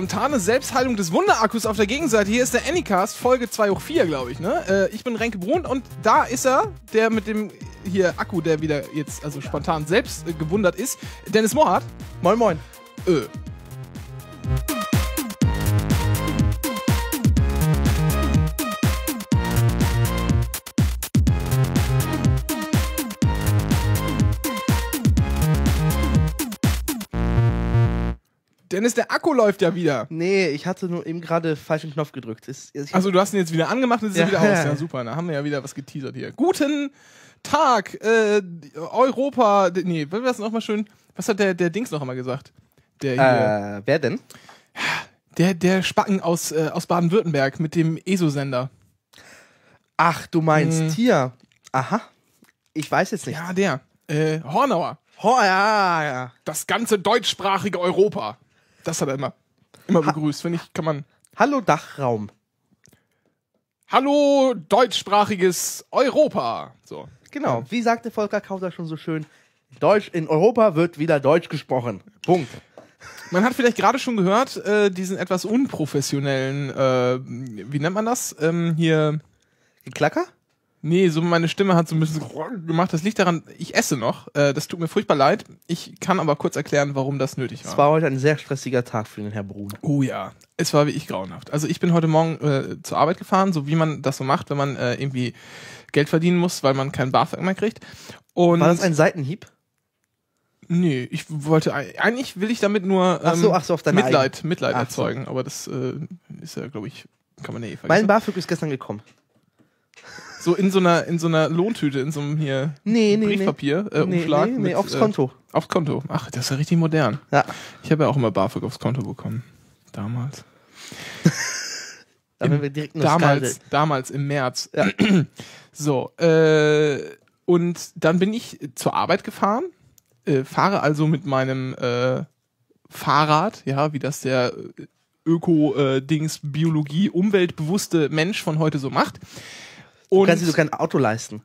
spontane Selbstheilung des Wunderakkus auf der Gegenseite. Hier ist der Anycast, Folge 2 hoch 4, glaube ich. Ne? Äh, ich bin Renke Brun und da ist er, der mit dem hier Akku, der wieder jetzt also spontan selbst äh, gewundert ist. Dennis Mohart. Moin, moin. Öh. Dennis, der Akku läuft ja wieder. Nee, ich hatte nur eben gerade falschen Knopf gedrückt. Also du hast ihn jetzt wieder angemacht und ist ja. wieder aus. Ja, super. Da haben wir ja wieder was geteasert hier. Guten Tag, äh, Europa. Nee, was das nochmal schön? Was hat der, der Dings noch einmal gesagt? Der hier. Äh, wer denn? Der, der Spacken aus, äh, aus Baden-Württemberg mit dem ESO-Sender. Ach, du meinst hm. hier. Aha. Ich weiß jetzt nicht. Ja, der. Äh, Hornauer. Oh, ja, ja. Das ganze deutschsprachige Europa. Das hat er immer, immer begrüßt. Wenn ich, kann man. Hallo Dachraum. Hallo deutschsprachiges Europa. So. Genau. Wie sagte Volker Kauser schon so schön, Deutsch in Europa wird wieder Deutsch gesprochen. Punkt. Man hat vielleicht gerade schon gehört, äh, diesen etwas unprofessionellen, äh, wie nennt man das? Ähm, hier. Klacker? Nee, so meine Stimme hat so ein bisschen gemacht. Das liegt daran, ich esse noch. Äh, das tut mir furchtbar leid. Ich kann aber kurz erklären, warum das nötig war. Es war heute ein sehr stressiger Tag für den Herrn Brun. Oh ja, es war wie ich grauenhaft. Also ich bin heute Morgen äh, zur Arbeit gefahren, so wie man das so macht, wenn man äh, irgendwie Geld verdienen muss, weil man keinen BAföG mehr kriegt. Und war das ein Seitenhieb? Nee, ich wollte eigentlich will ich damit nur ähm, ach so, ach so, auf Mitleid, Mitleid ach erzeugen, so. aber das äh, ist ja glaube ich kann man eh vergessen. Mein BAföG ist gestern gekommen. So in so einer, in so einer Lohntüte, in so einem hier nee, nee, Briefpapier, äh, nee. Äh, Umschlag. Nee, nee, nee mit, aufs äh, Konto. Äh, aufs Konto. Ach, das ist ja richtig modern. Ja. Ich habe ja auch immer BAföG aufs Konto bekommen. Damals. damals, Skalde. damals im März. Ja. so, äh, und dann bin ich zur Arbeit gefahren, äh, fahre also mit meinem äh, Fahrrad, ja, wie das der Öko-Dings, äh, Biologie, umweltbewusste Mensch von heute so macht. Und du kannst dir kein Auto leisten.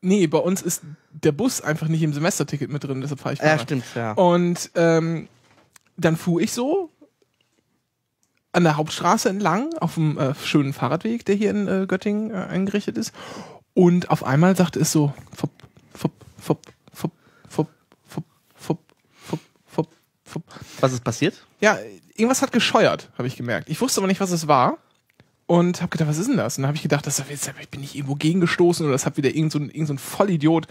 Nee, bei uns ist der Bus einfach nicht im Semesterticket mit drin, deshalb fahre ich Fahrrad. Ja, stimmt, ja. Und ähm, dann fuhr ich so an der Hauptstraße entlang, auf dem äh, schönen Fahrradweg, der hier in äh, Göttingen äh, eingerichtet ist. Und auf einmal sagte es so, fopp, fopp, fopp, fopp, fopp, fopp, fopp, fopp, fopp, fopp. Was ist passiert? Ja, irgendwas hat gescheuert, habe ich gemerkt. Ich wusste aber nicht, was es war und habe gedacht, was ist denn das? Und dann habe ich gedacht, das, jetzt bin ich irgendwo gegengestoßen oder das hat wieder irgendein so, irgend so Vollidiot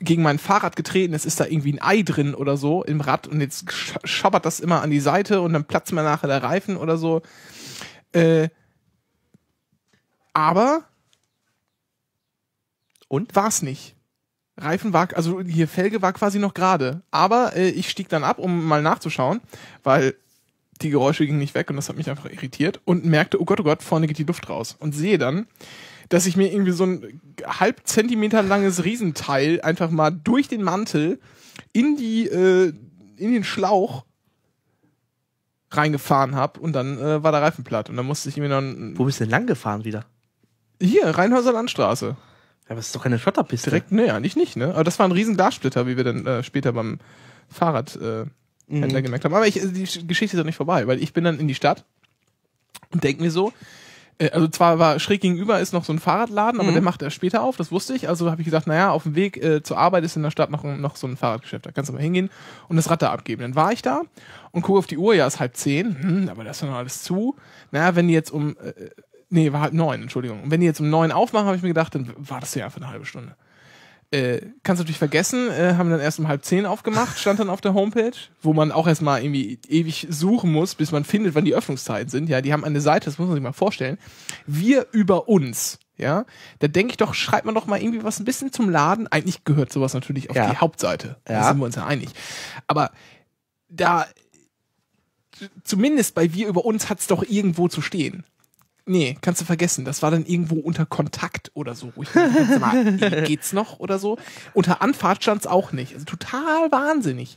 gegen mein Fahrrad getreten. Es ist da irgendwie ein Ei drin oder so im Rad und jetzt schabbert das immer an die Seite und dann platzt mir nachher der Reifen oder so. Äh, aber und war's nicht. Reifen war, also hier Felge war quasi noch gerade. Aber äh, ich stieg dann ab, um mal nachzuschauen, weil die Geräusche gingen nicht weg und das hat mich einfach irritiert und merkte, oh Gott, oh Gott, vorne geht die Luft raus. Und sehe dann, dass ich mir irgendwie so ein halb Zentimeter langes Riesenteil einfach mal durch den Mantel in die, äh, in den Schlauch reingefahren habe und dann äh, war der Reifen platt. Und dann musste ich mir dann. Wo bist du denn lang gefahren wieder? Hier, Rheinhäuser Landstraße. Ja, aber es ist doch keine Schotterpiste. Direkt, ne, eigentlich nicht, ne? Aber das war ein riesen Glassplitter, wie wir dann äh, später beim Fahrrad. Äh, mhm. Händler gemerkt haben. Aber ich, also die Geschichte ist doch nicht vorbei, weil ich bin dann in die Stadt und denke mir so, äh, also zwar war schräg gegenüber ist noch so ein Fahrradladen, aber mhm. der macht er später auf, das wusste ich. Also habe ich gesagt, naja, auf dem Weg äh, zur Arbeit ist in der Stadt noch, noch so ein Fahrradgeschäft. Da kannst du mal hingehen und das Rad da abgeben. Dann war ich da und gucke auf die Uhr, ja, ist halb zehn, hm, aber das ist ja noch alles zu. Naja, wenn die jetzt um, äh, äh, nee, war halb neun, Entschuldigung. Und wenn die jetzt um neun aufmachen, habe ich mir gedacht, dann war das ja einfach eine halbe Stunde äh, kannst du natürlich vergessen, äh, haben dann erst um halb zehn aufgemacht, stand dann auf der Homepage, wo man auch erstmal irgendwie ewig suchen muss, bis man findet, wann die Öffnungszeiten sind. Ja, die haben eine Seite, das muss man sich mal vorstellen. Wir über uns. Ja, da denke ich doch, schreibt man doch mal irgendwie was ein bisschen zum Laden. Eigentlich gehört sowas natürlich auf ja. die Hauptseite. Ja. Da sind wir uns ja einig. Aber da, zumindest bei wir über uns hat es doch irgendwo zu stehen. Nee, kannst du vergessen. Das war dann irgendwo unter Kontakt oder so. Ich dachte, mal, geht's noch oder so? Unter Anfahrt stand's auch nicht. Also total wahnsinnig.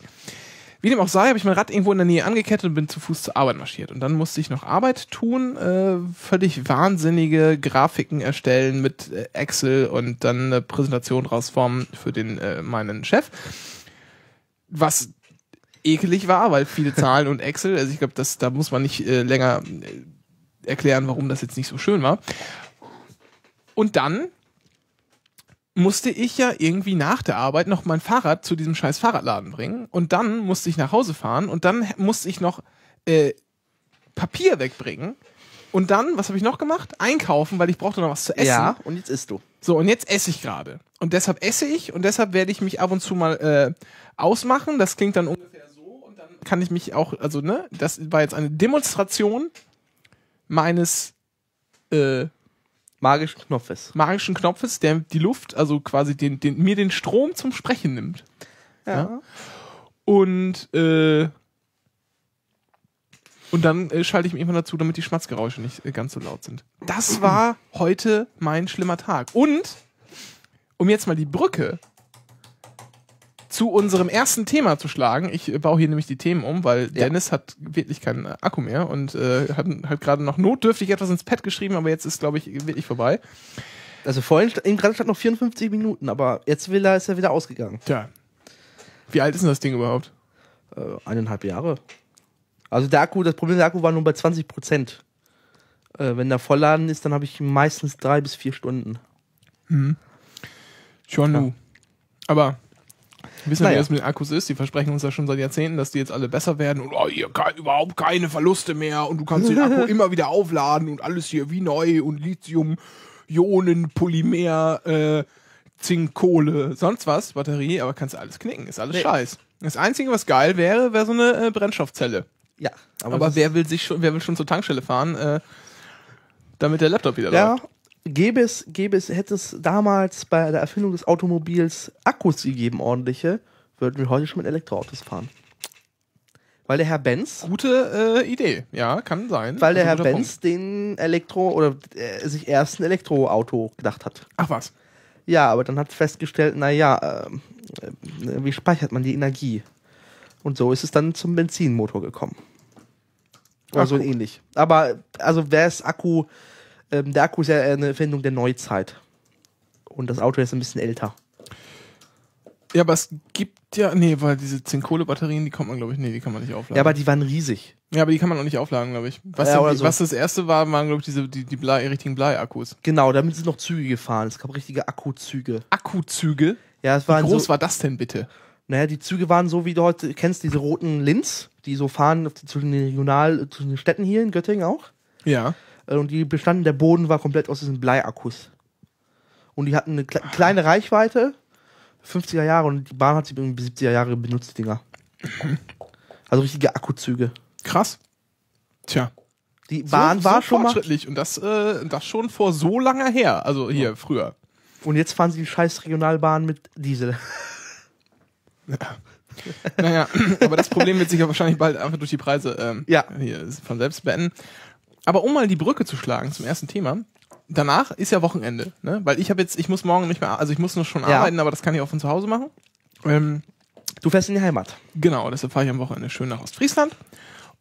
Wie dem auch sei, habe ich mein Rad irgendwo in der Nähe angekettet und bin zu Fuß zur Arbeit marschiert. Und dann musste ich noch Arbeit tun, äh, völlig wahnsinnige Grafiken erstellen mit äh, Excel und dann eine Präsentation rausformen für den äh, meinen Chef. Was ekelig war, weil viele Zahlen und Excel, also ich glaube, da muss man nicht äh, länger äh, erklären, warum das jetzt nicht so schön war. Und dann musste ich ja irgendwie nach der Arbeit noch mein Fahrrad zu diesem scheiß Fahrradladen bringen und dann musste ich nach Hause fahren und dann musste ich noch äh, Papier wegbringen und dann, was habe ich noch gemacht? Einkaufen, weil ich brauchte noch was zu essen. Ja, und jetzt isst du. So, und jetzt esse ich gerade. Und deshalb esse ich und deshalb werde ich mich ab und zu mal äh, ausmachen. Das klingt dann ungefähr so und dann kann ich mich auch, also ne, das war jetzt eine Demonstration meines äh, magischen Knopfes. Magischen Knopfes, der die Luft, also quasi den, den, mir den Strom zum Sprechen nimmt. Ja. ja. Und äh, und dann äh, schalte ich mich immer dazu, damit die Schmatzgeräusche nicht äh, ganz so laut sind. Das war heute mein schlimmer Tag. Und um jetzt mal die Brücke zu unserem ersten Thema zu schlagen. Ich äh, baue hier nämlich die Themen um, weil ja. Dennis hat wirklich keinen äh, Akku mehr und äh, hat, hat gerade noch notdürftig etwas ins Pad geschrieben, aber jetzt ist, glaube ich, wirklich vorbei. Also vorhin, eben gerade stand noch 54 Minuten, aber jetzt will er, ist er wieder ausgegangen. Tja. Wie alt ist denn das Ding überhaupt? Äh, eineinhalb Jahre. Also der Akku, das Problem der Akku war nur bei 20 Prozent. Äh, wenn der Vollladen ist, dann habe ich meistens drei bis vier Stunden. Mhm. Schon nu. Aber Wissen naja. wir, wie das mit den Akkus ist? Die versprechen uns ja schon seit Jahrzehnten, dass die jetzt alle besser werden und oh, hier kann, überhaupt keine Verluste mehr und du kannst den Akku immer wieder aufladen und alles hier wie neu und Lithium, Ionen, Polymer, äh, Zink, Kohle, sonst was, Batterie, aber kannst alles knicken, ist alles nee. scheiß. Das Einzige, was geil wäre, wäre so eine äh, Brennstoffzelle. Ja. Aber, aber wer will sich schon, wer will schon zur Tankstelle fahren, äh, damit der Laptop wieder ja, läuft? Ja, gäbe es, gäbe es, hätte es damals bei der Erfindung des Automobils Akkus gegeben, ordentliche, würden wir heute schon mit Elektroautos fahren. Weil der Herr Benz. Gute äh, Idee, ja, kann sein. Weil der also Herr Benz Punkt. den Elektro- oder äh, sich erst ein Elektroauto gedacht hat. Ach was. Ja, aber dann hat festgestellt, naja, ähm, äh, wie speichert man die Energie? Und so ist es dann zum Benzinmotor gekommen. Oder so ähnlich. Aber also wer ist Akku ähm, der Akku ist ja eine Erfindung der Neuzeit. Und das Auto ist ein bisschen älter. Ja, aber es gibt ja, nee, weil diese Zinkkohlebatterien, die kommt man, glaube ich, nee, die kann man nicht aufladen. Ja, aber die waren riesig. Ja, aber die kann man auch nicht aufladen, glaube ich. Was, ja, die, so. was, das erste war, waren, glaube ich, diese, die, die Blei, richtigen Blei-Akkus. Genau, damit sind noch Züge gefahren. Es gab richtige Akkuzüge. Akkuzüge? Ja, es waren. Wie groß so, war das denn bitte? Naja, die Züge waren so, wie du heute kennst, diese roten Linz, die so fahren die, zu den Regional, zu den Städten hier in Göttingen auch. Ja. Äh, und die bestanden, der Boden war komplett aus diesen Bleiakkus. Und die hatten eine kle kleine Reichweite, 50er Jahre und die Bahn hat sie irgendwie 70er Jahre benutzt, Dinger. Also richtige Akkuzüge. Krass. Tja. Die Bahn so, war so schon fortschrittlich mal und das, äh, das schon vor so langer her, also hier ja. früher. Und jetzt fahren sie die scheiß Regionalbahn mit Diesel. Ja. naja, aber das Problem wird sich ja wahrscheinlich bald einfach durch die Preise ähm, ja. hier von selbst beenden. Aber um mal die Brücke zu schlagen zum ersten Thema, danach ist ja Wochenende, ne? Weil ich habe jetzt, ich muss morgen nicht mehr, also ich muss nur schon ja. arbeiten, aber das kann ich auch von zu Hause machen. Ähm, du fährst in die Heimat. Genau, deshalb fahre ich am Wochenende schön nach Ostfriesland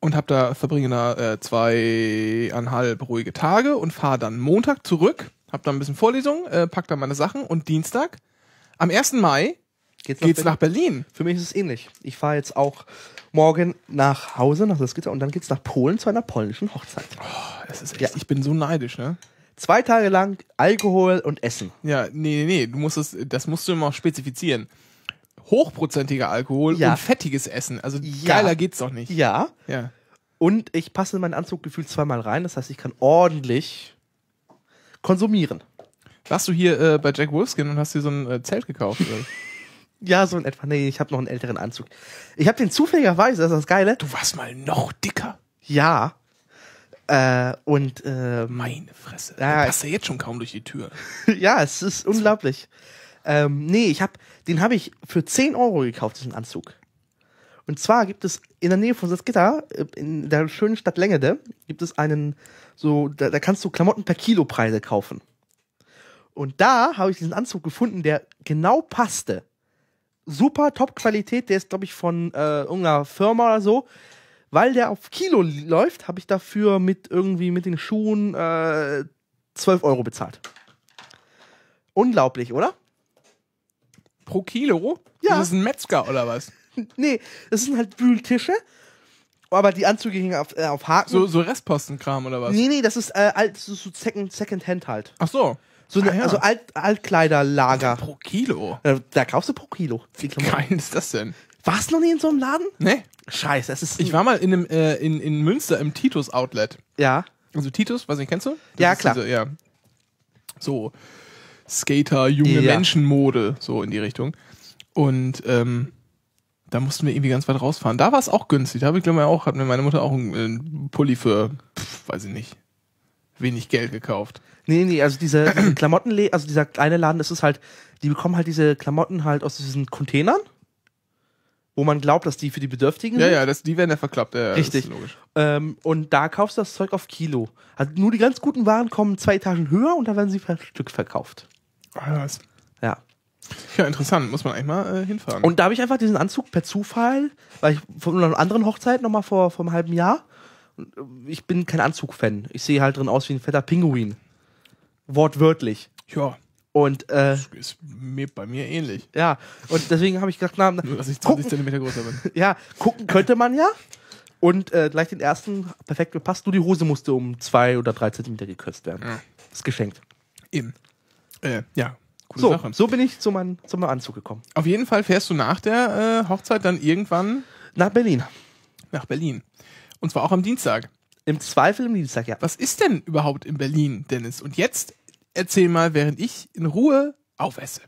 und habe da verbringe da äh, zweieinhalb ruhige Tage und fahre dann Montag zurück, habe da ein bisschen Vorlesung, äh, pack da meine Sachen und Dienstag am 1. Mai geht's, nach, Berlin. nach Berlin. Für mich ist es ähnlich. Ich fahre jetzt auch morgen nach Hause, nach Salzgitter und dann geht's nach Polen zu einer polnischen Hochzeit. Oh, das ist echt, ja. ich bin so neidisch, ne? Zwei Tage lang Alkohol und Essen. Ja, nee, nee, nee, du musst es, das musst du immer spezifizieren. Hochprozentiger Alkohol ja. und fettiges Essen. Also ja. geiler geht's doch nicht. Ja. Ja. Und ich passe meinen Anzug gefühlt zweimal rein, das heißt, ich kann ordentlich konsumieren. Warst du hier äh, bei Jack Wolfskin und hast dir so ein äh, Zelt gekauft? Ja, so in etwa. Nee, ich habe noch einen älteren Anzug. Ich habe den zufälligerweise, das ist das Geile. Du warst mal noch dicker. Ja. Äh, und äh, meine Fresse. Ja, du passt ja jetzt schon kaum durch die Tür. ja, es ist unglaublich. Ähm, nee, ich hab, den habe ich für 10 Euro gekauft, diesen Anzug. Und zwar gibt es in der Nähe von Saskita, äh, in der schönen Stadt Längede, gibt es einen, so, da, da kannst du Klamotten per Kilo Preise kaufen. Und da habe ich diesen Anzug gefunden, der genau passte super Top-Qualität. Der ist, glaube ich, von äh, irgendeiner Firma oder so. Weil der auf Kilo läuft, habe ich dafür mit irgendwie mit den Schuhen äh, 12 Euro bezahlt. Unglaublich, oder? Pro Kilo? Ja. Das ist ein Metzger oder was? nee, das sind halt Bühltische. Aber die Anzüge hingen auf, äh, auf Haken. So, so Restpostenkram oder was? Nee, nee, das ist, äh, so Second, Second Hand halt. Ach so. So eine, ah, ja. Also Alt, Altkleiderlager. Pro Kilo. Da, äh, da, kaufst du pro Kilo. Wie geil ist das denn? Warst du noch nie in so einem Laden? Nee. Scheiße, es ist. Ich war mal in, einem, äh, in, in Münster im Titus Outlet. Ja. Also Titus, weiß nicht, kennst du? Das ja, klar. Diese, ja. So Skater, junge ja. Menschenmode, so in die Richtung. Und ähm, da mussten wir irgendwie ganz weit rausfahren. Da war es auch günstig. Da habe ich, glaube ich, auch, hat mir meine Mutter auch einen, einen Pulli für, pf, weiß ich nicht, wenig Geld gekauft. Nee, nee, also diese, diese also dieser kleine Laden, das ist halt, die bekommen halt diese Klamotten halt aus diesen Containern, wo man glaubt, dass die für die Bedürftigen ja, sind. Ja, ja, die werden ja verklappt, ja, Richtig. logisch. Ähm, und da kaufst du das Zeug auf Kilo. Also nur die ganz guten Waren kommen zwei Etagen höher und da werden sie per Stück verkauft. Ah, Ja. Ja, interessant, muss man eigentlich mal äh, hinfahren. Und da habe ich einfach diesen Anzug per Zufall, weil ich von einer anderen Hochzeit nochmal vor, vor einem halben Jahr ich bin kein Anzug-Fan. Ich sehe halt drin aus wie ein fetter Pinguin. Wortwörtlich. Ja. Und äh, das ist mir, bei mir ähnlich. Ja, und deswegen habe ich gedacht, na, Nur, dass ich 20 gucken, Zentimeter größer bin. ja, gucken könnte man ja. Und äh, gleich den ersten perfekt gepasst. Nur die Hose musste um zwei oder drei Zentimeter gekürzt werden. Ja. Ist geschenkt. Eben. Äh, ja, coole so, Sache. So bin ich zu, mein, zu meinem Anzug gekommen. Auf jeden Fall fährst du nach der äh, Hochzeit dann irgendwann nach Berlin. Nach Berlin. Und zwar auch am Dienstag. Im Zweifel am Dienstag, ja. Was ist denn überhaupt in Berlin, Dennis? Und jetzt erzähl mal, während ich in Ruhe aufesse.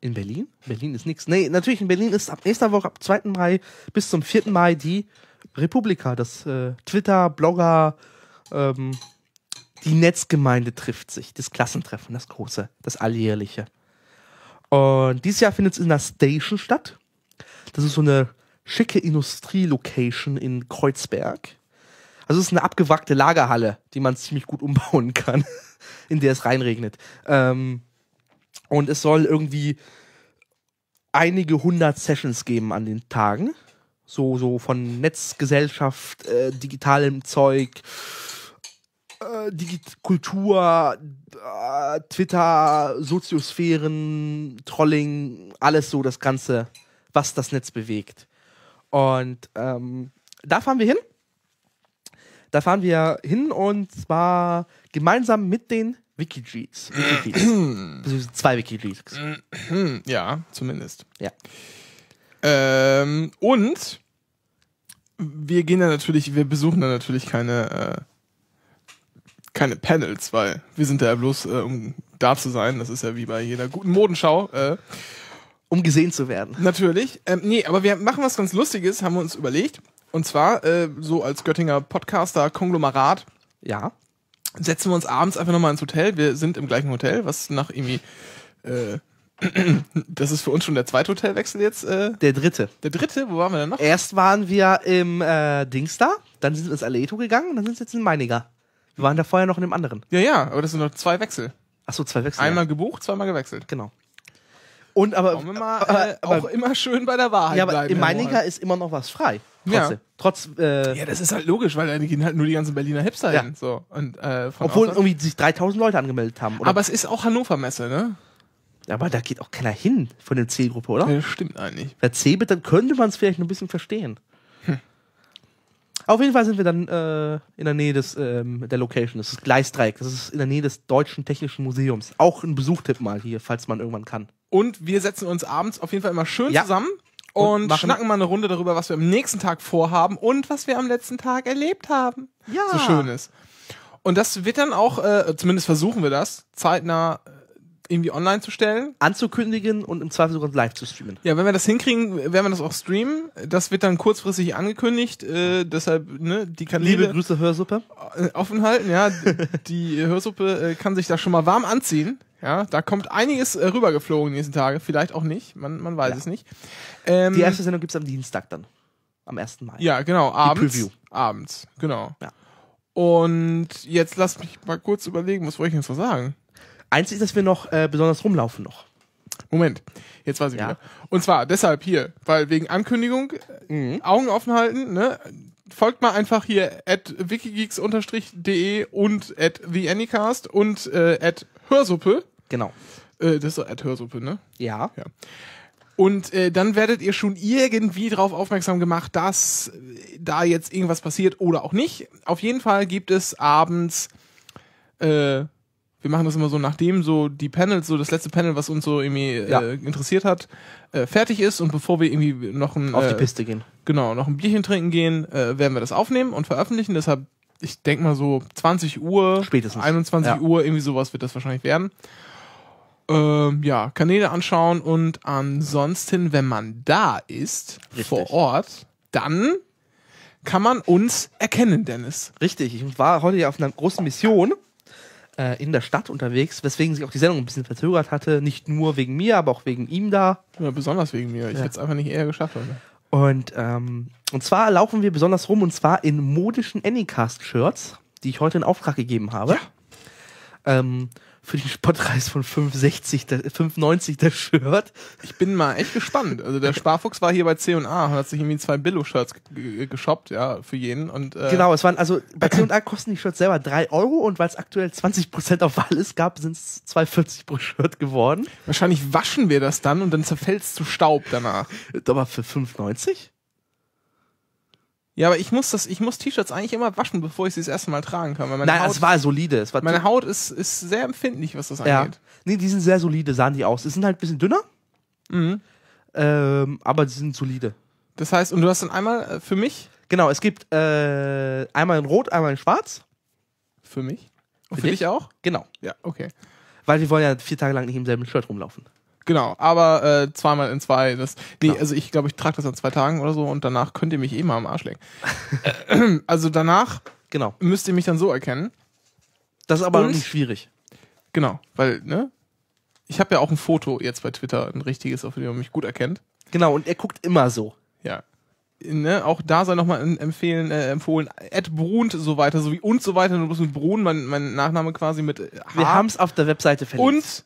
In Berlin? Berlin ist nichts. Nee, natürlich in Berlin ist ab nächster Woche, ab 2. Mai bis zum 4. Mai die Republika, das äh, Twitter, Blogger, ähm, die Netzgemeinde trifft sich, das Klassentreffen, das große, das alljährliche. Und dieses Jahr findet es in der Station statt. Das ist so eine schicke Industrielocation in Kreuzberg. Also es ist eine abgewackte Lagerhalle, die man ziemlich gut umbauen kann, in der es reinregnet. Ähm, und es soll irgendwie einige hundert Sessions geben an den Tagen. So, so von Netzgesellschaft, äh, digitalem Zeug, äh, Digit Kultur, äh, Twitter, Soziosphären, Trolling, alles so das Ganze, was das Netz bewegt. Und ähm, da fahren wir hin. Da fahren wir hin und zwar gemeinsam mit den Wikigeeks. Wikigeeks. zwei Wikigeeks. ja, zumindest. Ja. Ähm, und wir gehen da natürlich, wir besuchen da natürlich keine, äh, keine Panels, weil wir sind da ja bloß, äh, um da zu sein. Das ist ja wie bei jeder guten Modenschau. Äh, um gesehen zu werden. Natürlich. Ähm, nee, aber wir machen was ganz Lustiges, haben wir uns überlegt. Und zwar, äh, so als Göttinger Podcaster-Konglomerat. Ja. Setzen wir uns abends einfach nochmal ins Hotel. Wir sind im gleichen Hotel, was nach irgendwie. Äh, das ist für uns schon der zweite Hotelwechsel jetzt. Äh, der dritte. Der dritte, wo waren wir denn noch? Erst waren wir im äh, Dings dann sind wir ins Aleto gegangen und dann sind wir jetzt in Meininger. Wir waren da vorher noch in dem anderen. Ja, ja, aber das sind noch zwei Wechsel. Achso, zwei Wechsel. Einmal ja. gebucht, zweimal gewechselt. Genau. Und aber, mal, äh, aber auch immer schön bei der Wahrheit ja, aber bleiben. Im Meininger ist immer noch was frei. Trotzdem. Ja. Trotz, äh, ja, das ist halt logisch, weil da gehen halt nur die ganzen Berliner Hipster ja. hin. So. Und, äh, Obwohl irgendwie sich 3000 Leute angemeldet haben. Oder? Aber es ist auch Hannover-Messe, ne? Ja, aber da geht auch keiner hin von der C-Gruppe, oder? Ja, stimmt eigentlich. Wer C dann könnte man es vielleicht ein bisschen verstehen. Hm. Auf jeden Fall sind wir dann äh, in der Nähe des, ähm, der Location. Das ist Gleisdreieck. Das ist in der Nähe des Deutschen Technischen Museums. Auch ein Besuchtipp mal hier, falls man irgendwann kann. Und wir setzen uns abends auf jeden Fall immer schön ja. zusammen und, und schnacken mal eine Runde darüber, was wir am nächsten Tag vorhaben und was wir am letzten Tag erlebt haben. Ja. So schön ist. Und das wird dann auch, äh, zumindest versuchen wir das, zeitnah äh, irgendwie online zu stellen. Anzukündigen und im Zweifel sogar live zu streamen. Ja, wenn wir das hinkriegen, werden wir das auch streamen. Das wird dann kurzfristig angekündigt. Äh, deshalb, ne, die Kanäle... Liebe Grüße, Hörsuppe. Äh, Offenhalten, ja. die Hörsuppe äh, kann sich da schon mal warm anziehen. Ja, da kommt einiges äh, rübergeflogen die nächsten Tagen. Vielleicht auch nicht, man, man weiß ja. es nicht. Ähm, die erste Sendung gibt es am Dienstag dann. Am 1. Mai. Ja, genau. Abends. Die Preview. Abends, genau. Ja. Und jetzt lasst mich mal kurz überlegen, was wollte ich jetzt noch sagen? Eins ist, dass wir noch äh, besonders rumlaufen noch. Moment, jetzt weiß ich ja. wieder. Und zwar deshalb hier, weil wegen Ankündigung, äh, mhm. Augen offen halten, ne? folgt mal einfach hier at wikigeeks-de und at theanycast und äh, at hörsuppe. Genau. Äh, das ist als Hörsuppe, ne? Ja. ja. Und äh, dann werdet ihr schon irgendwie darauf aufmerksam gemacht, dass äh, da jetzt irgendwas passiert oder auch nicht. Auf jeden Fall gibt es abends, äh, wir machen das immer so, nachdem so die Panels, so das letzte Panel, was uns so irgendwie äh, ja. äh, interessiert hat, äh, fertig ist und bevor wir irgendwie noch ein, auf die äh, Piste gehen, genau, noch ein Bierchen trinken gehen, äh, werden wir das aufnehmen und veröffentlichen. Deshalb, ich denke mal so 20 Uhr, spätestens 21 ja. Uhr, irgendwie sowas wird das wahrscheinlich werden ähm, ja, Kanäle anschauen und ansonsten, wenn man da ist, Richtig. vor Ort, dann kann man uns erkennen, Dennis. Richtig, ich war heute ja auf einer großen Mission äh, in der Stadt unterwegs, weswegen sich auch die Sendung ein bisschen verzögert hatte. Nicht nur wegen mir, aber auch wegen ihm da. Ja, besonders wegen mir. Ich ja. hätte es einfach nicht eher geschafft heute. Und, ähm, und zwar laufen wir besonders rum und zwar in modischen Anycast-Shirts, die ich heute in Auftrag gegeben habe. Ja. Ähm, für den Spottpreis von 5,60, 5,90 das Shirt. Ich bin mal echt gespannt. Also der Sparfuchs war hier bei C&A und hat sich irgendwie zwei Billo-Shirts geshoppt, ja, für jeden. Und, äh genau, es waren, also bei C&A kosten die Shirts selber 3 Euro und weil es aktuell 20% auf alles gab, sind es 2,40 pro Shirt geworden. Wahrscheinlich waschen wir das dann und dann zerfällt es zu Staub danach. Aber für 5,90? Ja, aber ich muss das, ich muss T-Shirts eigentlich immer waschen, bevor ich sie das erste Mal tragen kann. Weil Nein, Haut, es war solide. Es war meine Haut ist, ist sehr empfindlich, was das angeht. ja. Nee, die sind sehr solide, sahen die aus. Sie sind halt ein bisschen dünner, mhm. ähm, aber sie sind solide. Das heißt, und du hast dann einmal äh, für mich? Genau, es gibt äh, einmal in Rot, einmal in Schwarz. Für mich? Und für, für dich? dich? auch? Genau. Ja, okay. Weil wir wollen ja vier Tage lang nicht im selben Shirt rumlaufen. Genau, aber äh, zweimal in zwei. Das, nee, genau. also ich glaube, ich trage das an zwei Tagen oder so und danach könnt ihr mich eh mal am Arsch lecken. also danach genau. müsst ihr mich dann so erkennen. Das ist aber und, nicht schwierig. Genau, weil, ne? Ich habe ja auch ein Foto jetzt bei Twitter, ein richtiges, auf dem man mich gut erkennt. Genau, und er guckt immer so. Ja. Ne, auch da sei nochmal empfehlen, äh, empfohlen, Ed Brunt, so weiter, sowie und so weiter, nur bloß mit Brun, mein, mein Nachname quasi mit äh, H. Wir haben es auf der Webseite verlinkt.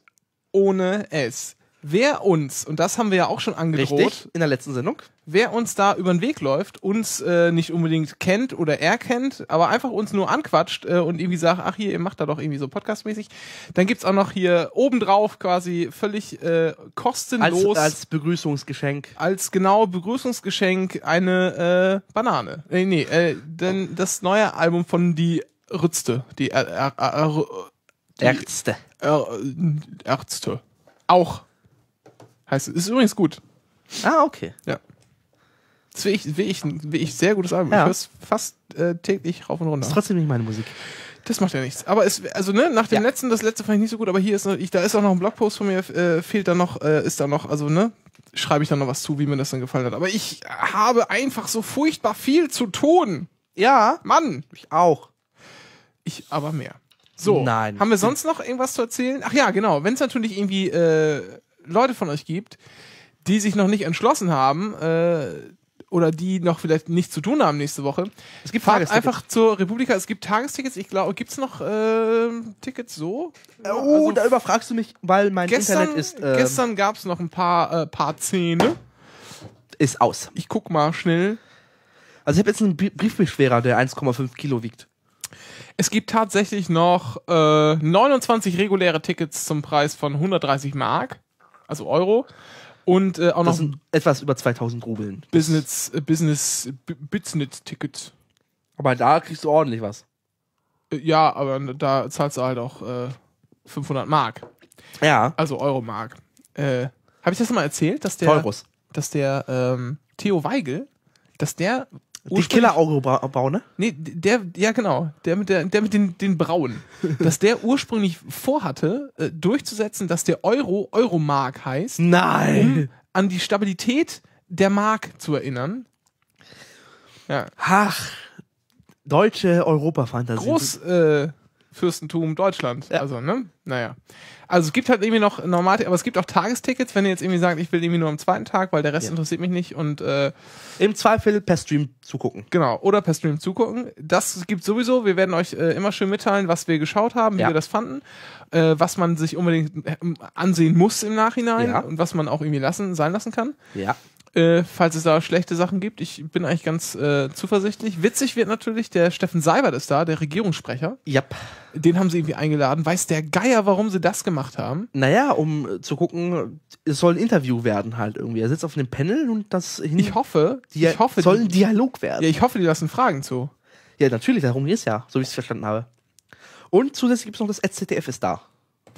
Und ohne S. Wer uns, und das haben wir ja auch schon angedroht, Richtig, in der letzten Sendung, wer uns da über den Weg läuft, uns äh, nicht unbedingt kennt oder erkennt, aber einfach uns nur anquatscht äh, und irgendwie sagt, ach hier, ihr macht da doch irgendwie so podcastmäßig, dann gibt's auch noch hier obendrauf quasi völlig äh, kostenlos. Als, als Begrüßungsgeschenk. Als genau Begrüßungsgeschenk eine äh, Banane. Nee, äh, nee, äh, denn das neue Album von Die Rützte, die äh, äh, Ärzte. Ärzte. Auch Heißt Ist übrigens gut. Ah, okay. Ja. Das will ich, will ich, will ich sehr gutes Album. Ja. Ich höre es fast äh, täglich rauf und runter. Ist trotzdem nicht meine Musik. Das macht ja nichts. Aber es, also ne, nach dem ja. letzten, das letzte fand ich nicht so gut, aber hier ist noch, ich, da ist auch noch ein Blogpost von mir, äh, fehlt da noch, äh, ist da noch, also ne, schreibe ich da noch was zu, wie mir das dann gefallen hat. Aber ich habe einfach so furchtbar viel zu tun. Ja. Mann. Ich auch. Ich aber mehr. So, Nein. haben wir sonst noch irgendwas zu erzählen? Ach ja, genau. Wenn es natürlich irgendwie äh, Leute von euch gibt, die sich noch nicht entschlossen haben, äh, oder die noch vielleicht nichts zu tun haben nächste Woche. Es gibt Fahrt Tagestickets. einfach zur Republika. Es gibt Tagestickets. Ich glaube, gibt es noch äh, Tickets so? Äh, oh, also, da überfragst du mich, weil mein gestern, Internet ist. Äh, gestern gab es noch ein paar, äh, paar Zähne. Ist aus. Ich guck mal schnell. Also ich habe jetzt einen Briefbeschwerer, der 1,5 Kilo wiegt. Es gibt tatsächlich noch äh, 29 reguläre Tickets zum Preis von 130 Mark also Euro. Und äh, auch noch. Das sind etwas über 2000 Rubeln. Business, äh, Business, B Business Ticket. Aber da kriegst du ordentlich was. Äh, ja, aber da zahlst du halt auch äh, 500 Mark. Ja. Also Euro-Mark. Äh, Habe ich das mal erzählt, dass der. Teuros. Dass der ähm, Theo Weigel, dass der die Killer-Augenbrau, ne? Nee, der, ja genau, der mit, der, der mit den, den Brauen. dass der ursprünglich vorhatte, äh, durchzusetzen, dass der Euro Euromark heißt. Nein! Um an die Stabilität der Mark zu erinnern. Ja. Ach, deutsche Europa-Fantasie. Groß, äh, Fürstentum Deutschland. Ja. Also, ne? Naja. Also es gibt halt irgendwie noch normale, aber es gibt auch Tagestickets, wenn ihr jetzt irgendwie sagt, ich will irgendwie nur am zweiten Tag, weil der Rest ja. interessiert mich nicht und äh, im Zweifel per Stream zugucken. Genau, oder per Stream zugucken. Das gibt sowieso. Wir werden euch äh, immer schön mitteilen, was wir geschaut haben, ja. wie wir das fanden, äh, was man sich unbedingt äh, ansehen muss im Nachhinein ja. und was man auch irgendwie lassen, sein lassen kann. Ja äh, falls es da schlechte Sachen gibt. Ich bin eigentlich ganz äh, zuversichtlich. Witzig wird natürlich, der Steffen Seibert ist da, der Regierungssprecher. Yep. Den haben sie irgendwie eingeladen. Weiß der Geier, warum sie das gemacht haben? Naja, um äh, zu gucken, es soll ein Interview werden halt irgendwie. Er sitzt auf einem Panel und das hin. Ich hoffe, Dia ich hoffe soll ein Dialog werden. Ja, ich hoffe, die lassen Fragen zu. Ja, natürlich, darum geht es ja, so wie ich es verstanden habe. Und zusätzlich gibt es noch das ZDF ist da.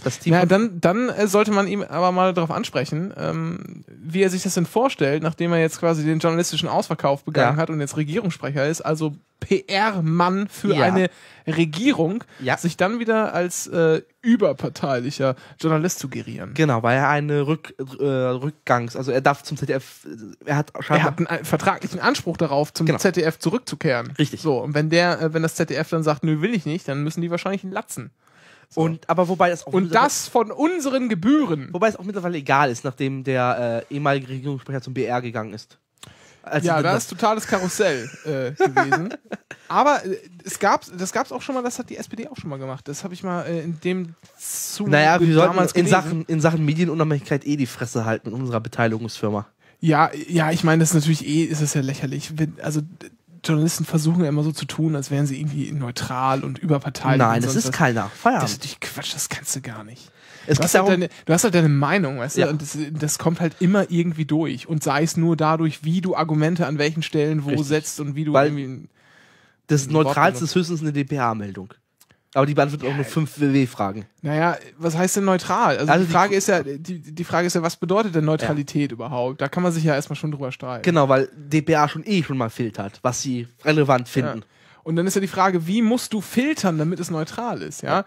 Das Team ja, dann, dann äh, sollte man ihm aber mal darauf ansprechen, ähm, wie er sich das denn vorstellt, nachdem er jetzt quasi den journalistischen Ausverkauf begangen ja. hat und jetzt Regierungssprecher ist, also PR-Mann für ja. eine Regierung, ja. sich dann wieder als äh, überparteilicher Journalist zu gerieren. Genau, weil er eine Rück, äh, Rückgangs, also er darf zum ZDF, er hat, er hat einen äh, vertraglichen Anspruch darauf, zum genau. ZDF zurückzukehren. Richtig. So, und wenn der, äh, wenn das ZDF dann sagt, nö, will ich nicht, dann müssen die wahrscheinlich ihn latzen. So. Und, aber wobei das auch Und das von unseren Gebühren. Wobei es auch mittlerweile egal ist, nachdem der äh, ehemalige Regierungssprecher zum BR gegangen ist. Als ja, das ist totales Karussell äh, gewesen. Aber äh, es gab, das gab es auch schon mal, das hat die SPD auch schon mal gemacht. Das habe ich mal äh, in dem Zuge Naja, wir sollten in Sachen, in Sachen Medienunabhängigkeit eh die Fresse halten mit unserer Beteiligungsfirma. Ja, ja, ich meine, das ist natürlich eh, ist es ja lächerlich. Wenn, also Journalisten versuchen ja immer so zu tun, als wären sie irgendwie neutral und überparteilich. Nein, und das ist keiner. Feierabend. Das ist Quatsch, das kannst du gar nicht. Es du, hast halt deine, du hast halt deine Meinung, weißt ja. du, und das, das, kommt halt immer irgendwie durch. Und sei es nur dadurch, wie du Argumente an welchen Stellen wo Richtig. setzt und wie du Weil irgendwie. Das Neutralste ist höchstens eine DPA-Meldung. Aber die beantwortet ja, auch nur fünf WW-Fragen. Naja, was heißt denn neutral? Also, also die, Frage die, ist ja, die, die Frage ist ja, was bedeutet denn Neutralität ja. überhaupt? Da kann man sich ja erstmal schon drüber streiten. Genau, weil DPA schon eh schon mal filtert, was sie relevant finden. Ja. Und dann ist ja die Frage, wie musst du filtern, damit es neutral ist, ja?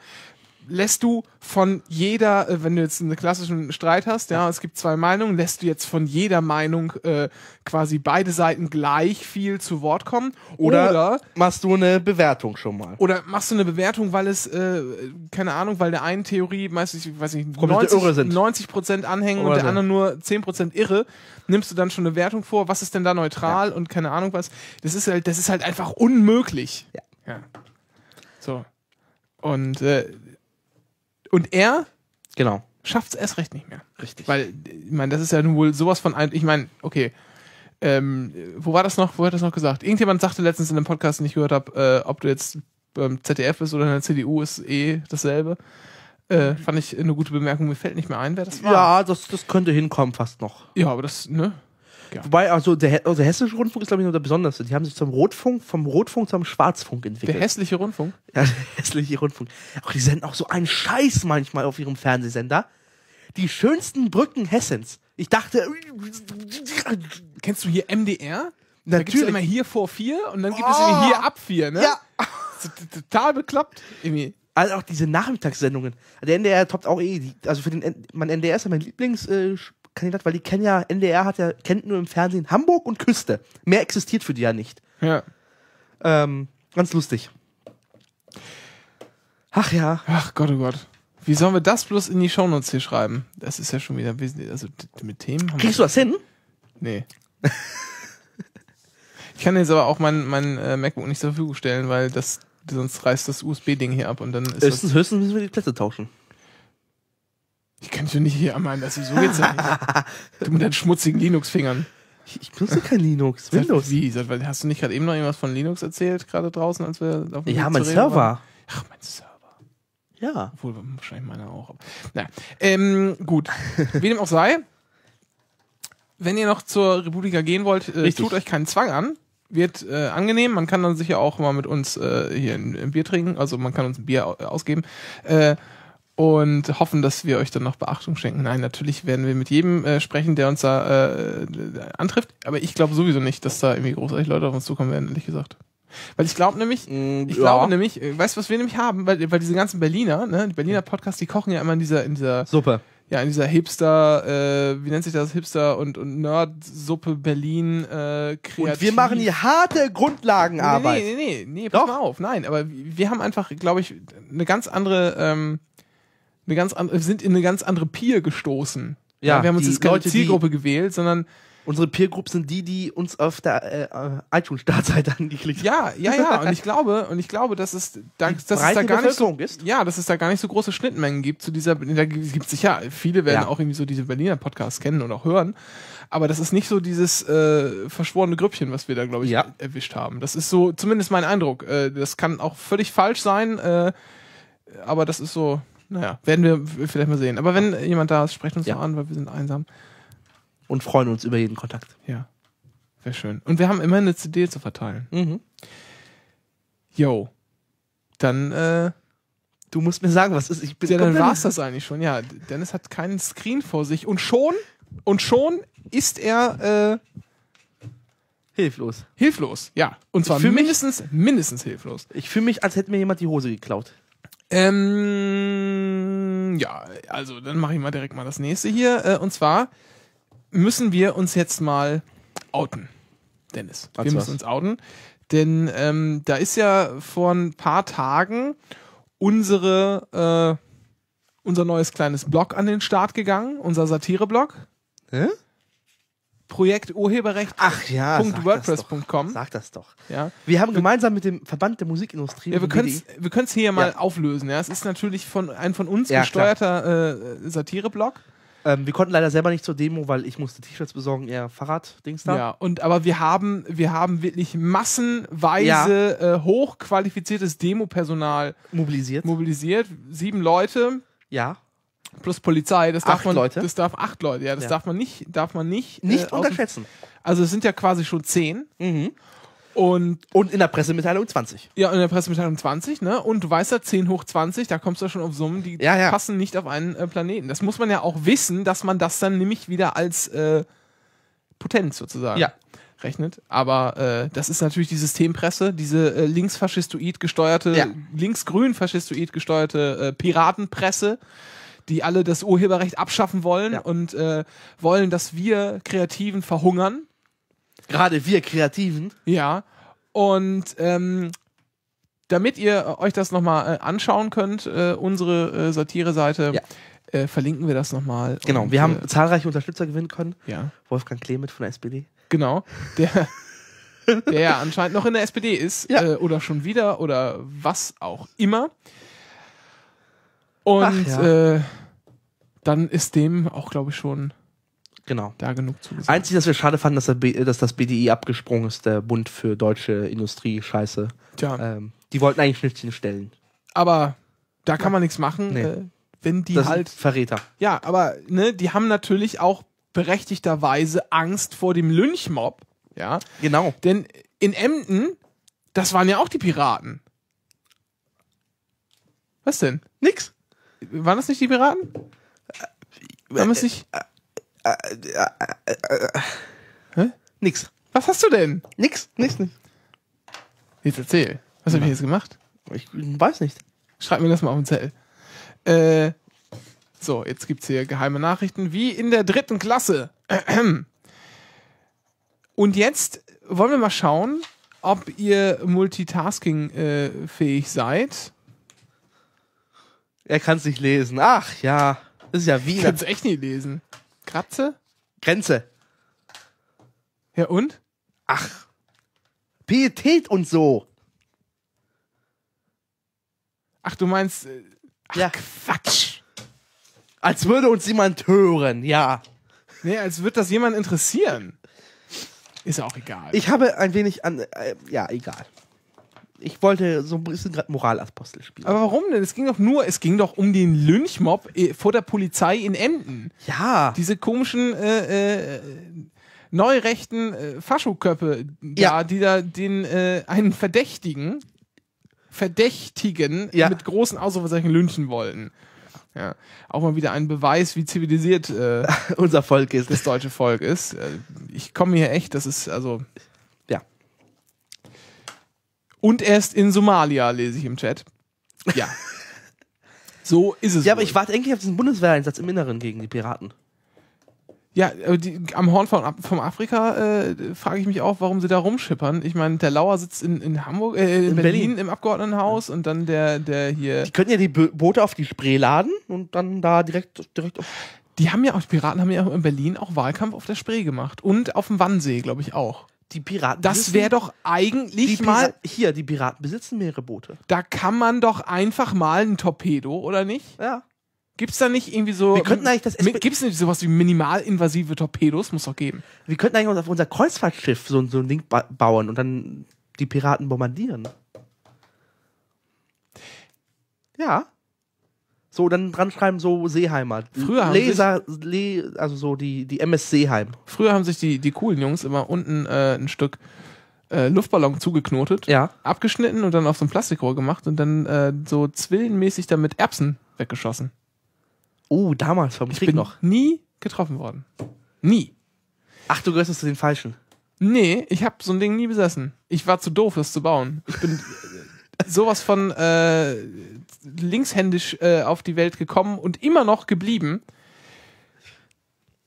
lässt du von jeder, äh, wenn du jetzt einen klassischen Streit hast, ja, es gibt zwei Meinungen, lässt du jetzt von jeder Meinung äh, quasi beide Seiten gleich viel zu Wort kommen? Oder, oder, machst du eine Bewertung schon mal? Oder machst du eine Bewertung, weil es, äh, keine Ahnung, weil der einen Theorie, meistens, ich weiß nicht, 90, 90 Prozent anhängen oder und der anderen nur 10 Prozent irre, nimmst du dann schon eine Wertung vor, was ist denn da neutral ja. und keine Ahnung was? Das ist halt, das ist halt einfach unmöglich. Ja. ja. So. Und äh, und er, genau, schafft es erst recht nicht mehr. Richtig. Weil, ich meine, das ist ja nun wohl sowas von ein, ich meine, okay, ähm, wo war das noch, wo hat das noch gesagt? Irgendjemand sagte letztens in einem Podcast, den ich gehört habe, äh, ob du jetzt beim ZDF bist oder in der CDU, ist eh dasselbe. Äh, fand ich eine gute Bemerkung, mir fällt nicht mehr ein, wer das war. Ja, das, das könnte hinkommen fast noch. Ja, aber das, ne? ja. Wobei, also der, also der hessische Rundfunk ist, glaube ich, noch der besonderste. Die haben sich zum Rotfunk, vom Rotfunk zum Schwarzfunk entwickelt. Der hässliche Rundfunk? Ja, der hässliche Rundfunk. Auch die senden auch so einen Scheiß manchmal auf ihrem Fernsehsender. Die schönsten Brücken Hessens. Ich dachte. Kennst du hier MDR? Da Natürlich. Da gibt's ja immer hier vor vier und dann gibt es oh. irgendwie hier ab vier, ne? Ja. Total bekloppt. Irgendwie. Also auch diese Nachmittagssendungen. Der NDR toppt auch eh. Die, also für den, mein NDR ist ja mein Lieblings, äh, Kandidat, weil die kennen ja, NDR hat ja, kennt nur im Fernsehen Hamburg und Küste. Mehr existiert für die ja nicht. Ja. Ähm, ganz lustig. Ach ja. Ach Gott, oh Gott. Wie sollen wir das bloß in die Shownotes hier schreiben? Das ist ja schon wieder wesentlich. Also mit Themen. Kriegst du das hin? Nee. ich kann jetzt aber auch mein, mein äh, MacBook nicht zur Verfügung stellen, weil das sonst reißt das USB-Ding hier ab und dann ist. Höchstens, höchstens müssen wir die Plätze tauschen. Ich kann dich nicht hier anmachen, dass sie so geht's ja Du mit deinen schmutzigen Linux-Fingern. Ich, ich benutze kein Linux. Windows. Wie? Seit, hast du nicht gerade eben noch irgendwas von Linux erzählt, gerade draußen, als wir auf dem Ja, mein Server. Waren? Ach, mein Server. Ja. Obwohl, wahrscheinlich meiner auch. Naja. ähm, gut. Wie dem auch sei, wenn ihr noch zur Republika gehen wollt, äh, tut euch keinen Zwang an. Wird äh, angenehm. Man kann dann sicher auch mal mit uns äh, hier ein, ein, Bier trinken. Also man kann uns ein Bier ausgeben. Äh, und hoffen, dass wir euch dann noch Beachtung schenken. Nein, natürlich werden wir mit jedem äh, sprechen, der uns da äh, antrifft. Aber ich glaube sowieso nicht, dass da irgendwie großartig Leute auf uns zukommen werden, ehrlich gesagt. Weil ich glaube nämlich, mm, ich ja. glaube nämlich, äh, weißt du, was wir nämlich haben? Weil, weil diese ganzen Berliner, ne, die Berliner hm. Podcasts, die kochen ja immer in dieser, in dieser Suppe. Ja, in dieser Hipster, äh, wie nennt sich das? Hipster und, und Nerd-Suppe Berlin äh, kreativ. Und wir machen die harte Grundlagenarbeit. Nee, nee, nee, nee, nee pass Doch. mal auf. Nein, aber wir haben einfach, glaube ich, eine ganz andere ähm, eine ganz andere, sind in eine ganz andere Peer gestoßen. Ja, ja wir haben uns jetzt keine Leute, Zielgruppe gewählt, sondern Unsere Peer Group sind die, die uns auf der äh, iTunes Startseite angeklickt haben. Ja, ja, ja. Und ich glaube, und ich glaube, dass es da, dass es da gar nicht so, ist. ja, dass es da gar nicht so große Schnittmengen gibt zu dieser. Da gibt es sicher viele werden ja. auch irgendwie so diese Berliner Podcasts kennen und auch hören. Aber das ist nicht so dieses äh, verschworene Grüppchen, was wir da glaube ich ja. erwischt haben. Das ist so zumindest mein Eindruck. Äh, das kann auch völlig falsch sein, äh, aber das ist so naja, werden wir vielleicht mal sehen. Aber wenn jemand da ist, sprecht uns ja. mal an, weil wir sind einsam. Und freuen uns über jeden Kontakt. Ja. Wäre schön. Und wir haben immer eine CD zu verteilen. Mhm. Yo. Dann, äh, du musst mir sagen, was ist. Ich bin ja, dann war es das eigentlich schon. Ja, Dennis hat keinen Screen vor sich. Und schon, und schon ist er, äh, Hilflos. Hilflos, ja. Und zwar mindestens, mich, mindestens hilflos. Ich fühle mich, als hätte mir jemand die Hose geklaut. Ähm, ja, also dann mache ich mal direkt mal das nächste hier. Äh, und zwar müssen wir uns jetzt mal outen, Dennis. wir was? müssen uns outen. Denn ähm, da ist ja vor ein paar Tagen unsere, äh, unser neues kleines Blog an den Start gegangen, unser Satire-Blog. Hä? Projekt Urheberrecht. Ach ja. .wordpress.com. Sag das doch. Ja. Wir haben gemeinsam mit dem Verband der Musikindustrie. Ja, wir können es hier ja. mal auflösen. Ja, es ist natürlich von ein von uns ja, gesteuerter äh, Satire-Blog. Ähm, wir konnten leider selber nicht zur Demo, weil ich musste T-Shirts besorgen, eher Fahrrad-Dings da. Ja, und aber wir haben, wir haben wirklich massenweise ja. äh, hochqualifiziertes Demo-Personal mobilisiert. Mobilisiert. Sieben Leute. Ja plus Polizei, das darf acht man, Leute. das darf acht Leute, ja, das ja. darf man nicht, darf man nicht, nicht äh, unterschätzen. Also es sind ja quasi schon zehn. Mhm. Und, und in der Pressemitteilung 20. Ja, in der Pressemitteilung 20, ne? Und du weißt ja, 10 hoch 20, da kommst du schon auf Summen, die ja, ja. passen nicht auf einen äh, Planeten. Das muss man ja auch wissen, dass man das dann nämlich wieder als äh, Potenz sozusagen ja. rechnet. Aber äh, das ist natürlich die Systempresse, diese äh, linksfaschistoid gesteuerte, ja. linksgrün-faschistoid gesteuerte äh, Piratenpresse die alle das Urheberrecht abschaffen wollen ja. und äh, wollen, dass wir Kreativen verhungern. Gerade wir Kreativen. Ja. Und ähm, damit ihr euch das nochmal äh, anschauen könnt, äh, unsere äh, Satire-Seite. Ja. Äh, verlinken wir das nochmal. Genau, und, wir haben äh, zahlreiche Unterstützer gewinnen können. Ja. Wolfgang Clement von der SPD. Genau, der, der ja anscheinend noch in der SPD ist ja. äh, oder schon wieder oder was auch immer. Und ja. äh, dann ist dem auch, glaube ich, schon genau. da genug zu zugesagt. Einzig, dass wir schade fanden, dass, dass, das BDI abgesprungen ist, der Bund für deutsche Industrie-Scheiße. Tja. Ähm, die wollten eigentlich Schnittchen stellen. Aber da kann ja. man nichts machen, nee. äh, wenn die das halt. Verräter. Ja, aber ne, die haben natürlich auch berechtigterweise Angst vor dem Lynchmob. Ja. Genau. Denn in Emden, das waren ja auch die Piraten. Was denn? Nix. Waren das nicht die Piraten? Haben es nicht. Hä? Nix. Was hast du denn? Nix, nichts, nichts. Jetzt erzähl. Was hab ich jetzt gemacht? Ich weiß nicht. Schreib mir das mal auf den Zettel. Äh, so, jetzt gibt's hier geheime Nachrichten, wie in der dritten Klasse. Und jetzt wollen wir mal schauen, ob ihr multitasking äh, fähig seid. Er kann es nicht lesen. Ach ja, das ist ja Wiener. Ich kann es echt nicht lesen. Kratze? Grenze. Ja und? Ach, Pietät und so. Ach, du meinst. Äh, ach, ja. Quatsch. Als würde uns jemand hören, ja. Nee, als würde das jemand interessieren. Ist auch egal. Ich habe ein wenig an. Äh, ja, egal ich wollte so ein bisschen gerade Moralapostel spielen. Aber warum denn? Es ging doch nur, es ging doch um den Lynchmob eh, vor der Polizei in Emden. Ja. Diese komischen äh, äh, neurechten äh, Faschoköppe da, ja. die da den äh, einen Verdächtigen Verdächtigen ja. mit großen Ausrufezeichen lynchen wollten. Ja. Auch mal wieder ein Beweis, wie zivilisiert äh, unser Volk ist. Das deutsche Volk ist. Äh, ich komme hier echt, das ist also und er ist in Somalia, lese ich im Chat. Ja. so ist es. Ja, wohl. aber ich warte eigentlich auf diesen Bundeswehreinsatz im Inneren gegen die Piraten. Ja, die, am Horn von, vom Afrika äh, frage ich mich auch, warum sie da rumschippern. Ich meine, der Lauer sitzt in, in Hamburg, äh, in, in Berlin, Berlin, im Abgeordnetenhaus und dann der, der hier. Die können ja die Boote auf die Spree laden und dann da direkt, direkt auf. Die haben ja auch, die Piraten haben ja in Berlin auch Wahlkampf auf der Spree gemacht und auf dem Wannsee, glaube ich, auch. Die Piraten. Das wäre doch eigentlich mal. Hier, die Piraten besitzen mehrere Boote. Da kann man doch einfach mal ein Torpedo, oder nicht? Ja. Gibt's da nicht irgendwie so. Wir könnten eigentlich das. Gibt's nicht sowas wie minimalinvasive Torpedos? Muss doch geben. Wir könnten eigentlich auf unser Kreuzfahrtschiff so, so ein Ding ba bauen und dann die Piraten bombardieren. Ja. So, dann dran schreiben so Seeheimer. Halt. Früher haben Leser, sich, also so die, die MS Seeheim. Früher haben sich die, die coolen Jungs immer unten äh, ein Stück äh, Luftballon zugeknotet, ja. abgeschnitten und dann auf so ein Plastikrohr gemacht und dann äh, so zwillenmäßig damit Erbsen weggeschossen. Oh, damals vom ich bin noch. Nie getroffen worden. Nie. Ach, du gehörst zu den Falschen. Nee, ich habe so ein Ding nie besessen. Ich war zu doof, das zu bauen. Ich bin sowas von äh, linkshändisch äh, auf die Welt gekommen und immer noch geblieben.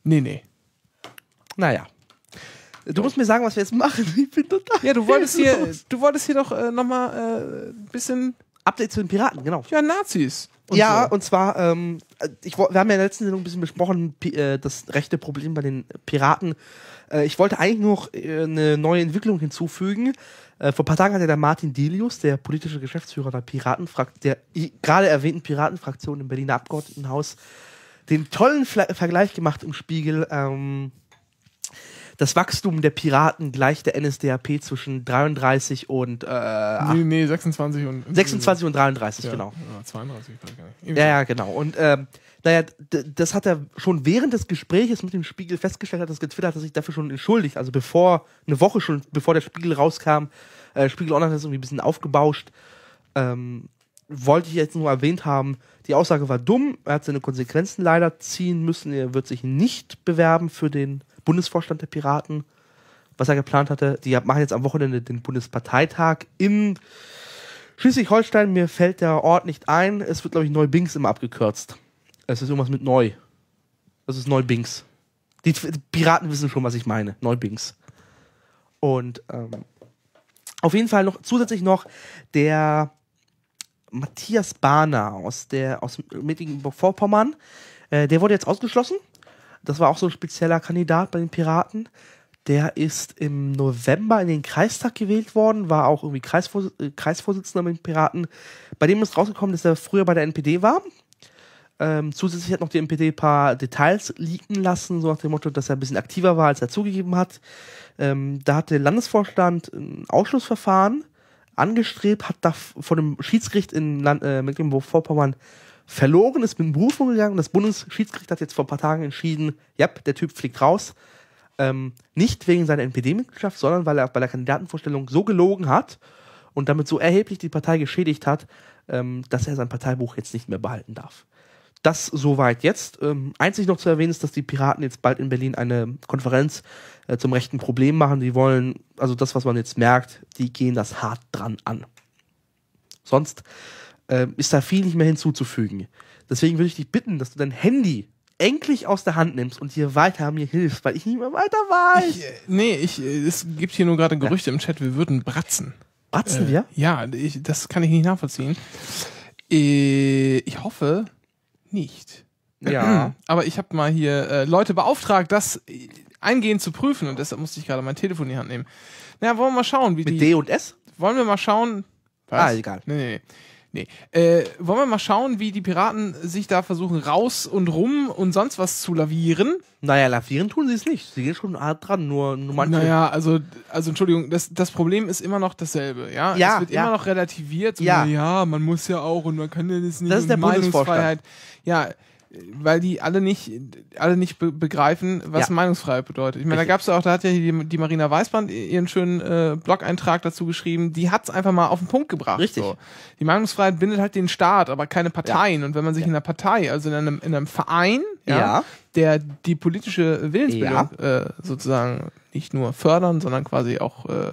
Nee, nee. Naja. Du musst mir sagen, was wir jetzt machen. Ich bin total. Ja, du wolltest hier, du wolltest hier doch äh, nochmal äh, ein bisschen. Update zu den Piraten, genau. Ja, Nazis. Und ja, so. und zwar, ähm, ich, wir haben ja in der letzten Sendung ein bisschen besprochen, äh, das rechte Problem bei den Piraten. Äh, ich wollte eigentlich noch äh, eine neue Entwicklung hinzufügen, äh, vor ein paar Tagen hat ja der Martin Delius, der politische Geschäftsführer der Piratenfraktion, der gerade erwähnten Piratenfraktion im Berliner Abgeordnetenhaus, den tollen Fla Vergleich gemacht im Spiegel. Ähm, das Wachstum der Piraten gleicht der NSDAP zwischen 33 und äh, nee, nee, 26 und 26 und 33, ja, genau. Ja, 32, ich gar nicht. ja, ja, genau. Und ähm, naja, das hat er schon während des Gespräches mit dem Spiegel festgestellt, hat das getwittert, hat er sich dafür schon entschuldigt. Also bevor, eine Woche schon, bevor der Spiegel rauskam, äh, Spiegel Online hat das irgendwie ein bisschen aufgebauscht. Ähm, wollte ich jetzt nur erwähnt haben, die Aussage war dumm, er hat seine Konsequenzen leider ziehen müssen, er wird sich nicht bewerben für den Bundesvorstand der Piraten, was er geplant hatte. Die machen jetzt am Wochenende den Bundesparteitag in Schleswig-Holstein, mir fällt der Ort nicht ein, es wird, glaube ich, Neubings immer abgekürzt. Es ist irgendwas mit neu. Das ist Neubings. Die Piraten wissen schon, was ich meine. Neubings. Und ähm, auf jeden Fall noch zusätzlich noch der Matthias Bahner aus der aus Mecklenburg-Vorpommern. Äh, der wurde jetzt ausgeschlossen. Das war auch so ein spezieller Kandidat bei den Piraten. Der ist im November in den Kreistag gewählt worden, war auch irgendwie äh, Kreisvorsitzender bei den Piraten. Bei dem ist rausgekommen, dass er früher bei der NPD war, ähm, zusätzlich hat noch die MPD ein paar Details liegen lassen, so nach dem Motto, dass er ein bisschen aktiver war, als er zugegeben hat. Ähm, da hat der Landesvorstand ein Ausschlussverfahren angestrebt, hat da vor dem Schiedsgericht in äh, Mecklenburg-Vorpommern verloren, ist mit Berufung gegangen. Das Bundesschiedsgericht hat jetzt vor ein paar Tagen entschieden, ja, der Typ fliegt raus. Ähm, nicht wegen seiner NPD-Mitgliedschaft, sondern weil er bei der Kandidatenvorstellung so gelogen hat und damit so erheblich die Partei geschädigt hat, ähm, dass er sein Parteibuch jetzt nicht mehr behalten darf. Das soweit jetzt. Ähm, einzig noch zu erwähnen ist, dass die Piraten jetzt bald in Berlin eine Konferenz äh, zum rechten Problem machen. Die wollen, also das, was man jetzt merkt, die gehen das hart dran an. Sonst äh, ist da viel nicht mehr hinzuzufügen. Deswegen würde ich dich bitten, dass du dein Handy endlich aus der Hand nimmst und hier weiter mir hilfst, weil ich nicht mehr weiter weiß. Ich, äh, nee, ich, äh, es gibt hier nur gerade Gerüchte ja. im Chat, wir würden bratzen. Bratzen äh, wir? Ja, ich, das kann ich nicht nachvollziehen. Äh, ich hoffe, nicht. Ja. Aber ich habe mal hier äh, Leute beauftragt, das äh, eingehend zu prüfen und deshalb musste ich gerade mein Telefon in die Hand nehmen. Na, naja, wollen wir mal schauen, wie Mit die. Mit D und S? Wollen wir mal schauen. Was? Ah, egal. Nee, nee, nee. Nee. Äh, wollen wir mal schauen, wie die Piraten sich da versuchen, raus und rum und sonst was zu lavieren? Naja, lavieren tun sie es nicht. Sie gehen schon hart dran, nur, nur manche. Naja, also, also Entschuldigung, das, das Problem ist immer noch dasselbe, ja? ja es wird ja. immer noch relativiert. So ja. ja, man muss ja auch und man kann ja das nicht. Das ist der Meinungsfreiheit. Ja, weil die alle nicht, alle nicht be begreifen, was ja. Meinungsfreiheit bedeutet. Ich meine, da gab es auch, da hat ja die, die Marina Weißband ihren schönen äh, Blog-Eintrag dazu geschrieben, die hat's einfach mal auf den Punkt gebracht. Richtig. So. Die Meinungsfreiheit bindet halt den Staat, aber keine Parteien. Ja. Und wenn man sich ja. in einer Partei, also in einem, in einem Verein, ja, der die politische Willensbildung äh, sozusagen nicht nur fördern, sondern quasi auch äh,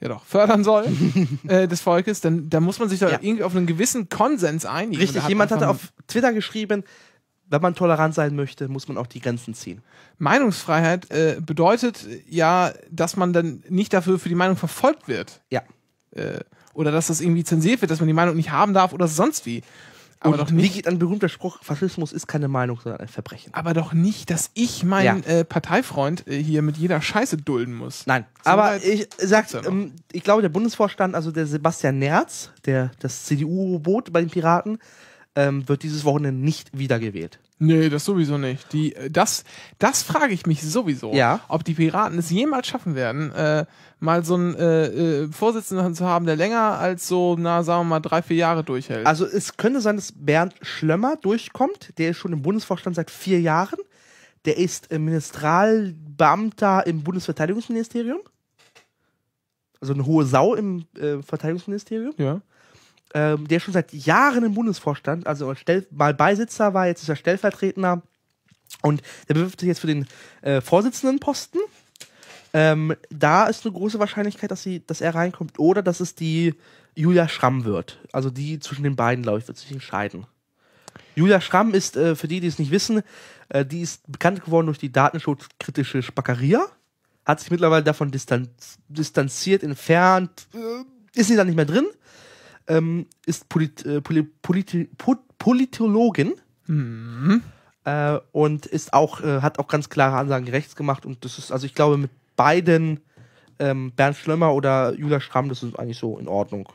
ja doch, fördern soll äh, des Volkes, dann, da muss man sich doch ja. irgendwie auf einen gewissen Konsens einigen. Richtig, hat jemand hatte auf Twitter geschrieben, wenn man tolerant sein möchte, muss man auch die Grenzen ziehen. Meinungsfreiheit äh, bedeutet ja, dass man dann nicht dafür für die Meinung verfolgt wird. Ja. Äh, oder dass das irgendwie zensiert wird, dass man die Meinung nicht haben darf oder sonst wie. Aber doch nicht, wie geht ein berühmter Spruch, Faschismus ist keine Meinung, sondern ein Verbrechen. Aber doch nicht, dass ich meinen ja. äh, Parteifreund äh, hier mit jeder Scheiße dulden muss. Nein, so aber ich sag's, ähm, ich glaube, der Bundesvorstand, also der Sebastian Nerz, der, das CDU-Boot bei den Piraten, ähm, wird dieses Wochenende nicht wiedergewählt. Nee, das sowieso nicht. Die, äh, das das frage ich mich sowieso, ja? ob die Piraten es jemals schaffen werden, äh, mal so einen äh, äh, Vorsitzenden zu haben, der länger als so, na, sagen wir mal, drei, vier Jahre durchhält. Also es könnte sein, dass Bernd Schlömmer durchkommt, der ist schon im Bundesvorstand seit vier Jahren. Der ist Ministralbeamter im Bundesverteidigungsministerium. Also eine hohe Sau im äh, Verteidigungsministerium. Ja ähm, der schon seit Jahren im Bundesvorstand, also mal Beisitzer war, jetzt ist er Stellvertretender und der bewirft sich jetzt für den äh, Vorsitzendenposten. Ähm, da ist eine große Wahrscheinlichkeit, dass, sie, dass er reinkommt oder dass es die Julia Schramm wird. Also die zwischen den beiden, glaube ich, wird sich entscheiden. Julia Schramm ist, äh, für die, die es nicht wissen, äh, die ist bekannt geworden durch die datenschutzkritische Spackeria. Hat sich mittlerweile davon distanz distanziert, entfernt, äh, ist sie da nicht mehr drin ähm, ist Polit, äh, Polit, Politologin mhm. äh, und ist auch, äh, hat auch ganz klare Ansagen rechts gemacht. Und das ist, also ich glaube, mit beiden ähm, Bernd Schlömer oder Julia Schramm, das ist eigentlich so in Ordnung.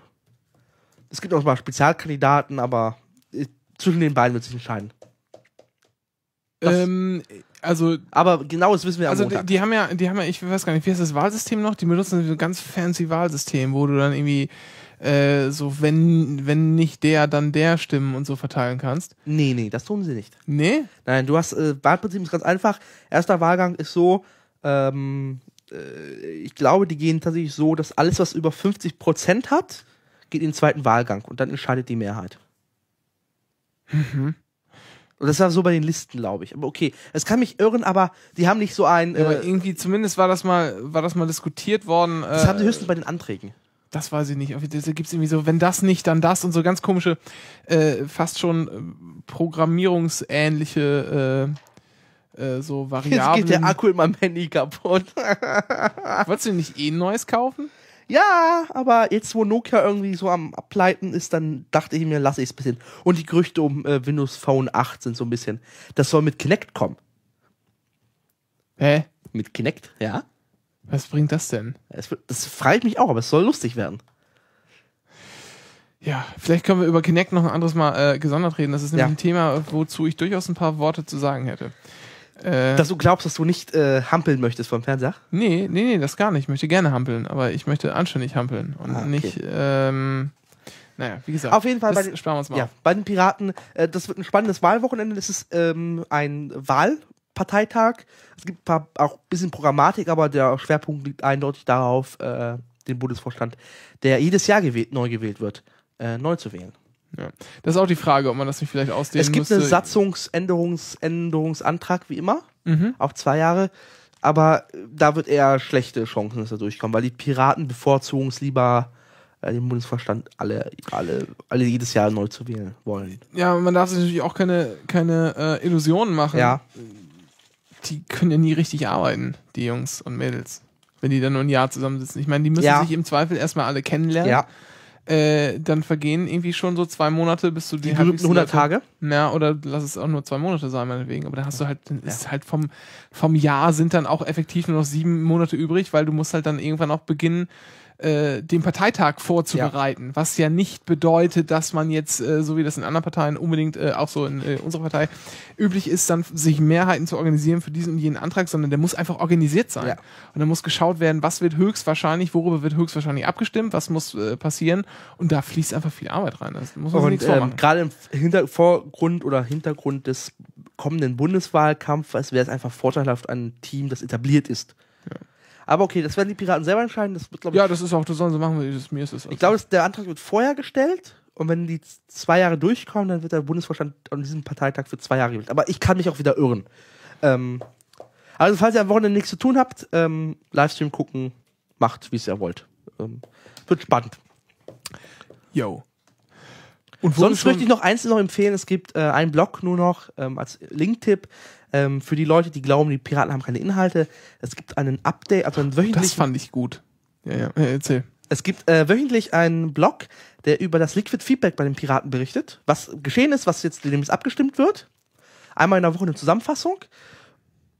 Es gibt auch mal Spezialkandidaten, aber äh, zwischen den beiden wird sich entscheiden. ähm, also. Aber genau das wissen wir am also Montag. Die, die, haben ja, die haben ja, ich weiß gar nicht, wie heißt das Wahlsystem noch? Die benutzen so ein ganz fancy Wahlsystem, wo du dann irgendwie äh, so wenn, wenn nicht der, dann der Stimmen und so verteilen kannst. Nee, nee, das tun sie nicht. Nee? Nein, du hast, äh, Wahlprinzip ist ganz einfach. Erster Wahlgang ist so, ähm, äh, ich glaube, die gehen tatsächlich so, dass alles, was über 50 Prozent hat, geht in den zweiten Wahlgang und dann entscheidet die Mehrheit. Mhm. Und das war so bei den Listen, glaube ich. Aber okay, es kann mich irren, aber die haben nicht so ein. Ja, äh, aber irgendwie zumindest war das mal, war das mal diskutiert worden. Das äh, haben sie äh, höchstens bei den Anträgen das weiß ich nicht. Da gibt irgendwie so, wenn das nicht, dann das und so ganz komische, äh, fast schon äh, programmierungsähnliche äh, äh, so Variablen. Jetzt geht der Akku in meinem Handy kaputt. Wolltest du nicht eh ein neues kaufen? Ja, aber jetzt, wo Nokia irgendwie so am Ableiten ist, dann dachte ich mir, lasse ich es ein bisschen. Und die Gerüchte um äh, Windows Phone 8 sind so ein bisschen, das soll mit Kinect kommen. Hä? Mit Kinect, ja. Was bringt das denn? Es, das freut mich auch, aber es soll lustig werden. Ja, vielleicht können wir über Kinect noch ein anderes Mal äh, gesondert reden. Das ist nämlich ja. ein Thema, wozu ich durchaus ein paar Worte zu sagen hätte. Äh, dass du glaubst, dass du nicht äh, hampeln möchtest vom Fernseher? Nee, nee, nee, das gar nicht. Ich möchte gerne hampeln, aber ich möchte anständig hampeln und ah, okay. nicht. Ähm, naja, wie gesagt. Auf jeden Fall bei den, sparen wir uns mal. Ja, bei den Piraten, äh, das wird ein spannendes Wahlwochenende. Das ist ähm, ein Wahl, Parteitag. Es gibt paar, auch ein bisschen Programmatik, aber der Schwerpunkt liegt eindeutig darauf, äh, den Bundesvorstand, der jedes Jahr gewählt, neu gewählt wird, äh, neu zu wählen. Ja. Das ist auch die Frage, ob man das nicht vielleicht ausdehnen Es gibt müsste. einen Satzungsänderungsantrag, wie immer, mhm. auf zwei Jahre. Aber äh, da wird eher schlechte Chancen, dass er durchkommt, weil die Piraten bevorzugen es lieber äh, den Bundesvorstand alle, alle, alle jedes Jahr neu zu wählen wollen. Ja, man darf sich natürlich auch keine, keine äh, Illusionen machen. Ja die können ja nie richtig arbeiten, die Jungs und Mädels. Wenn die dann nur ein Jahr zusammensitzen. Ich meine, die müssen ja. sich im Zweifel erstmal alle kennenlernen. Ja. Äh, dann vergehen irgendwie schon so zwei Monate, bis du die, die berühmten 100 Tage. Ja, oder lass es auch nur zwei Monate sein, meinetwegen. Aber dann hast du halt, dann ist halt vom, vom Jahr sind dann auch effektiv nur noch sieben Monate übrig, weil du musst halt dann irgendwann auch beginnen, äh, den Parteitag vorzubereiten, ja. was ja nicht bedeutet, dass man jetzt, äh, so wie das in anderen Parteien unbedingt, äh, auch so in äh, unserer Partei üblich ist, dann sich Mehrheiten zu organisieren für diesen und jenen Antrag, sondern der muss einfach organisiert sein. Ja. Und dann muss geschaut werden, was wird höchstwahrscheinlich, worüber wird höchstwahrscheinlich abgestimmt, was muss äh, passieren. Und da fließt einfach viel Arbeit rein. Das muss man und ähm, gerade im Hinter Vorgrund oder Hintergrund des kommenden Bundeswahlkampfes wäre es einfach vorteilhaft, ein Team, das etabliert ist. Ja aber okay, das werden die Piraten selber entscheiden. Das wird, ich. Ja, das ist auch, das sollen sie machen, das, mir ist Also. Ich glaube, der Antrag wird vorher gestellt und wenn die zwei Jahre durchkommen, dann wird der Bundesvorstand an diesem Parteitag für zwei Jahre gewählt. Aber ich kann mich auch wieder irren. Ähm, also, falls ihr am Wochenende nichts zu tun habt, ähm, Livestream gucken, macht, wie es ihr wollt. Ähm, wird spannend. Yo. Sonst möchte ich noch eins noch empfehlen. Es gibt äh, einen Blog nur noch ähm, als Linktipp. Ähm, für die Leute, die glauben, die Piraten haben keine Inhalte, es gibt einen Update, also einen wöchentlichen. Das fand ich gut. Ja, ja, äh, erzähl. Es gibt äh, wöchentlich einen Blog, der über das Liquid Feedback bei den Piraten berichtet, was geschehen ist, was jetzt demnächst abgestimmt wird. Einmal in der Woche eine Zusammenfassung.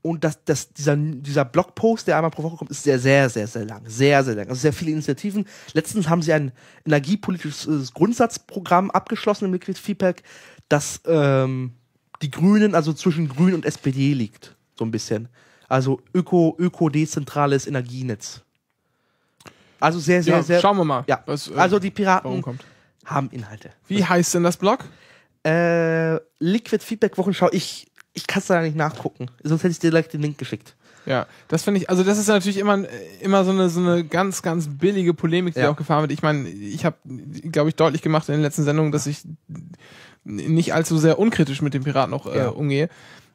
Und das, das, dieser, dieser Blogpost, der einmal pro Woche kommt, ist sehr, sehr, sehr, sehr lang. Sehr, sehr lang. Also sehr viele Initiativen. Letztens haben sie ein energiepolitisches Grundsatzprogramm abgeschlossen im Liquid Feedback, das ähm, die Grünen, also zwischen Grün und SPD liegt. So ein bisschen. Also öko, öko dezentrales Energienetz. Also sehr, sehr, ja, sehr. Schauen wir mal. Ja. Was, äh, also die Piraten haben Inhalte. Wie was heißt denn das Blog? Äh, Liquid Feedback Wochenschau. Ich, ich kann es da nicht nachgucken. Sonst hätte ich dir gleich den Link geschickt. Ja, das finde ich, also das ist natürlich immer, immer so eine, so eine ganz, ganz billige Polemik, die ja. auch gefahren wird. Ich meine, ich habe, glaube ich, deutlich gemacht in den letzten Sendungen, dass ich nicht allzu sehr unkritisch mit dem Piraten noch äh, ja. umgehe.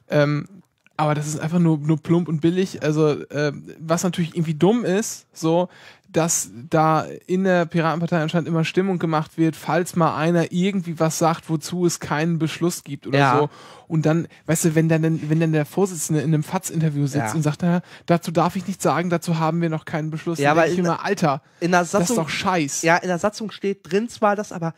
Ähm, aber das ist einfach nur, nur plump und billig. Also, äh, was natürlich irgendwie dumm ist, so, dass da in der Piratenpartei anscheinend immer Stimmung gemacht wird, falls mal einer irgendwie was sagt, wozu es keinen Beschluss gibt oder ja. so. Und dann, weißt du, wenn dann, wenn dann der Vorsitzende in einem fats interview sitzt ja. und sagt, naja, dazu darf ich nicht sagen, dazu haben wir noch keinen Beschluss. Ja, aber ich immer, Alter, in der Satzung, das ist doch Scheiß. Ja, in der Satzung steht drin zwar das, aber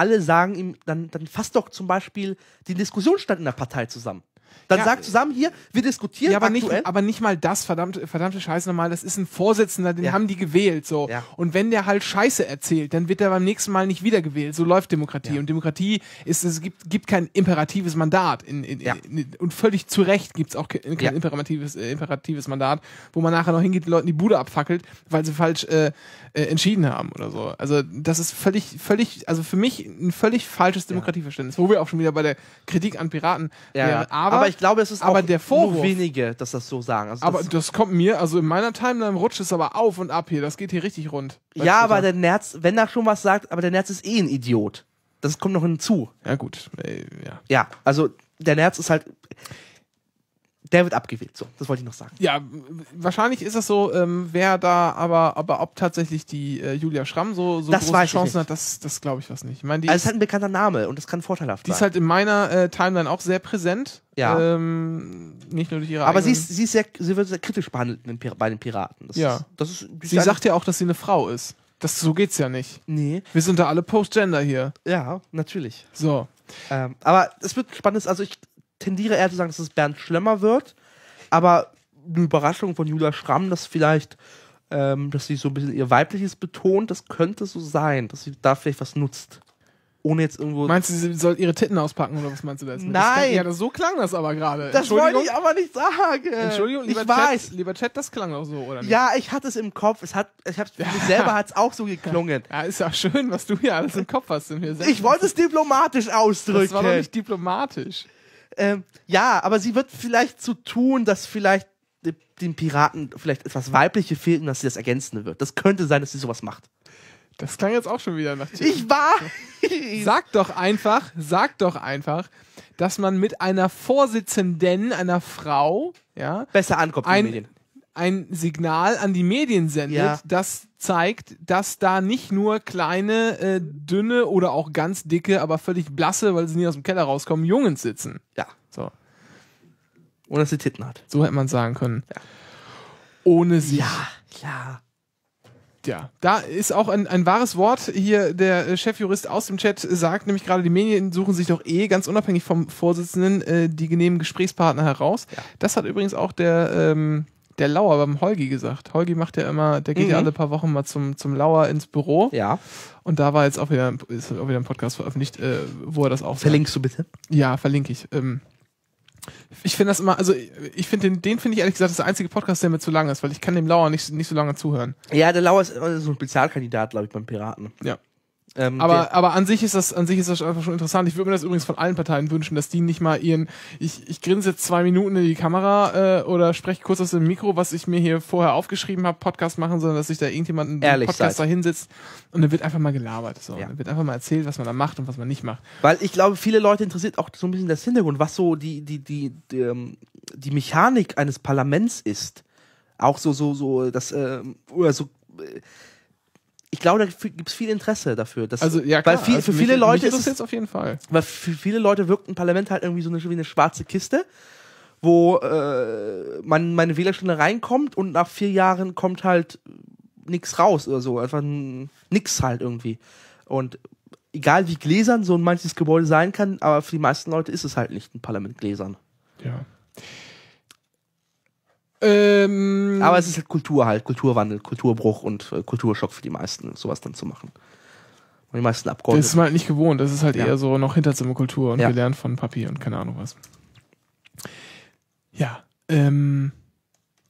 alle sagen ihm, dann, dann fasst doch zum Beispiel den Diskussionsstand in der Partei zusammen. Dann ja, sag zusammen hier, wir diskutieren ja, aber aktuell. Nicht, aber nicht mal das, verdammte, verdammte Scheiße nochmal, das ist ein Vorsitzender, den ja. haben die gewählt. so. Ja. Und wenn der halt Scheiße erzählt, dann wird er beim nächsten Mal nicht wiedergewählt. So läuft Demokratie. Und Demokratie ist, es gibt, gibt kein imperatives Mandat. In, in, in, und völlig zu Recht gibt es auch kein, kein imperatives, äh, imperatives Mandat, wo man nachher noch hingeht, den Leuten die Bude abfackelt, weil sie falsch äh, äh, entschieden haben oder so. Also das ist völlig, völlig, also für mich ein völlig falsches Demokratieverständnis, wo wir auch schon wieder bei der Kritik an Piraten ja. wären. aber, aber aber ich glaube, es ist aber der Vorwurf, nur wenige, dass das so sagen. Also das aber das kommt mir, also in meiner Timeline rutscht es aber auf und ab hier. Das geht hier richtig rund. Ja, aber der Nerz, wenn er schon was sagt, aber der Nerz ist eh ein Idiot. Das kommt noch hinzu. Ja, gut. Äh, ja. ja, also der Nerz ist halt der wird abgewählt. So, das wollte ich noch sagen. Ja, wahrscheinlich ist das so, ähm, wer da aber, aber ob tatsächlich die äh, Julia Schramm so, so das große Chancen hat, das, das glaube ich was nicht. Ich mein, die also ist halt ein bekannter Name und das kann vorteilhaft die sein. Die ist halt in meiner äh, Timeline auch sehr präsent. Ja. Ähm, nicht nur durch ihre Aber sie, ist, sie, ist sehr, sie wird sehr kritisch behandelt bei den Piraten. Das ja. Ist, das ist, sie sagt ja auch, dass sie eine Frau ist. Das, so geht's ja nicht. Nee. Wir sind da alle Postgender hier. Ja, natürlich. So. Ähm, aber es wird spannend, also ich, tendiere eher zu sagen, dass es Bernd Schlemmer wird. Aber eine Überraschung von Julia Schramm, dass vielleicht, ähm, dass sie so ein bisschen ihr Weibliches betont, das könnte so sein, dass sie da vielleicht was nutzt. Ohne jetzt irgendwo. Meinst du, sie soll ihre Titten auspacken oder was meinst du da jetzt? Nein! Das, ja, das, so klang das aber gerade. Das wollte ich aber nicht sagen. Entschuldigung, lieber ich Chat, weiß. lieber Chat, das klang auch so, oder nicht? Ja, ich hatte es im Kopf. Es hat, ich hab's, für mich selber hat es auch so geklungen. Ja, ist ja schön, was du hier alles im Kopf hast. Ich wollte es diplomatisch ausdrücken. Das war doch nicht diplomatisch. Ähm, ja, aber sie wird vielleicht zu so tun, dass vielleicht den Piraten vielleicht etwas weibliche fehlt und dass sie das ergänzen wird. Das könnte sein, dass sie sowas macht. Das klang jetzt auch schon wieder nach Tipp. Ich war. Sag doch einfach, sag doch einfach, dass man mit einer Vorsitzenden, einer Frau, ja, besser ankommt in den Medien ein Signal an die Medien sendet, ja. das zeigt, dass da nicht nur kleine, äh, dünne oder auch ganz dicke, aber völlig blasse, weil sie nie aus dem Keller rauskommen, Jungs sitzen. Ja. So. Ohne dass sie Titten hat. So hätte man sagen können. Ja. Ohne sie. Ja, ja. Ja, da ist auch ein, ein wahres Wort. Hier der äh, Chefjurist aus dem Chat sagt nämlich gerade, die Medien suchen sich doch eh ganz unabhängig vom Vorsitzenden äh, die genehmen Gesprächspartner heraus. Ja. Das hat übrigens auch der ähm, der Lauer beim Holgi gesagt. Holgi macht ja immer, der geht mhm. ja alle paar Wochen mal zum, zum Lauer ins Büro. Ja. Und da war jetzt auch wieder, ist auch wieder ein Podcast veröffentlicht, äh, wo er das auch Verlinkst sagt. du bitte? Ja, verlinke ich. Ähm, ich finde das immer, also ich finde den, den finde ich ehrlich gesagt das der einzige Podcast, der mir zu lang ist, weil ich kann dem Lauer nicht, nicht so lange zuhören. Ja, der Lauer ist also so ein Spezialkandidat, glaube ich, beim Piraten. Ja. Ähm, aber, aber an sich ist das, an sich ist das einfach schon interessant. Ich würde mir das übrigens von allen Parteien wünschen, dass die nicht mal ihren, ich, ich grinse jetzt zwei Minuten in die Kamera äh, oder spreche kurz aus dem Mikro, was ich mir hier vorher aufgeschrieben habe, Podcast machen, sondern dass sich da irgendjemand ein Podcaster hinsetzt und dann wird einfach mal gelabert. So. Ja. Dann wird einfach mal erzählt, was man da macht und was man nicht macht. Weil ich glaube, viele Leute interessiert auch so ein bisschen das Hintergrund, was so die, die, die, die, ähm, die Mechanik eines Parlaments ist. Auch so, so, so, das, äh, oder so. Äh, ich glaube, da gibt es viel Interesse dafür. Dass, also ja, klar. Weil viel, also für viele Leute ist es jetzt auf jeden Fall. Weil für viele Leute wirkt ein Parlament halt irgendwie so eine, wie eine schwarze Kiste, wo äh, man meine Wählerstunde reinkommt und nach vier Jahren kommt halt nichts raus oder so, einfach nix halt irgendwie. Und egal wie gläsern so ein manches Gebäude sein kann, aber für die meisten Leute ist es halt nicht ein Parlament gläsern. Ja. Ähm, Aber es ist halt Kultur halt, Kulturwandel, Kulturbruch und äh, Kulturschock für die meisten, sowas dann zu machen. Und die meisten Abgeordneten. Das ist man halt nicht gewohnt, das ist halt ja. eher so noch Hinterzimmerkultur und ja. lernen von Papi und keine Ahnung was. Ja, ähm,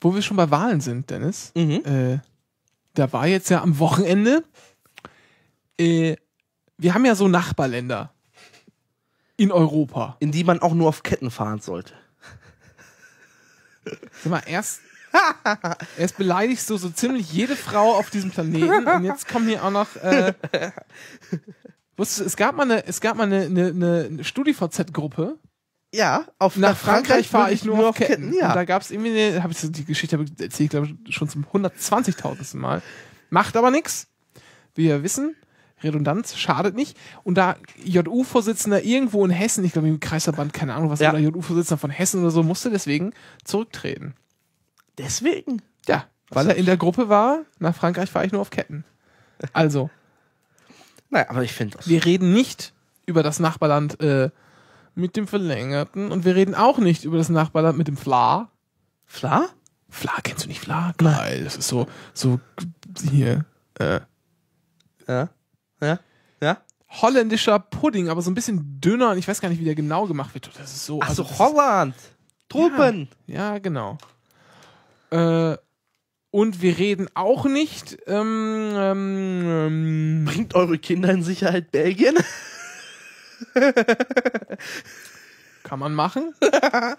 wo wir schon bei Wahlen sind, Dennis, mhm. äh, da war jetzt ja am Wochenende, äh, wir haben ja so Nachbarländer in Europa. In die man auch nur auf Ketten fahren sollte. Sag mal, erst, erst beleidigst du so ziemlich jede Frau auf diesem Planeten und jetzt kommen hier auch noch. Äh, wusstest du, es gab mal eine, es gab mal eine, eine, eine StudiVZ-Gruppe. Ja, auf nach, nach Frankreich, Frankreich fahre ich nur, nur auf Ketten. Ketten ja. Und da gab es irgendwie eine, habe ich so, die Geschichte erzählt, erzähle ich schon zum 120.000. Mal. Macht aber nichts. Wie wir wissen, Redundanz schadet nicht. Und da JU-Vorsitzender irgendwo in Hessen, ich glaube im Kreisverband, keine Ahnung was, ja. oder JU-Vorsitzender von Hessen oder so, musste deswegen zurücktreten. Deswegen? Ja, weil er in der Gruppe war. Nach Frankreich fahre ich nur auf Ketten. Also. naja, aber ich finde das. Wir reden nicht über das Nachbarland äh, mit dem Verlängerten und wir reden auch nicht über das Nachbarland mit dem Fla. Fla? Fla, kennst du nicht Fla? Geil, das ist so, so hier, äh, ja. Ja? Ja? Holländischer Pudding, aber so ein bisschen dünner und ich weiß gar nicht, wie der genau gemacht wird. Das ist so. Ach also so, Holland! Truppen! Ja, ja genau. Äh, und wir reden auch nicht. Ähm, ähm, ähm Bringt eure Kinder in Sicherheit Belgien? Kann man machen.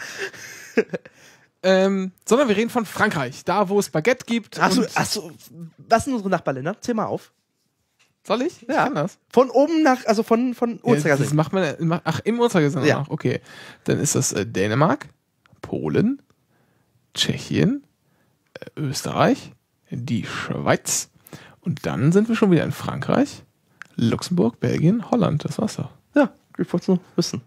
ähm, sondern wir reden von Frankreich, da wo es Baguette gibt. Achso, ach so, was sind unsere Nachbarländer? Zähl mal auf. Soll ich? Ja. Ich kann das. Von oben nach, also von, von Uhrzeigersinn. Ja, das macht man, ach, im Uhrzeigersinn ja. Nach. okay. Dann ist das äh, Dänemark, Polen, Tschechien, äh, Österreich, die Schweiz und dann sind wir schon wieder in Frankreich, Luxemburg, Belgien, Holland, das war's doch. Ja, ich wollte es nur wissen.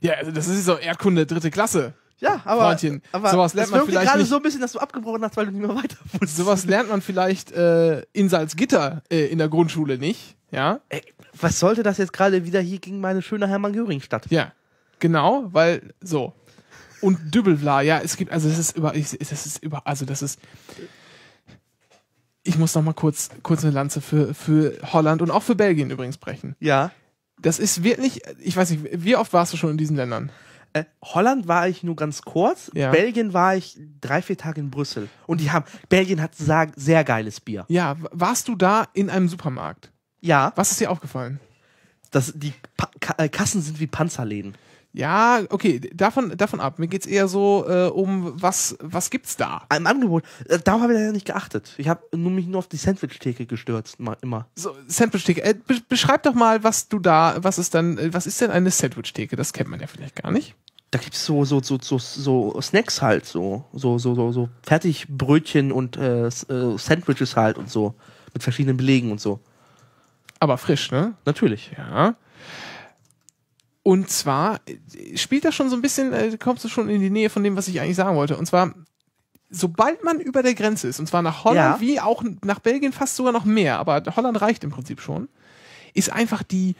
Ja, also das ist so Erdkunde dritte Klasse. Ja, aber, Freundchen. aber sowas lernt man vielleicht gerade so ein bisschen, dass du abgebrochen hast, weil du nicht mehr weiter wusstest. Sowas lernt man vielleicht äh, in Salzgitter äh, in der Grundschule nicht, ja? Ey, was sollte das jetzt gerade wieder hier gegen meine schöne Hermann-Göring-Stadt? Ja, genau, weil so. Und Dübbelbla, ja, es gibt, also es ist über, ich, das ist über, also das ist ich muss noch mal kurz, kurz eine Lanze für, für Holland und auch für Belgien übrigens brechen. Ja. Das ist wirklich, ich weiß nicht, wie oft warst du schon in diesen Ländern? Äh, Holland war ich nur ganz kurz, ja. Belgien war ich drei, vier Tage in Brüssel. Und die haben, Belgien hat sehr, sehr geiles Bier. Ja, warst du da in einem Supermarkt? Ja. Was ist dir aufgefallen? Das, die pa äh, Kassen sind wie Panzerläden. Ja, okay, davon, davon ab. Mir geht es eher so äh, um, was, was gibt's da? Im Angebot. Äh, darauf habe ich ja nicht geachtet. Ich habe mich nur auf die Sandwich-Theke gestürzt, immer. So, Sandwich-Theke. Äh, be beschreib doch mal, was du da, was ist dann, äh, was ist denn eine Sandwich-Theke? Das kennt man ja vielleicht gar nicht da gibt's so so so so so Snacks halt so so so so, so Fertigbrötchen und äh, äh Sandwiches halt und so mit verschiedenen Belegen und so. Aber frisch, ne? Natürlich. Ja. Und zwar äh, spielt das schon so ein bisschen, äh, kommst du schon in die Nähe von dem, was ich eigentlich sagen wollte. Und zwar, sobald man über der Grenze ist, und zwar nach Holland, ja. wie auch nach Belgien fast sogar noch mehr, aber Holland reicht im Prinzip schon, ist einfach die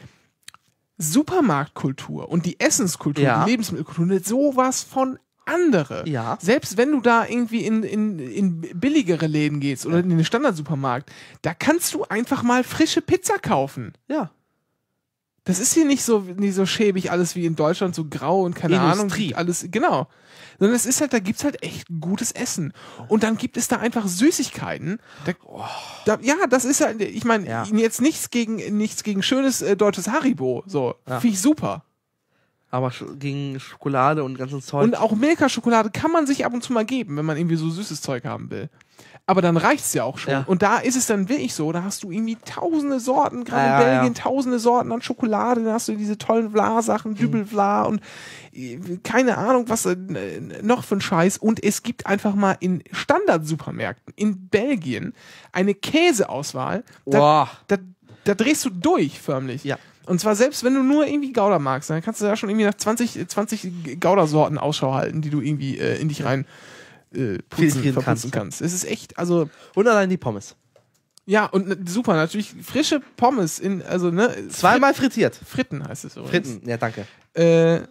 Supermarktkultur und die Essenskultur, ja. die Lebensmittelkultur sowas von andere. Ja. Selbst wenn du da irgendwie in, in, in billigere Läden gehst oder in den Standardsupermarkt, da kannst du einfach mal frische Pizza kaufen. Ja. Das ist hier nicht so, nicht so schäbig alles wie in Deutschland, so grau und keine Industrie. Ahnung, alles, genau. Sondern es ist halt, da gibt's halt echt gutes Essen. Und dann gibt es da einfach Süßigkeiten. Da, oh. da, ja, das ist halt, ich meine, ja. jetzt nichts gegen, nichts gegen schönes äh, deutsches Haribo, so. Ja. Finde ich super. Aber gegen Schokolade und ganzes Zeug. Und auch Milka-Schokolade kann man sich ab und zu mal geben, wenn man irgendwie so süßes Zeug haben will aber dann reicht es ja auch schon. Ja. Und da ist es dann wirklich so, da hast du irgendwie tausende Sorten, gerade ja, in Belgien, tausende Sorten an Schokolade, dann hast du diese tollen Vla-Sachen, mhm. Dübelvla und äh, keine Ahnung, was äh, noch für ein Scheiß. Und es gibt einfach mal in Standard-Supermärkten in Belgien eine Käseauswahl. Da, wow. da, da drehst du durch förmlich. Ja. Und zwar selbst wenn du nur irgendwie Gouda magst, dann kannst du da schon irgendwie nach 20, 20 Gouda-Sorten Ausschau halten, die du irgendwie äh, in dich rein äh, putzen, verputzen kannst. kannst. Es ist echt, also. Und allein die Pommes. Ja, und äh, super, natürlich frische Pommes in, also, ne? Zweimal frittiert. Fritten heißt es übrigens. Fritten, ja, danke. Äh,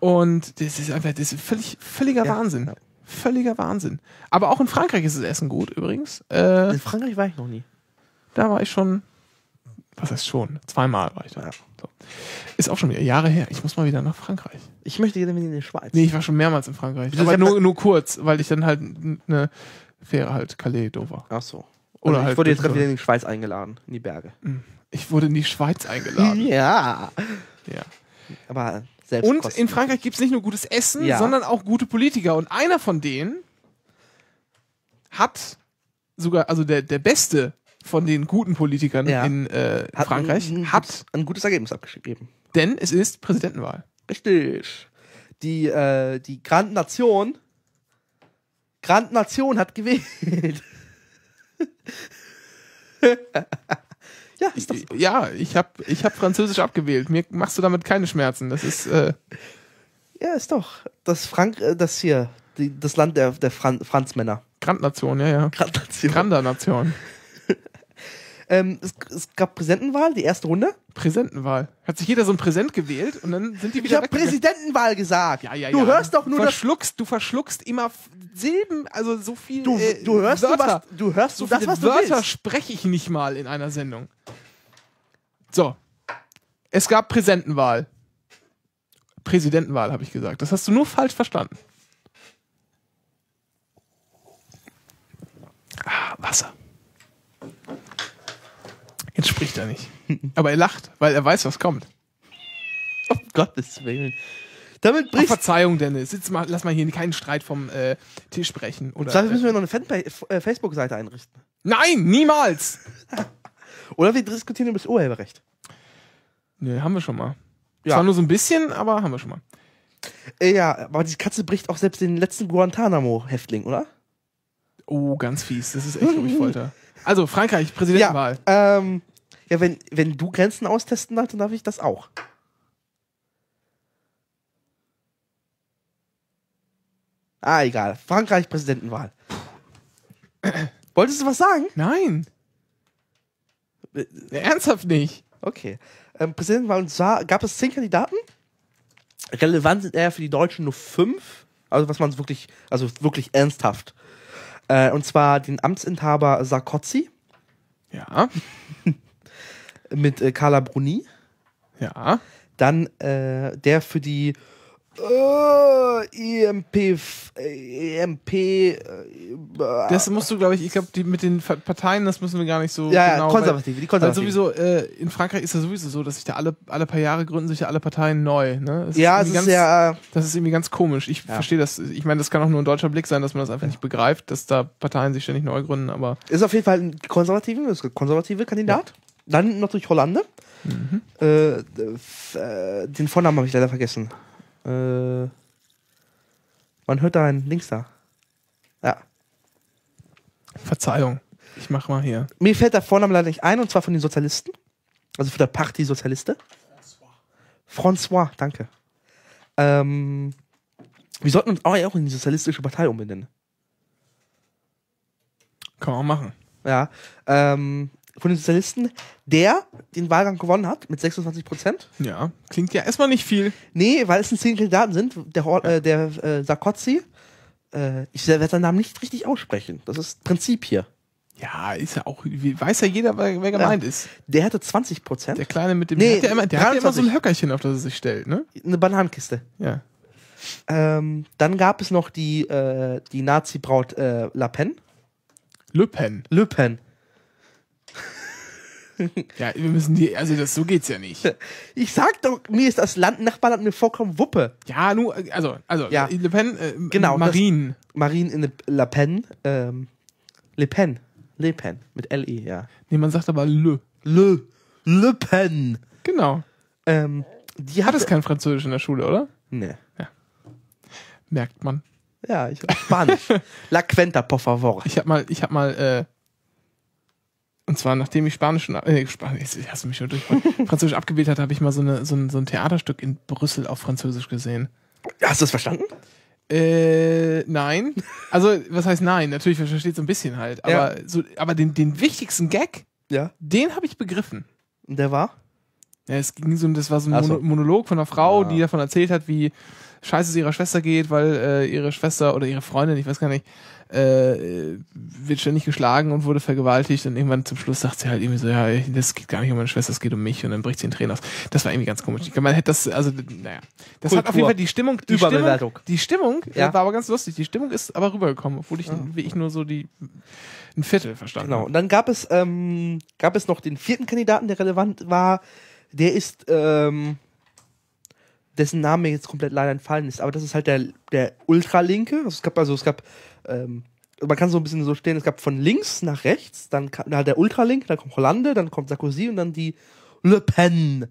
und das ist einfach, das ist völlig, völliger ja. Wahnsinn. Ja. Völliger Wahnsinn. Aber auch in Frankreich ist das Essen gut übrigens. Äh, in Frankreich war ich noch nie. Da war ich schon, was heißt schon, zweimal war ich da. Ja. So. Ist auch schon wieder Jahre her. Ich muss mal wieder nach Frankreich. Ich möchte gerne wieder in die Schweiz. Nee, ich war schon mehrmals in Frankreich. Das aber nur, nur kurz, weil ich dann halt eine Fähre halt Calais Dover. Ach so. Oder, Oder also ich halt wurde jetzt gerade wieder in die Schweiz eingeladen, in die Berge. Hm. Ich wurde in die Schweiz eingeladen. ja. Ja. Aber selbst. Und in Frankreich gibt es nicht nur gutes Essen, ja. sondern auch gute Politiker. Und einer von denen hat sogar, also der, der beste von den guten Politikern ja. in äh, hat Frankreich ein, ein, hat ein gutes Ergebnis abgegeben. Denn es ist Präsidentenwahl. Richtig. Die, äh, die Grand Nation, Grand Nation hat gewählt. ja, ist das so? ja, ich habe ich hab Französisch abgewählt. Mir machst du damit keine Schmerzen. Das ist. Äh, ja, ist doch. Das Frank, äh, das hier, die, das Land der, der Fran Franzmänner. Grandnation, ja, ja. Grandnation. Grander Nation. Ähm, es, es, gab Präsentenwahl, die erste Runde. Präsentenwahl. Hat sich jeder so ein Präsent gewählt und dann sind die wieder. Ich habe Präsidentenwahl gesagt. Ja, ja, ja. Du hörst doch nur. Verschluckst, du verschluckst immer Silben, also so viel. Du, äh, du hörst Wörter. Du was, du hörst so das, was du Wörter spreche ich nicht mal in einer Sendung. So. Es gab Präsentenwahl. Präsidentenwahl, habe ich gesagt. Das hast du nur falsch verstanden. Ah, Wasser. Jetzt spricht er nicht. Aber er lacht, weil er weiß, was kommt. Um Gottes Willen. Damit bricht. Oh, Verzeihung, Dennis. Jetzt mal, lass mal hier keinen Streit vom äh, Tisch brechen. Oder, Vielleicht müssen wir äh, noch eine äh, äh, Facebook-Seite einrichten. Nein, niemals! oder wir diskutieren über das Urheberrecht. Nö, haben wir schon mal. Ja. Zwar nur so ein bisschen, aber haben wir schon mal. Äh, ja, aber die Katze bricht auch selbst den letzten Guantanamo-Häftling, oder? Oh, ganz fies. Das ist echt, glaube ich, Folter. Also, Frankreich, Präsidentenwahl. Ja, ähm, ja, wenn, wenn du Grenzen austesten darfst, dann darf ich das auch. Ah, egal. Frankreich Präsidentenwahl. Wolltest du was sagen? Nein. Äh, ernsthaft nicht. Okay. Ähm, Präsidentenwahl und zwar gab es zehn Kandidaten. Relevant sind eher für die Deutschen nur fünf. Also was man wirklich, also wirklich ernsthaft. Äh, und zwar den Amtsinhaber Sarkozy. Ja. mit äh, Carla Bruni. Ja. Dann äh, der für die äh, EMP. Äh, EMP. Äh, das musst du, glaube ich, ich glaube, mit den Parteien, das müssen wir gar nicht so. Ja, genau, konservative, die konservative. Weil sowieso, äh, in Frankreich ist das sowieso so, dass sich da alle, alle paar Jahre gründen sich ja alle Parteien neu. Ne? Das ja, das ist, ganz, ist ja. Äh, das ist irgendwie ganz komisch. Ich ja. verstehe das. Ich meine, das kann auch nur ein deutscher Blick sein, dass man das einfach ja. nicht begreift, dass da Parteien sich ständig neu gründen, aber. Ist auf jeden Fall ein konservativer konservative Kandidat. Ja dann natürlich Hollande. Mhm. Äh, äh, den Vornamen habe ich leider vergessen. Äh, man hört da einen Links da. Ja. Verzeihung. Ich mache mal hier. Mir fällt der Vorname leider nicht ein, und zwar von den Sozialisten. Also von der Partie Sozialiste. François. François, danke. Ähm, wir sollten uns auch in die Sozialistische Partei umbenennen. Kann man machen. Ja. Ähm, von den Sozialisten, der den Wahlgang gewonnen hat mit 26 Prozent. Ja, klingt ja erstmal nicht viel. Nee, weil es ein Zehnkandidaten sind. Der, äh, der äh, Sarkozy, äh, ich werde seinen Namen nicht richtig aussprechen. Das ist Prinzip hier. Ja, ist ja auch, weiß ja jeder, wer, gemeint ja. ist. Der hatte 20 Prozent. Der Kleine mit dem, nee, der hat ja immer, der hat ja immer so ein Höckerchen, auf das er sich stellt, ne? Eine Bananenkiste. Ja. Ähm, dann gab es noch die, äh, die Nazi-Braut äh, La Pen. Le Pen. Le Pen ja, wir müssen die, also das, so geht's ja nicht. Ich sag doch, mir ist das Land, Nachbarland mir vollkommen Wuppe. Ja, nur, also, also, ja. Le Pen, äh, genau, Marine. Das, Marine in Le Pen, ähm, Le Pen, Le Pen, mit L-E, ja. Nee, man sagt aber Le. Le, Le Pen. Genau. Ähm, die hat es kein Französisch in der Schule, oder? Nee. Ja. Merkt man. Ja, ich Spanisch. La Quenta, por favor. Ich hab mal, ich hab mal, äh, und zwar, nachdem ich Spanisch und äh, Spanisch, hast du mich schon durch Französisch abgebildet hat, habe ich mal so, eine, so, ein, so ein Theaterstück in Brüssel auf Französisch gesehen. Hast du es verstanden? Äh, nein. Also, was heißt nein? Natürlich, man versteht so ein bisschen halt. Aber, ja. so, aber den, den wichtigsten Gag, ja. den habe ich begriffen. Und der war? Ja, es ging so, das war so ein Mono so. Monolog von einer Frau, ja. Ah. die davon erzählt hat, wie scheiße es ihrer Schwester geht, weil äh, ihre Schwester oder ihre Freundin, ich weiß gar nicht, äh, wird ständig geschlagen und wurde vergewaltigt und irgendwann zum Schluss sagt sie halt irgendwie so, ja, das geht gar nicht um meine Schwester, es geht um mich und dann bricht sie in Tränen aus. Das war irgendwie ganz komisch. Ich man hätte das, also, naja. Das Kultur. hat auf jeden Fall die Stimmung, die Stimmung, die Stimmung äh, ja. war aber ganz lustig. Die Stimmung ist aber rübergekommen, obwohl ich, ja. Ah. ich nur so die, ein Viertel verstanden Genau. Und dann gab es, ähm, gab es noch den vierten Kandidaten, der relevant war. Der ist, ähm, dessen Name mir jetzt komplett leider entfallen ist, aber das ist halt der, der Ultralinke. Also es gab, also es gab, ähm, man kann so ein bisschen so stehen, es gab von links nach rechts, dann kam der Ultralink, dann kommt Hollande, dann kommt Sarkozy und dann die Le Pen.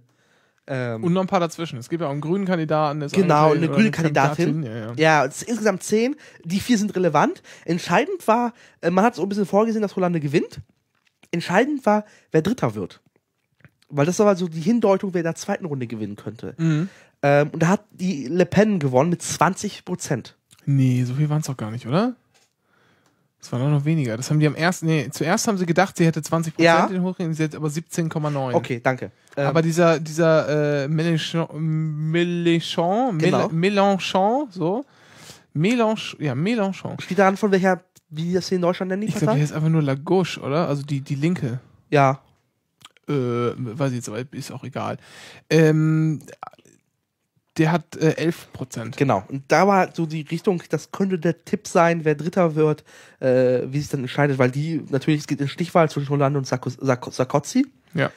Ähm, und noch ein paar dazwischen. Es gibt ja auch einen grünen Kandidaten. genau, eine grüne eine Kandidatin. Kandidatin. Ja, ja. ja insgesamt zehn. Die vier sind relevant. Entscheidend war, äh, man hat so ein bisschen vorgesehen, dass Hollande gewinnt. Entscheidend war, wer Dritter wird. Weil das war so die Hindeutung, wer in der zweiten Runde gewinnen könnte. Mhm. Ähm, und da hat die Le Pen gewonnen mit 20 Prozent. Nee, so viel waren es doch gar nicht, oder? Das waren doch noch weniger. Das haben die am ersten, nee, zuerst haben sie gedacht, sie hätte 20 Prozent ja. in Hochrechnung, sie hat aber 17,9. Okay, danke. Ähm, aber dieser, dieser äh, Mélenchon, Mélenchon, genau. Mélenchon, so. Mélenchon, ja, Mélenchon. Steht daran, von welcher, wie das hier in Deutschland nennen die Ich glaube, die heißt einfach nur La Gauche, oder? Also die, die Linke. Ja, äh, weiß ich jetzt, aber ist auch egal. Ähm, der hat äh, 11 Prozent. Genau. Und da war so die Richtung, das könnte der Tipp sein, wer Dritter wird, äh, wie sich dann entscheidet, weil die natürlich, es geht in Stichwahl zwischen Hollande und Sarkozy. Sarkozy. Ja.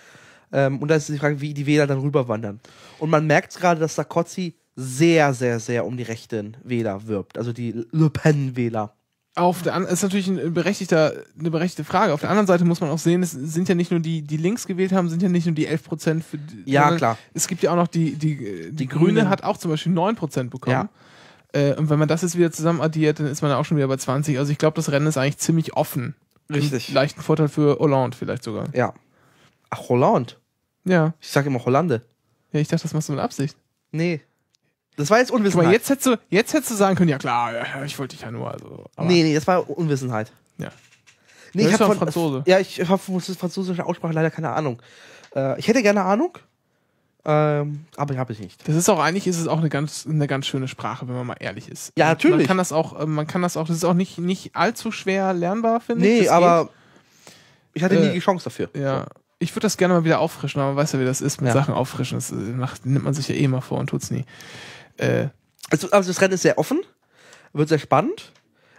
Ähm, und da ist die Frage, wie die Wähler dann rüberwandern. Und man merkt gerade, dass Sarkozy sehr, sehr, sehr um die rechten Wähler wirbt, also die Le Pen-Wähler auf der anderen ist natürlich ein äh, berechtigter, eine berechtigte Frage. Auf der anderen Seite muss man auch sehen, es sind ja nicht nur die, die links gewählt haben, sind ja nicht nur die 11 Prozent. für die. Ja, klar. Es gibt ja auch noch die, die, äh, die, die Grüne, Grüne hat auch zum Beispiel 9 Prozent bekommen. Ja. Äh, und wenn man das jetzt wieder zusammen addiert, dann ist man ja auch schon wieder bei 20. Also ich glaube, das Rennen ist eigentlich ziemlich offen. Richtig. Einen leichten Vorteil für Hollande vielleicht sogar. Ja. Ach, Hollande? Ja. Ich sage immer Hollande. Ja, ich dachte, das machst du mit Absicht. Nee. Das war jetzt Unwissenheit. Aber jetzt hättest, du, jetzt hättest du sagen können, ja klar, äh, ich wollte dich ja nur. Also, nee, nee, das war Unwissenheit. Ja. Nee, ich von, Franzose. Ja, ich habe französische Aussprache leider keine Ahnung. Äh, ich hätte gerne Ahnung, ähm, aber ich habe ich nicht. Das ist auch eigentlich ist es auch eine ganz eine ganz schöne Sprache, wenn man mal ehrlich ist. Ja, natürlich. Man kann das auch äh, man kann das auch das ist auch nicht nicht allzu schwer lernbar finde nee, ich. Nee, aber geht. ich hatte nie äh, die Chance dafür. Ja. Ich würde das gerne mal wieder auffrischen, aber man weiß ja, wie das ist mit ja. Sachen auffrischen. Das macht, nimmt man sich ja eh mal vor und tut's nie äh, also, also das Rennen ist sehr offen, wird sehr spannend.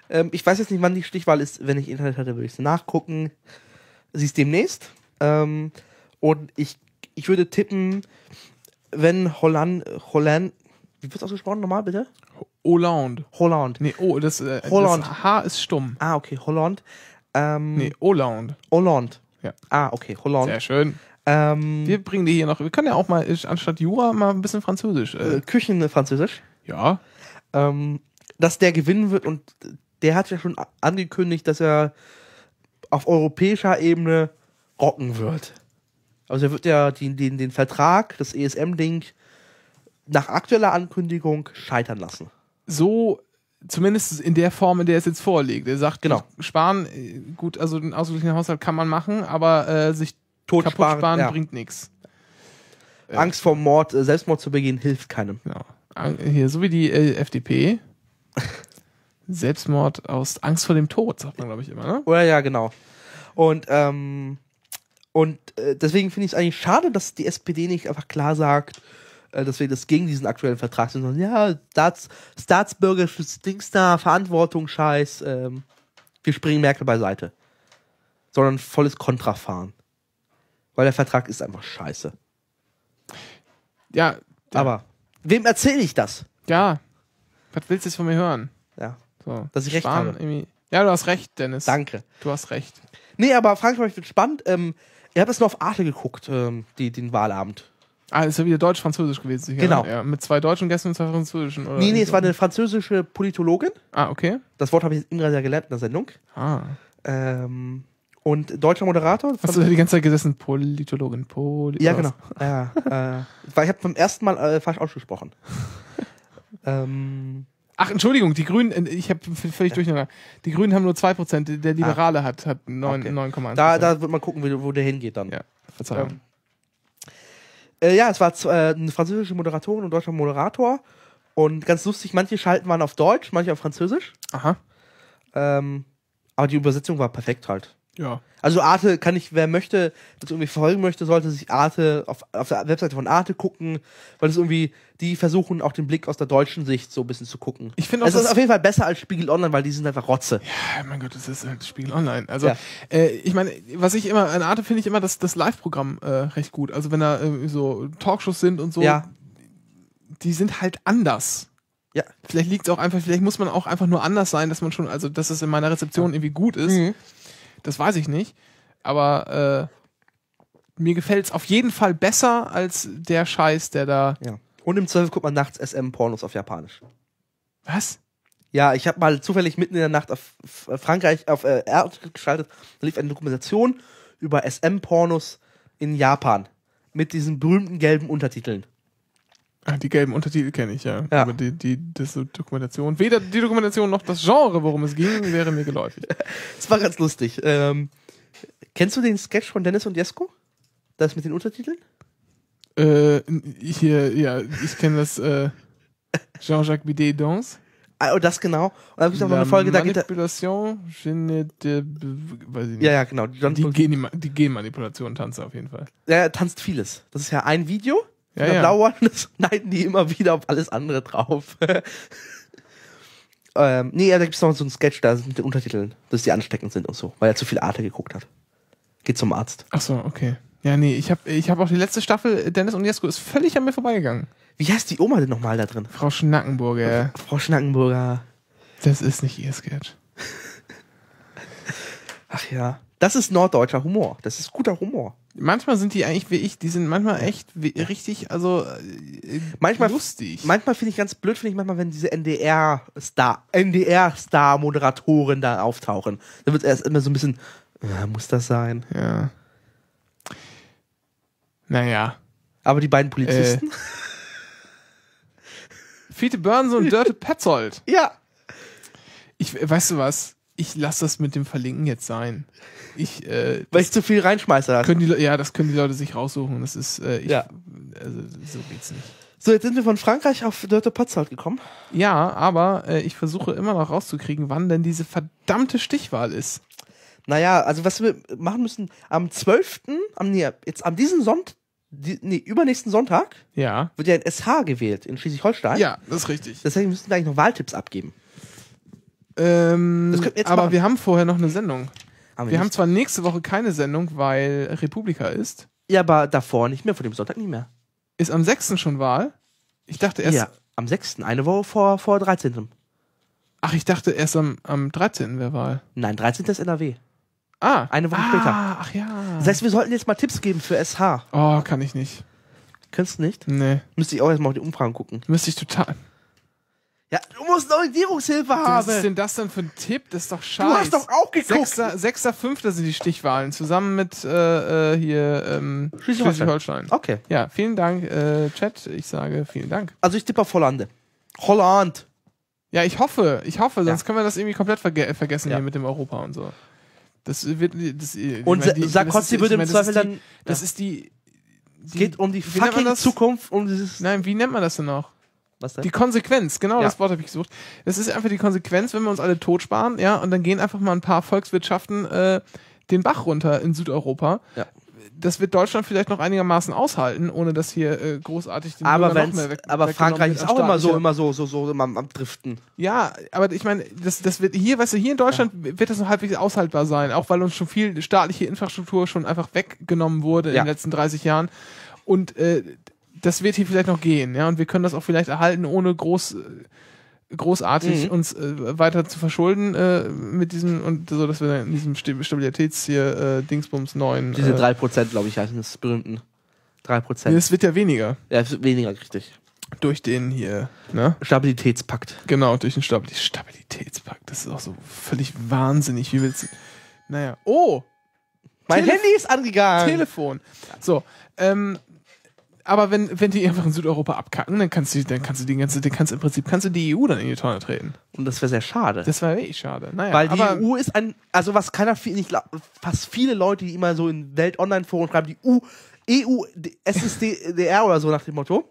Ähm, ich weiß jetzt nicht, wann die Stichwahl ist. Wenn ich Internet hatte, würde ich es nachgucken. Sie ist demnächst. Ähm, und ich, ich würde tippen, wenn Holland, Holland, wie wird es ausgesprochen nochmal, bitte? Hollande. Hollande. Nee, oh, das, äh, Holland. das H ist stumm. Ah, okay, Holland. Ähm, nee, Hollande. Hollande. Ja. Ah, okay, Hollande. Sehr schön. Ähm, wir bringen die hier noch. Wir können ja auch mal ich, anstatt Jura mal ein bisschen Französisch. Äh. äh Ja. Ähm, dass der gewinnen wird und der hat ja schon angekündigt, dass er auf europäischer Ebene rocken wird. Also er wird ja den, den, den Vertrag, das ESM-Ding, nach aktueller Ankündigung scheitern lassen. So, zumindest in der Form, in der es jetzt vorliegt. Er sagt, genau. sparen, äh, gut, also den ausgeglichenen Haushalt kann man machen, aber äh, sich Totsparen sparen ja. bringt nichts. Äh. Angst vor Mord, äh, Selbstmord zu begehen, hilft keinem. Genau. Hier, so wie die äh, FDP. Selbstmord aus Angst vor dem Tod, sagt man, glaube ich, immer, ne? Oder oh ja, genau. Und, ähm, und äh, deswegen finde ich es eigentlich schade, dass die SPD nicht einfach klar sagt, äh, dass wir das gegen diesen aktuellen Vertrag sind, sondern ja, Staats, staatsbürgerisches Dings da, Verantwortung, Scheiß, ähm, wir springen Merkel beiseite. Sondern volles Kontrafahren. Weil der Vertrag ist einfach scheiße. Ja. Aber wem erzähle ich das? Ja. Was willst du jetzt von mir hören? Ja. So. Dass ich recht Sparen, habe. Irgendwie. Ja, du hast recht, Dennis. Danke. Du hast recht. Nee, aber Frankreich wird spannend. Ähm, ich habe es nur auf Arte geguckt, ähm, die, den Wahlabend. Ah, ist ja wieder deutsch-französisch gewesen. Sicher, ne? genau. Ja, mit zwei deutschen Gästen und zwei französischen. Oder nee, nee, es war eine französische Politologin. Ah, okay. Das Wort habe ich jetzt immer gelernt in der Sendung. Ah. Ähm, und deutscher Moderator. Hast du da die ganze Zeit gesessen? Politologin, Poli. Ja, genau. Ja, äh, weil ich habe beim ersten Mal äh, falsch ausgesprochen. ähm, Ach, Entschuldigung, die Grünen, äh, ich habe völlig ja. durcheinander. Die Grünen haben nur 2%, der ah. Liberale ah. hat, hat 9,1%. Okay. Da, da wird man gucken, wo der hingeht dann. Ja, Verzeihung. Ähm, äh, ja, es war äh, eine französische Moderatorin und deutscher Moderator. Und ganz lustig, manche Schalten waren auf Deutsch, manche auf Französisch. Aha. Ähm, aber die Übersetzung war perfekt halt. Ja. Also Arte kann ich, wer möchte, das irgendwie verfolgen möchte, sollte sich Arte auf, auf der Webseite von Arte gucken, weil es irgendwie, die versuchen auch den Blick aus der deutschen Sicht so ein bisschen zu gucken. Ich finde auch. Es ist auf jeden Fall besser als Spiegel Online, weil die sind einfach Rotze. Ja, mein Gott, das ist halt Spiegel Online. Also ja. äh, ich meine, was ich immer, an Arte finde ich immer das, das Live-Programm äh, recht gut. Also wenn da äh, so Talkshows sind und so, ja. die sind halt anders. Ja. Vielleicht liegt es auch einfach, vielleicht muss man auch einfach nur anders sein, dass man schon, also dass es in meiner Rezeption ja. irgendwie gut ist. Mhm. Das weiß ich nicht. Aber äh, mir gefällt es auf jeden Fall besser als der Scheiß, der da. Ja. Und im Zweifel guckt man nachts SM-Pornos auf Japanisch. Was? Ja, ich habe mal zufällig mitten in der Nacht auf äh, Frankreich auf äh, R geschaltet. Da lief eine Dokumentation über SM-Pornos in Japan mit diesen berühmten gelben Untertiteln. Ah, die gelben Untertitel kenne ich, ja. ja. Aber die, die, das Dokumentation, weder die Dokumentation noch das Genre, worum es ging, wäre mir geläufig. Es war ganz lustig. Ähm, kennst du den Sketch von Dennis und Jesko? Das mit den Untertiteln? Äh, hier, ja, ich kenne das äh, Jean-Jacques Bidet Dance. Ah, oh, das genau. Und dann habe ich noch eine Folge Manipulation, de. Weiß ich nicht. Ja, ja, genau. Die, die Genmanipulation tanzt auf jeden Fall. Ja, er tanzt vieles. Das ist ja ein Video ja, ja. Blauern, das schneiden die immer wieder auf alles andere drauf. ähm, nee, da gibt es noch so einen Sketch, da sind die Untertitel, dass die ansteckend sind und so, weil er zu viel Arte geguckt hat. Geht zum Arzt. Ach so, okay. Ja, nee, ich habe ich hab auch die letzte Staffel, äh, Dennis und Jesko ist völlig an mir vorbeigegangen. Wie heißt die Oma denn nochmal da drin? Frau Schnackenburger. Frau Schnackenburger. Das ist nicht ihr Sketch. Ach ja. Das ist norddeutscher Humor. Das ist guter Humor manchmal sind die eigentlich wie ich, die sind manchmal echt richtig, also äh, manchmal, lustig. Manchmal finde ich ganz blöd, finde ich manchmal, wenn diese NDR-Star, NDR-Star-Moderatoren da auftauchen. Da wird es erst immer so ein bisschen, äh, muss das sein? Ja. Naja. Aber die beiden Polizisten? Äh. Fiete Börnsen und Dörte Petzold. Ja. Ich, weißt du was? ich lasse das mit dem Verlinken jetzt sein. Ich, äh, Weil ich zu viel reinschmeiße. Können die, ja, das können die Leute sich raussuchen. Das ist, äh, ich, ja. also, so geht's nicht. So, jetzt sind wir von Frankreich auf Dörte Potsdam gekommen. Ja, aber äh, ich versuche immer noch rauszukriegen, wann denn diese verdammte Stichwahl ist. Naja, also was wir machen müssen, am 12., am, nee, jetzt am diesen Sonntag, die, nee, übernächsten Sonntag ja. wird ja ein SH gewählt in Schleswig-Holstein. Ja, das ist richtig. Deswegen müssen wir eigentlich noch Wahltipps abgeben. Ähm, aber machen. wir haben vorher noch eine Sendung. Haben wir, wir haben zwar nächste Woche keine Sendung, weil Republika ist. Ja, aber davor nicht mehr, vor dem Sonntag nicht mehr. Ist am 6. schon Wahl? Ich dachte erst. Ja, am 6. Eine Woche vor, vor 13. Ach, ich dachte erst am, am 13. wäre Wahl. Nein, 13. ist NRW. Ah. Eine Woche ah, später. Ach ja. Das heißt, wir sollten jetzt mal Tipps geben für SH. Oh, kann ich nicht. Könntest du nicht? Nee. Müsste ich auch erstmal auf die Umfragen gucken. Müsste ich total. Ja, du musst eine Währungshilfe haben. Was ist denn das denn für ein Tipp? Das ist doch scheiße. Du hast doch auch geguckt. Sechster, Fünfter sind die Stichwahlen, zusammen mit äh, äh hier ähm, Schleswig-Holstein. okay. Ja, vielen Dank, äh, Chat. Ich sage vielen Dank. Also ich tippe auf Hollande. Holland. Ja, ich hoffe, ich hoffe, sonst ja. können wir das irgendwie komplett verge vergessen ja. hier mit dem Europa und so. Das wird das, äh, Und meine, Sarkozy würde im Zweifel dann. Das ist die. Es geht um die fucking Zukunft, um dieses. Nein, wie nennt man das denn noch? Was denn? Die Konsequenz, genau ja. das Wort habe ich gesucht. Das ist einfach die Konsequenz, wenn wir uns alle totsparen, ja, und dann gehen einfach mal ein paar Volkswirtschaften äh, den Bach runter in Südeuropa. Ja. Das wird Deutschland vielleicht noch einigermaßen aushalten, ohne dass hier äh, großartig den aber noch mehr weg, Aber Frankreich ist auch also immer so, immer so, so, so, immer am Driften. Ja, aber ich meine, das, das wird hier, weißt du, hier in Deutschland ja. wird das noch halbwegs aushaltbar sein, auch weil uns schon viel staatliche Infrastruktur schon einfach weggenommen wurde in den letzten 30 Jahren. Und äh, das wird hier vielleicht noch gehen, ja, und wir können das auch vielleicht erhalten, ohne groß äh, großartig mhm. uns äh, weiter zu verschulden äh, mit diesem und so, dass wir in diesem Stabilitäts hier äh, Dingsbums neuen diese äh, drei Prozent, glaube ich, heißen das berühmten drei Prozent. Es wird ja weniger. Ja, es wird weniger, richtig. Durch den hier, ne? Stabilitätspakt. Genau, durch den Stabil Stabilitätspakt. Das ist auch so völlig wahnsinnig, wie willst du Naja. Oh, mein Telef Handy ist angegangen. Telefon. So, ähm, aber wenn, wenn die einfach in Südeuropa abkacken, dann kannst du, dann kannst du die ganze, dann kannst im Prinzip kannst du die EU dann in die Tonne treten. Und das wäre sehr schade. Das wäre wirklich schade. Naja, Weil die EU e ist ein, also was keiner viel nicht fast viele Leute, die immer so in Welt-Online-Foren schreiben, die EU, EU, SSDR oder so nach dem Motto.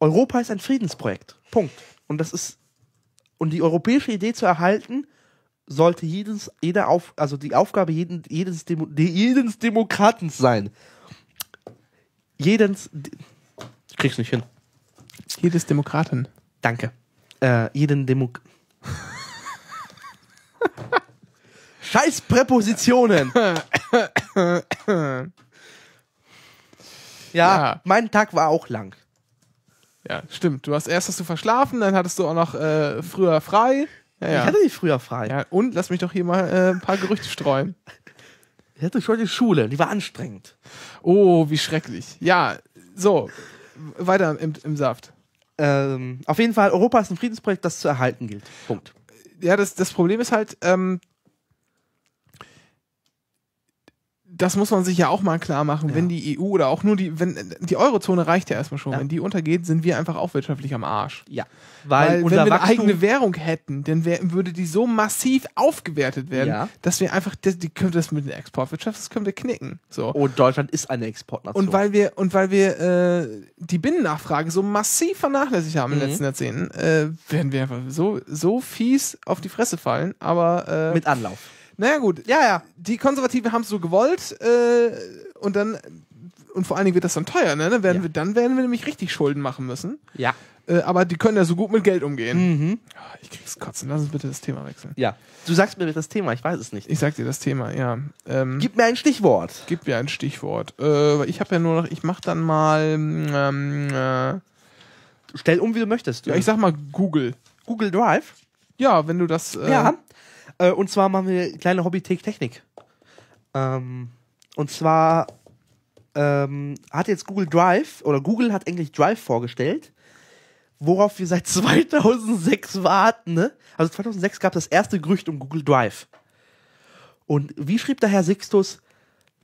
Europa ist ein Friedensprojekt. Punkt. Und das ist, und die europäische Idee zu erhalten, sollte jedes, jeder auf, also die Aufgabe jeden, jedes, Demo, jedes Demokraten sein jedens. Ich krieg's nicht hin. Jedes Demokraten. Danke. Äh, jeden Demok. Scheiß Präpositionen! ja, ja, mein Tag war auch lang. Ja, stimmt. Du hast erst hast du verschlafen, dann hattest du auch noch äh, früher frei. Ja, ja. Ich hatte nicht früher frei. Ja, und lass mich doch hier mal äh, ein paar Gerüchte streuen. Ich hatte schon die Schule, die war anstrengend. Oh, wie schrecklich. Ja, so, weiter im, im Saft. Ähm, auf jeden Fall, Europa ist ein Friedensprojekt, das zu erhalten gilt. Punkt. Ja, das, das Problem ist halt, ähm, das muss man sich ja auch mal klar machen, ja. wenn die EU oder auch nur die, wenn die Eurozone reicht ja erstmal schon, ja. wenn die untergeht, sind wir einfach auch wirtschaftlich am Arsch. Ja. Weil, Weil wenn wir eine eigene Währung hätten, dann wär, würde die so massiv aufgewertet werden, ja. dass wir einfach, das, die könnte das mit der Exportwirtschaft, das könnte knicken. So. Und Deutschland ist eine Exportnation. Und weil wir, und weil wir äh, die Binnennachfrage so massiv vernachlässigt haben mhm. in den mhm. letzten Jahrzehnten, äh, werden wir einfach so, so fies auf die Fresse fallen, aber äh, mit Anlauf. Naja, gut. Ja, ja. Die Konservativen haben es so gewollt äh, und dann, und vor allen Dingen wird das dann teuer, ne? Dann werden, ja. wir, dann werden wir nämlich richtig Schulden machen müssen. Ja. Äh, aber die können ja so gut mit Geld umgehen. Mhm. Ah, ich krieg's kotzen. Lass uns bitte das Thema wechseln. Ja. Du sagst mir das Thema, ich weiß es nicht. Ich sag dir das Thema, ja. Ähm, gib mir ein Stichwort. Gib mir ein Stichwort. Äh, ich habe ja nur noch, ich mach dann mal. Ähm, äh, Stell um, wie du möchtest. Du. Ja, ich sag mal Google. Google Drive? Ja, wenn du das. Äh, ja. Äh, und zwar machen wir eine kleine Hobby-Technik. Ähm, und zwar ähm, hat jetzt Google Drive oder Google hat eigentlich Drive vorgestellt, worauf wir seit 2006 warten. Ne? Also 2006 gab es das erste Gerücht um Google Drive. Und wie schrieb der Herr Sixtus,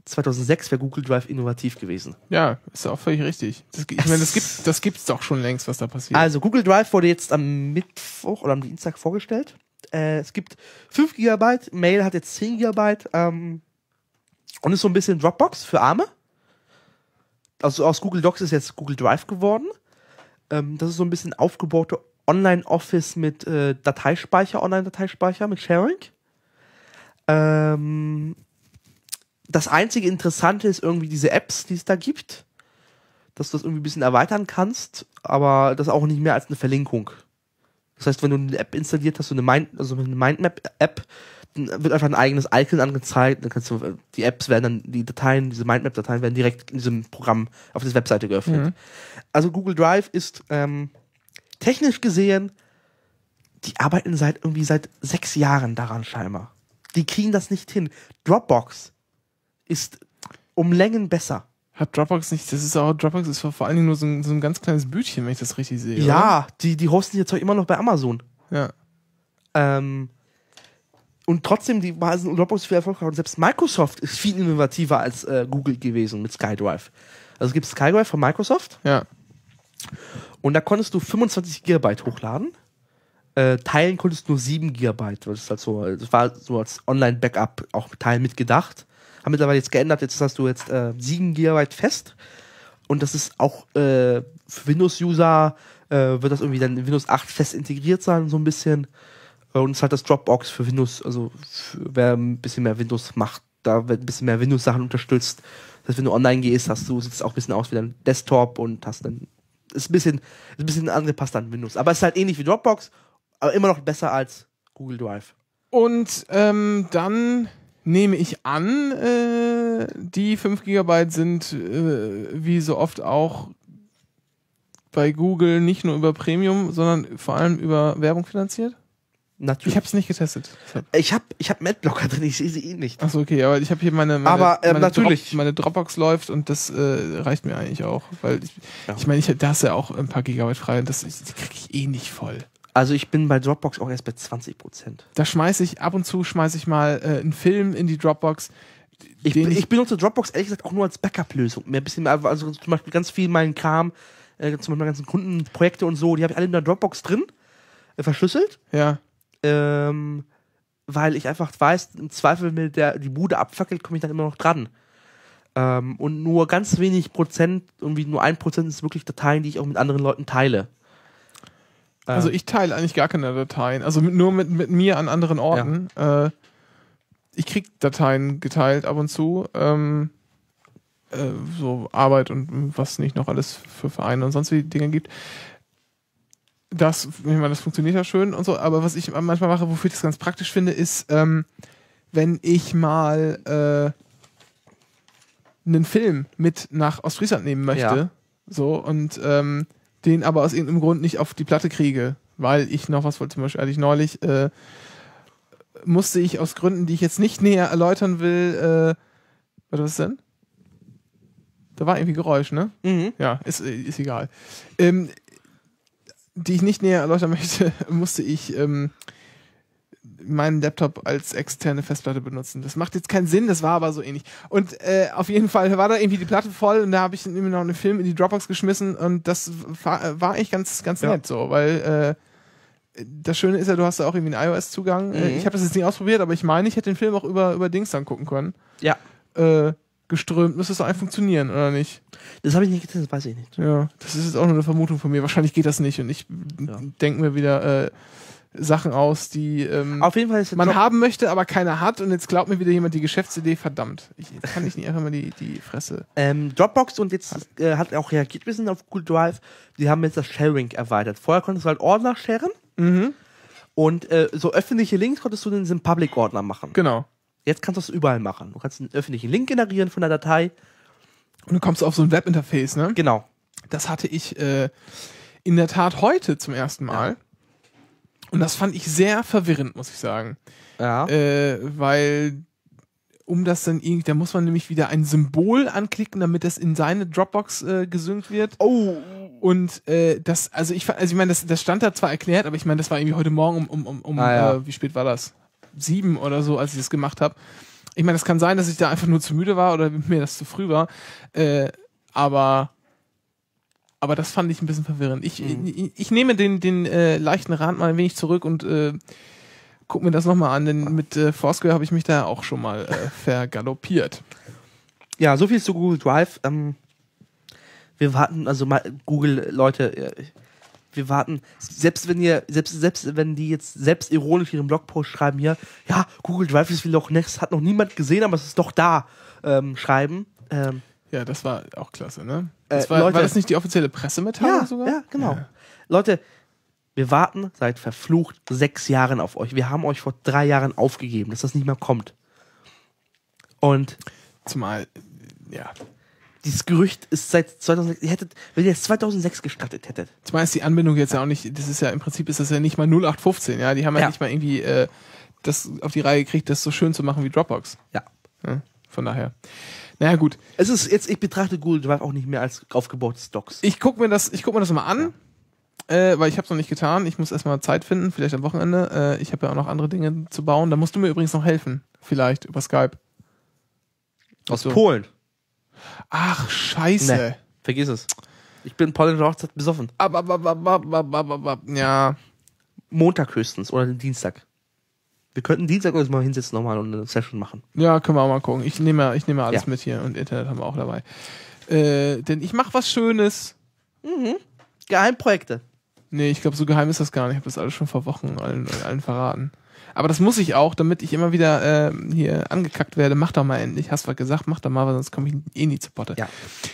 2006 wäre Google Drive innovativ gewesen. Ja, ist auch völlig richtig. Das, ich meine, das gibt das doch schon längst, was da passiert. Also Google Drive wurde jetzt am Mittwoch oder am Dienstag vorgestellt äh, es gibt 5 GB, Mail hat jetzt 10 GB ähm, und ist so ein bisschen Dropbox für Arme. Also aus Google Docs ist jetzt Google Drive geworden. Ähm, das ist so ein bisschen aufgebaute Online-Office mit äh, Dateispeicher, Online-Dateispeicher, mit Sharing. Ähm, das einzige Interessante ist irgendwie diese Apps, die es da gibt, dass du das irgendwie ein bisschen erweitern kannst, aber das auch nicht mehr als eine Verlinkung. Das heißt, wenn du eine App installiert hast, so eine, Mind also eine Mindmap-App, dann wird einfach ein eigenes Icon angezeigt. Dann kannst du, äh, die Apps werden dann, die Dateien, diese Mindmap-Dateien werden direkt in diesem Programm auf der Webseite geöffnet. Mhm. Also Google Drive ist ähm, technisch gesehen, die arbeiten seit irgendwie seit sechs Jahren daran scheinbar. Die kriegen das nicht hin. Dropbox ist um Längen besser hat Dropbox nicht, das ist auch, Dropbox ist vor allen Dingen nur so ein, so ein ganz kleines Bütchen, wenn ich das richtig sehe. Ja, oder? die, die hosten ihr Zeug immer noch bei Amazon. Ja. Ähm, und trotzdem, die war Dropbox viel erfolgreicher. Und selbst Microsoft ist viel innovativer als äh, Google gewesen mit SkyDrive. Also es gibt SkyDrive von Microsoft. Ja. Und da konntest du 25 GB hochladen. Äh, teilen konntest du nur 7 GB. Das, halt so, das war so als Online-Backup auch Teilen mitgedacht haben mittlerweile jetzt geändert. Jetzt hast du jetzt äh, 7 GB fest. Und das ist auch äh, für Windows-User äh, wird das irgendwie dann in Windows 8 fest integriert sein, so ein bisschen. Äh, und es ist halt das Dropbox für Windows, also für, wer ein bisschen mehr Windows macht, da wird ein bisschen mehr Windows-Sachen unterstützt. Das heißt, wenn du online gehst, hast du, sieht es auch ein bisschen aus wie dein Desktop und hast dann. Ist ein bisschen, ist ein bisschen angepasst an Windows. Aber es ist halt ähnlich wie Dropbox, aber immer noch besser als Google Drive. Und ähm, dann nehme ich an, äh, die 5 GB sind äh, wie so oft auch bei Google nicht nur über Premium, sondern vor allem über Werbung finanziert? Natürlich. Ich habe es nicht getestet. Ich habe ich hab Madblocker drin, ich sehe sie eh nicht. Achso, okay, aber ich habe hier meine, meine, aber, äh, meine natürlich. Drop, meine Dropbox läuft und das äh, reicht mir eigentlich auch. Weil ich meine, ja. ich, mein, ich da ist ja auch ein paar Gigabyte frei und das, das kriege ich eh nicht voll. Also ich bin bei Dropbox auch erst bei 20 Prozent. Da schmeiße ich ab und zu schmeiße ich mal äh, einen Film in die Dropbox. Ich, ich, benutze Dropbox ehrlich gesagt auch nur als Backup-Lösung. Mehr bisschen, also zum Beispiel ganz viel meinen Kram, äh, zum Beispiel ganzen Kundenprojekte und so, die habe ich alle in der Dropbox drin, äh, verschlüsselt. Ja. Ähm, weil ich einfach weiß, im Zweifel, wenn der die Bude abfackelt, komme ich dann immer noch dran. Ähm, und nur ganz wenig Prozent, irgendwie nur ein Prozent ist wirklich Dateien, die ich auch mit anderen Leuten teile. Also ähm. ich teile eigentlich gar keine Dateien. Also mit, nur mit, mit mir an anderen Orten. Ja. Äh, ich krieg Dateien geteilt ab und zu. Ähm, äh, so Arbeit und was nicht noch alles für Vereine und sonstige Dinge gibt. Das, ich meine, das funktioniert ja schön und so, aber was ich manchmal mache, wofür ich das ganz praktisch finde, ist, ähm, wenn ich mal äh, einen Film mit nach Ostfriesland nehmen möchte. Ja. So, und ähm, den aber aus irgendeinem Grund nicht auf die Platte kriege, weil ich noch was wollte, zum Beispiel ehrlich neulich, äh, musste ich aus Gründen, die ich jetzt nicht näher erläutern will, äh, was ist denn? Da war irgendwie Geräusch, ne? Mhm. Ja, ist, äh, ist egal. Ähm, die ich nicht näher erläutern möchte, musste ich ähm, meinen Laptop als externe Festplatte benutzen. Das macht jetzt keinen Sinn, das war aber so ähnlich. Und äh, auf jeden Fall war da irgendwie die Platte voll und da habe ich immer noch einen Film in die Dropbox geschmissen und das war, äh, war eigentlich ganz, ganz ja. nett so, weil äh, das Schöne ist ja, du hast ja auch irgendwie einen iOS-Zugang. Äh, mhm. Ich habe das jetzt nicht ausprobiert, aber ich meine, ich hätte den Film auch über, über Dings dann gucken können. Ja. Äh, geströmt müsste es eigentlich funktionieren, oder nicht? Das habe ich nicht getestet, das weiß ich nicht. Ja, das ist jetzt auch nur eine Vermutung von mir. Wahrscheinlich geht das nicht und ich ja. denke mir wieder, äh, Sachen aus, die ähm, Auf jeden Fall man Job haben möchte, aber keiner hat. Und jetzt glaubt mir wieder jemand die Geschäftsidee, verdammt. Ich, kann ich nicht einfach mal die, die Fresse. Ähm, Dropbox und jetzt äh, hat auch reagiert ein bisschen auf Google Drive. Die haben jetzt das Sharing erweitert. Vorher konntest du halt Ordner sharen. Mhm. Und äh, so öffentliche Links konntest du in diesem Public-Ordner machen. Genau. Jetzt kannst du es überall machen. Du kannst einen öffentlichen Link generieren von der Datei. Und du kommst auf so ein Webinterface, ne? Genau. Das hatte ich äh, in der Tat heute zum ersten Mal. Ja und das fand ich sehr verwirrend, muss ich sagen. Ja. Äh, weil um das dann irgendwie, da muss man nämlich wieder ein Symbol anklicken, damit das in seine Dropbox äh, gesynkt wird. Oh. Und äh, das, also ich, also ich meine, das, das stand da zwar erklärt, aber ich meine, das war irgendwie heute Morgen um, um, um, ah, ja. äh, wie spät war das? Sieben oder so, als ich das gemacht habe. Ich meine, es kann sein, dass ich da einfach nur zu müde war oder mir das zu früh war. Äh, aber aber das fand ich ein bisschen verwirrend. Ich, mhm. ich, ich, nehme den, den äh, leichten Rand mal ein wenig zurück und äh, guck mir das nochmal an, denn ah. mit äh, Foursquare habe ich mich da auch schon mal äh, vergaloppiert. Ja, so viel zu Google Drive. Ähm, wir warten, also mal, Google, äh, Leute, äh, wir warten, selbst wenn ihr, selbst, selbst wenn die jetzt selbst ironisch ihren Blogpost schreiben hier, ja, Google Drive ist wie Loch Ness, hat noch niemand gesehen, aber es ist doch da, ähm, schreiben. Ähm, ja, das war auch klasse, ne? Äh, war, Leute, war das nicht die offizielle Pressemitteilung ja, sogar? Ja, genau. Ja. Leute, wir warten seit verflucht sechs Jahren auf euch. Wir haben euch vor drei Jahren aufgegeben, dass das nicht mehr kommt. Und. Zumal, ja. Dieses Gerücht ist seit 2006, ihr hättet, wenn ihr es 2006 gestattet hättet. Zumal ist die Anbindung jetzt ja auch nicht, das ist ja im Prinzip ist das ja nicht mal 0815, ja. Die haben ja, ja. nicht mal irgendwie äh, das auf die Reihe gekriegt, das so schön zu machen wie Dropbox. Ja. ja. Von daher. Naja, gut. Es ist jetzt, ich betrachte Google Drive auch nicht mehr als aufgebautes Docs. Ich gucke mir das, ich guck mir das mal an. Äh, weil ich habe es noch nicht getan. Ich muss erstmal Zeit finden, vielleicht am Wochenende. Äh, ich habe ja auch noch andere Dinge zu bauen. Da musst du mir übrigens noch helfen, vielleicht über Skype. Aus also. Polen. Ach, scheiße. Nee, vergiss es. Ich bin polnischer Hochzeit besoffen. Ab, ab, ab, ab, ab, ab, ab, ab, ab. Ja. Montag höchstens oder den Dienstag. Wir könnten Dienstag uns mal hinsetzen nochmal und eine Session machen. Ja, können wir auch mal gucken. Ich nehme ja, ich nehme alles ja. mit hier und Internet haben wir auch dabei. Äh, denn ich mache was Schönes. Mhm. Geheimprojekte. Nee, ich glaube, so geheim ist das gar nicht. Ich habe das alles schon vor Wochen allen, allen verraten. Aber das muss ich auch, damit ich immer wieder äh, hier angekackt werde. Mach doch mal endlich. Hast was gesagt, mach doch mal, weil sonst komme ich eh nie zu Potte. Ja.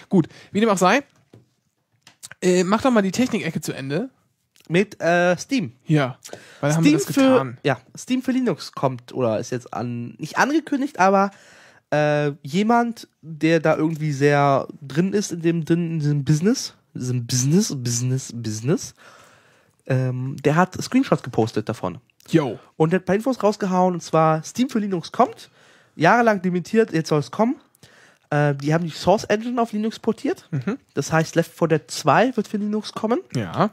Gut, wie dem auch sei, äh, mach doch mal die Technik-Ecke zu Ende mit äh, Steam. Ja, weil Steam haben wir das getan. Für, ja, Steam für Linux kommt oder ist jetzt an nicht angekündigt, aber äh, jemand, der da irgendwie sehr drin ist in dem in diesem Business, in diesem Business, Business, Business, ähm, der hat Screenshots gepostet davon. Jo. Und hat ein paar Infos rausgehauen und zwar Steam für Linux kommt, jahrelang limitiert, jetzt soll es kommen. Äh, die haben die Source Engine auf Linux portiert. Mhm. Das heißt, Left 4 Dead 2 wird für Linux kommen. Ja.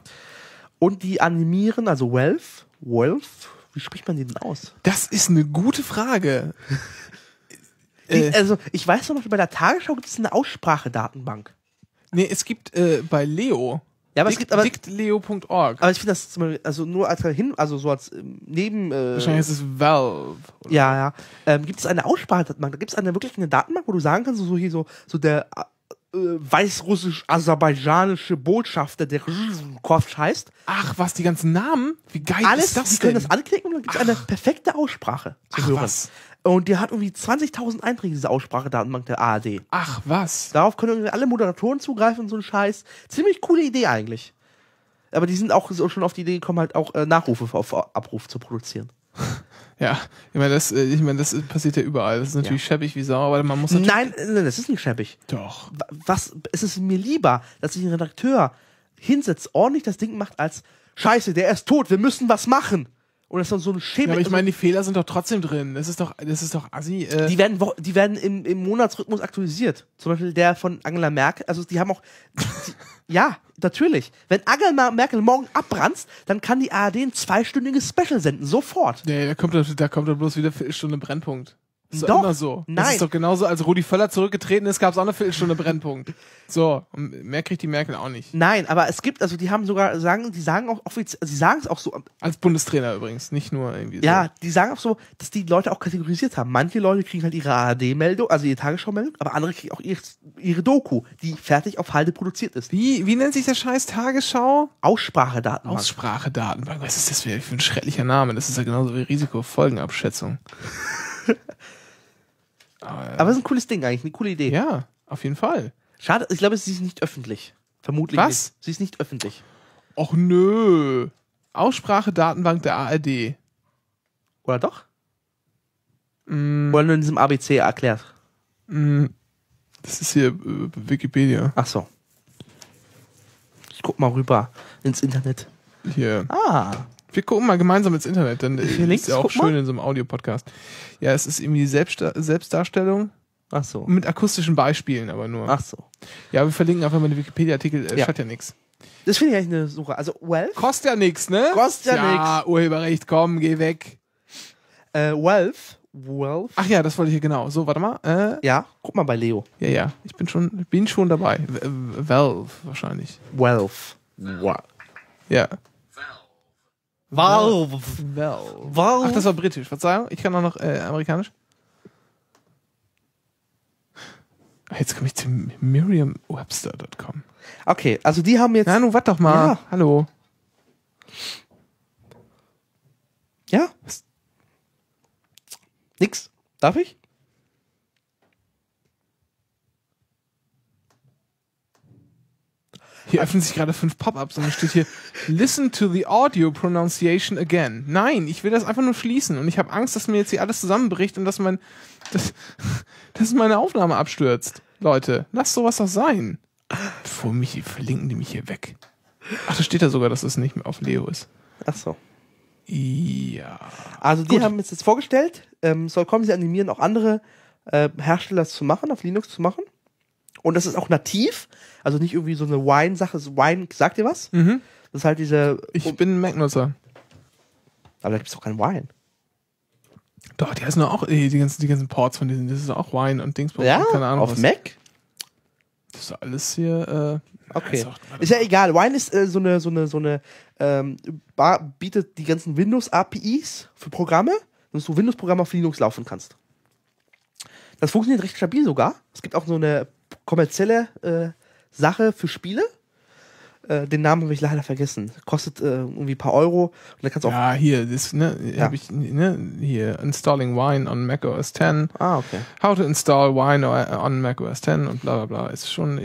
Und die animieren, also Welf, Welf, wie spricht man die denn aus? Das ist eine gute Frage. äh, also, ich weiß zum Beispiel, bei der Tagesschau gibt es eine Aussprachedatenbank. Nee, es gibt äh, bei Leo. Ja, aber Dick, es gibt aber dictleo.org. Aber ich finde das also nur als hin, also so als ähm, neben äh, wahrscheinlich ist es Valve. Oder? Ja, ja. Ähm, gibt es eine Aussprachedatenbank? da gibt es eine wirklich eine Datenbank, wo du sagen kannst, so, so hier so so der äh, weißrussisch-aserbaidschanische Botschafter, der Rizukov heißt. Ach, was, die ganzen Namen? Wie geil Alles, ist das die können das anklicken und dann gibt es eine perfekte Aussprache zu Ach, hören. Was? Und die hat irgendwie 20.000 Einträge, diese Aussprachedatenbank der ARD. Ach, was? Darauf können irgendwie alle Moderatoren zugreifen und so ein Scheiß. Ziemlich coole Idee eigentlich. Aber die sind auch so schon auf die Idee gekommen, halt auch äh, Nachrufe auf Abruf zu produzieren. Ja, ich meine, das, äh, ich mein, das passiert ja überall. Das ist natürlich ja. scheppig wie Sau, aber man muss Nein, äh, nein, das ist nicht schäbig. Doch. Was, es ist mir lieber, dass sich ein Redakteur hinsetzt, ordentlich das Ding macht, als Scheiße, der ist tot, wir müssen was machen. Und das ist dann so ein Schema. Ja, aber ich also meine, die Fehler sind doch trotzdem drin. Das ist doch, das ist doch assi. Äh die werden, die werden im, im Monatsrhythmus aktualisiert. Zum Beispiel der von Angela Merkel. Also die haben auch. Die, ja, natürlich. Wenn Angela Merkel morgen abbrannt, dann kann die ARD ein zweistündiges Special senden. Sofort. Nee, ja, da kommt da kommt da bloß wieder eine Viertelstunde Brennpunkt. Das ist doch, immer so. Nein. Das ist doch genauso, als Rudi Völler zurückgetreten ist, gab es auch eine Viertelstunde Brennpunkt. So, und mehr kriegt die Merkel auch nicht. Nein, aber es gibt, also die haben sogar, sagen, die sagen auch offiziell, also sie sagen es auch so. Als Bundestrainer übrigens, nicht nur irgendwie so. Ja, die sagen auch so, dass die Leute auch kategorisiert haben. Manche Leute kriegen halt ihre ARD-Meldung, also ihre Tagesschau-Meldung, aber andere kriegen auch ihre, ihre Doku, die fertig auf Halde produziert ist. Wie, wie nennt sich der scheiß Tagesschau? Aussprachedatenbank. Aussprachedatenbank, was ist das für ein schrecklicher Name? Das ist ja genauso wie Risikofolgenabschätzung. Ah, Aber, es ist ein cooles Ding eigentlich, eine coole Idee. Ja, auf jeden Fall. Schade, ich glaube, sie ist nicht öffentlich. Vermutlich. Was? Nicht. Sie ist nicht öffentlich. Och nö. Aussprache Datenbank der ARD. Oder doch? Mm. Wollen wir in diesem ABC erklärt. Mm. Das ist hier äh, Wikipedia. Ach so. Ich guck mal rüber ins Internet. Hier. Ah. Wir gucken mal gemeinsam ins Internet, denn Links, ist ja auch schön mal. in so einem Audiopodcast. Ja, es ist irgendwie Selbst Selbstdarstellung. Ach so. Mit akustischen Beispielen aber nur. Ach so. Ja, wir verlinken einfach mal den Wikipedia-Artikel, äh, ja. hat ja nichts. Das finde ich eigentlich eine Suche. Also, Wealth. Kostet ja nichts, ne? Kostet ja, ja nichts. Ja, Urheberrecht, komm, geh weg. Äh, Wealth. Wealth. Ach ja, das wollte ich hier genau. So, warte mal. Äh, ja, guck mal bei Leo. Ja, ja. Ich bin schon, bin schon dabei. Valve wahrscheinlich. Wealth. Wow. Ja. Valve. Valve. Ach, das war britisch. Verzeihung, ich kann auch noch äh, amerikanisch. Ah, jetzt komme ich zu MiriamWebster.com. Okay, also die haben jetzt. Na, nun warte doch mal. Ja. Hallo. Ja? Was? Nix. Darf ich? Hier öffnen sich gerade fünf Pop-ups und dann steht hier Listen to the audio pronunciation again. Nein, ich will das einfach nur schließen und ich habe Angst, dass mir jetzt hier alles zusammenbricht und dass mein dass, dass meine Aufnahme abstürzt. Leute, lass sowas doch sein. Vor mich verlinken die mich hier weg. Ach, da steht da sogar, dass es nicht mehr auf Leo ist. Ach so. Ja. Also die Gut. haben es jetzt vorgestellt. Ähm, soll kommen, sie animieren auch andere äh, Hersteller zu machen, auf Linux zu machen. Und das ist auch nativ, also nicht irgendwie so eine Wine-Sache. Wine, sagt ihr was? Mhm. Das ist halt diese. Ich bin ein Mac-Nutzer. Aber da gibt es doch kein Wine. Doch, die heißen doch auch, die ganzen, die ganzen Ports von diesen, das ist auch Wine und Dings. Ja, keine Ahnung. Auf was. Mac? Das ist alles hier. Äh, okay. Ist, auch, ist, ja egal. Wine ist äh, so eine, so eine, so eine, ähm, bietet die ganzen Windows-APIs für Programme, dass du Windows-Programme auf Linux laufen kannst. Das funktioniert recht stabil sogar. Es gibt auch so eine kommerzielle äh, Sache für Spiele. Äh, den Namen habe ich leider vergessen. Kostet äh, irgendwie ein paar Euro. Und kannst auch ja, hier, das, ne, ja. ich, ne, hier, Installing Wine on Mac OS X. Ah, okay. How to install Wine on Mac OS X und bla bla bla. Ist schon,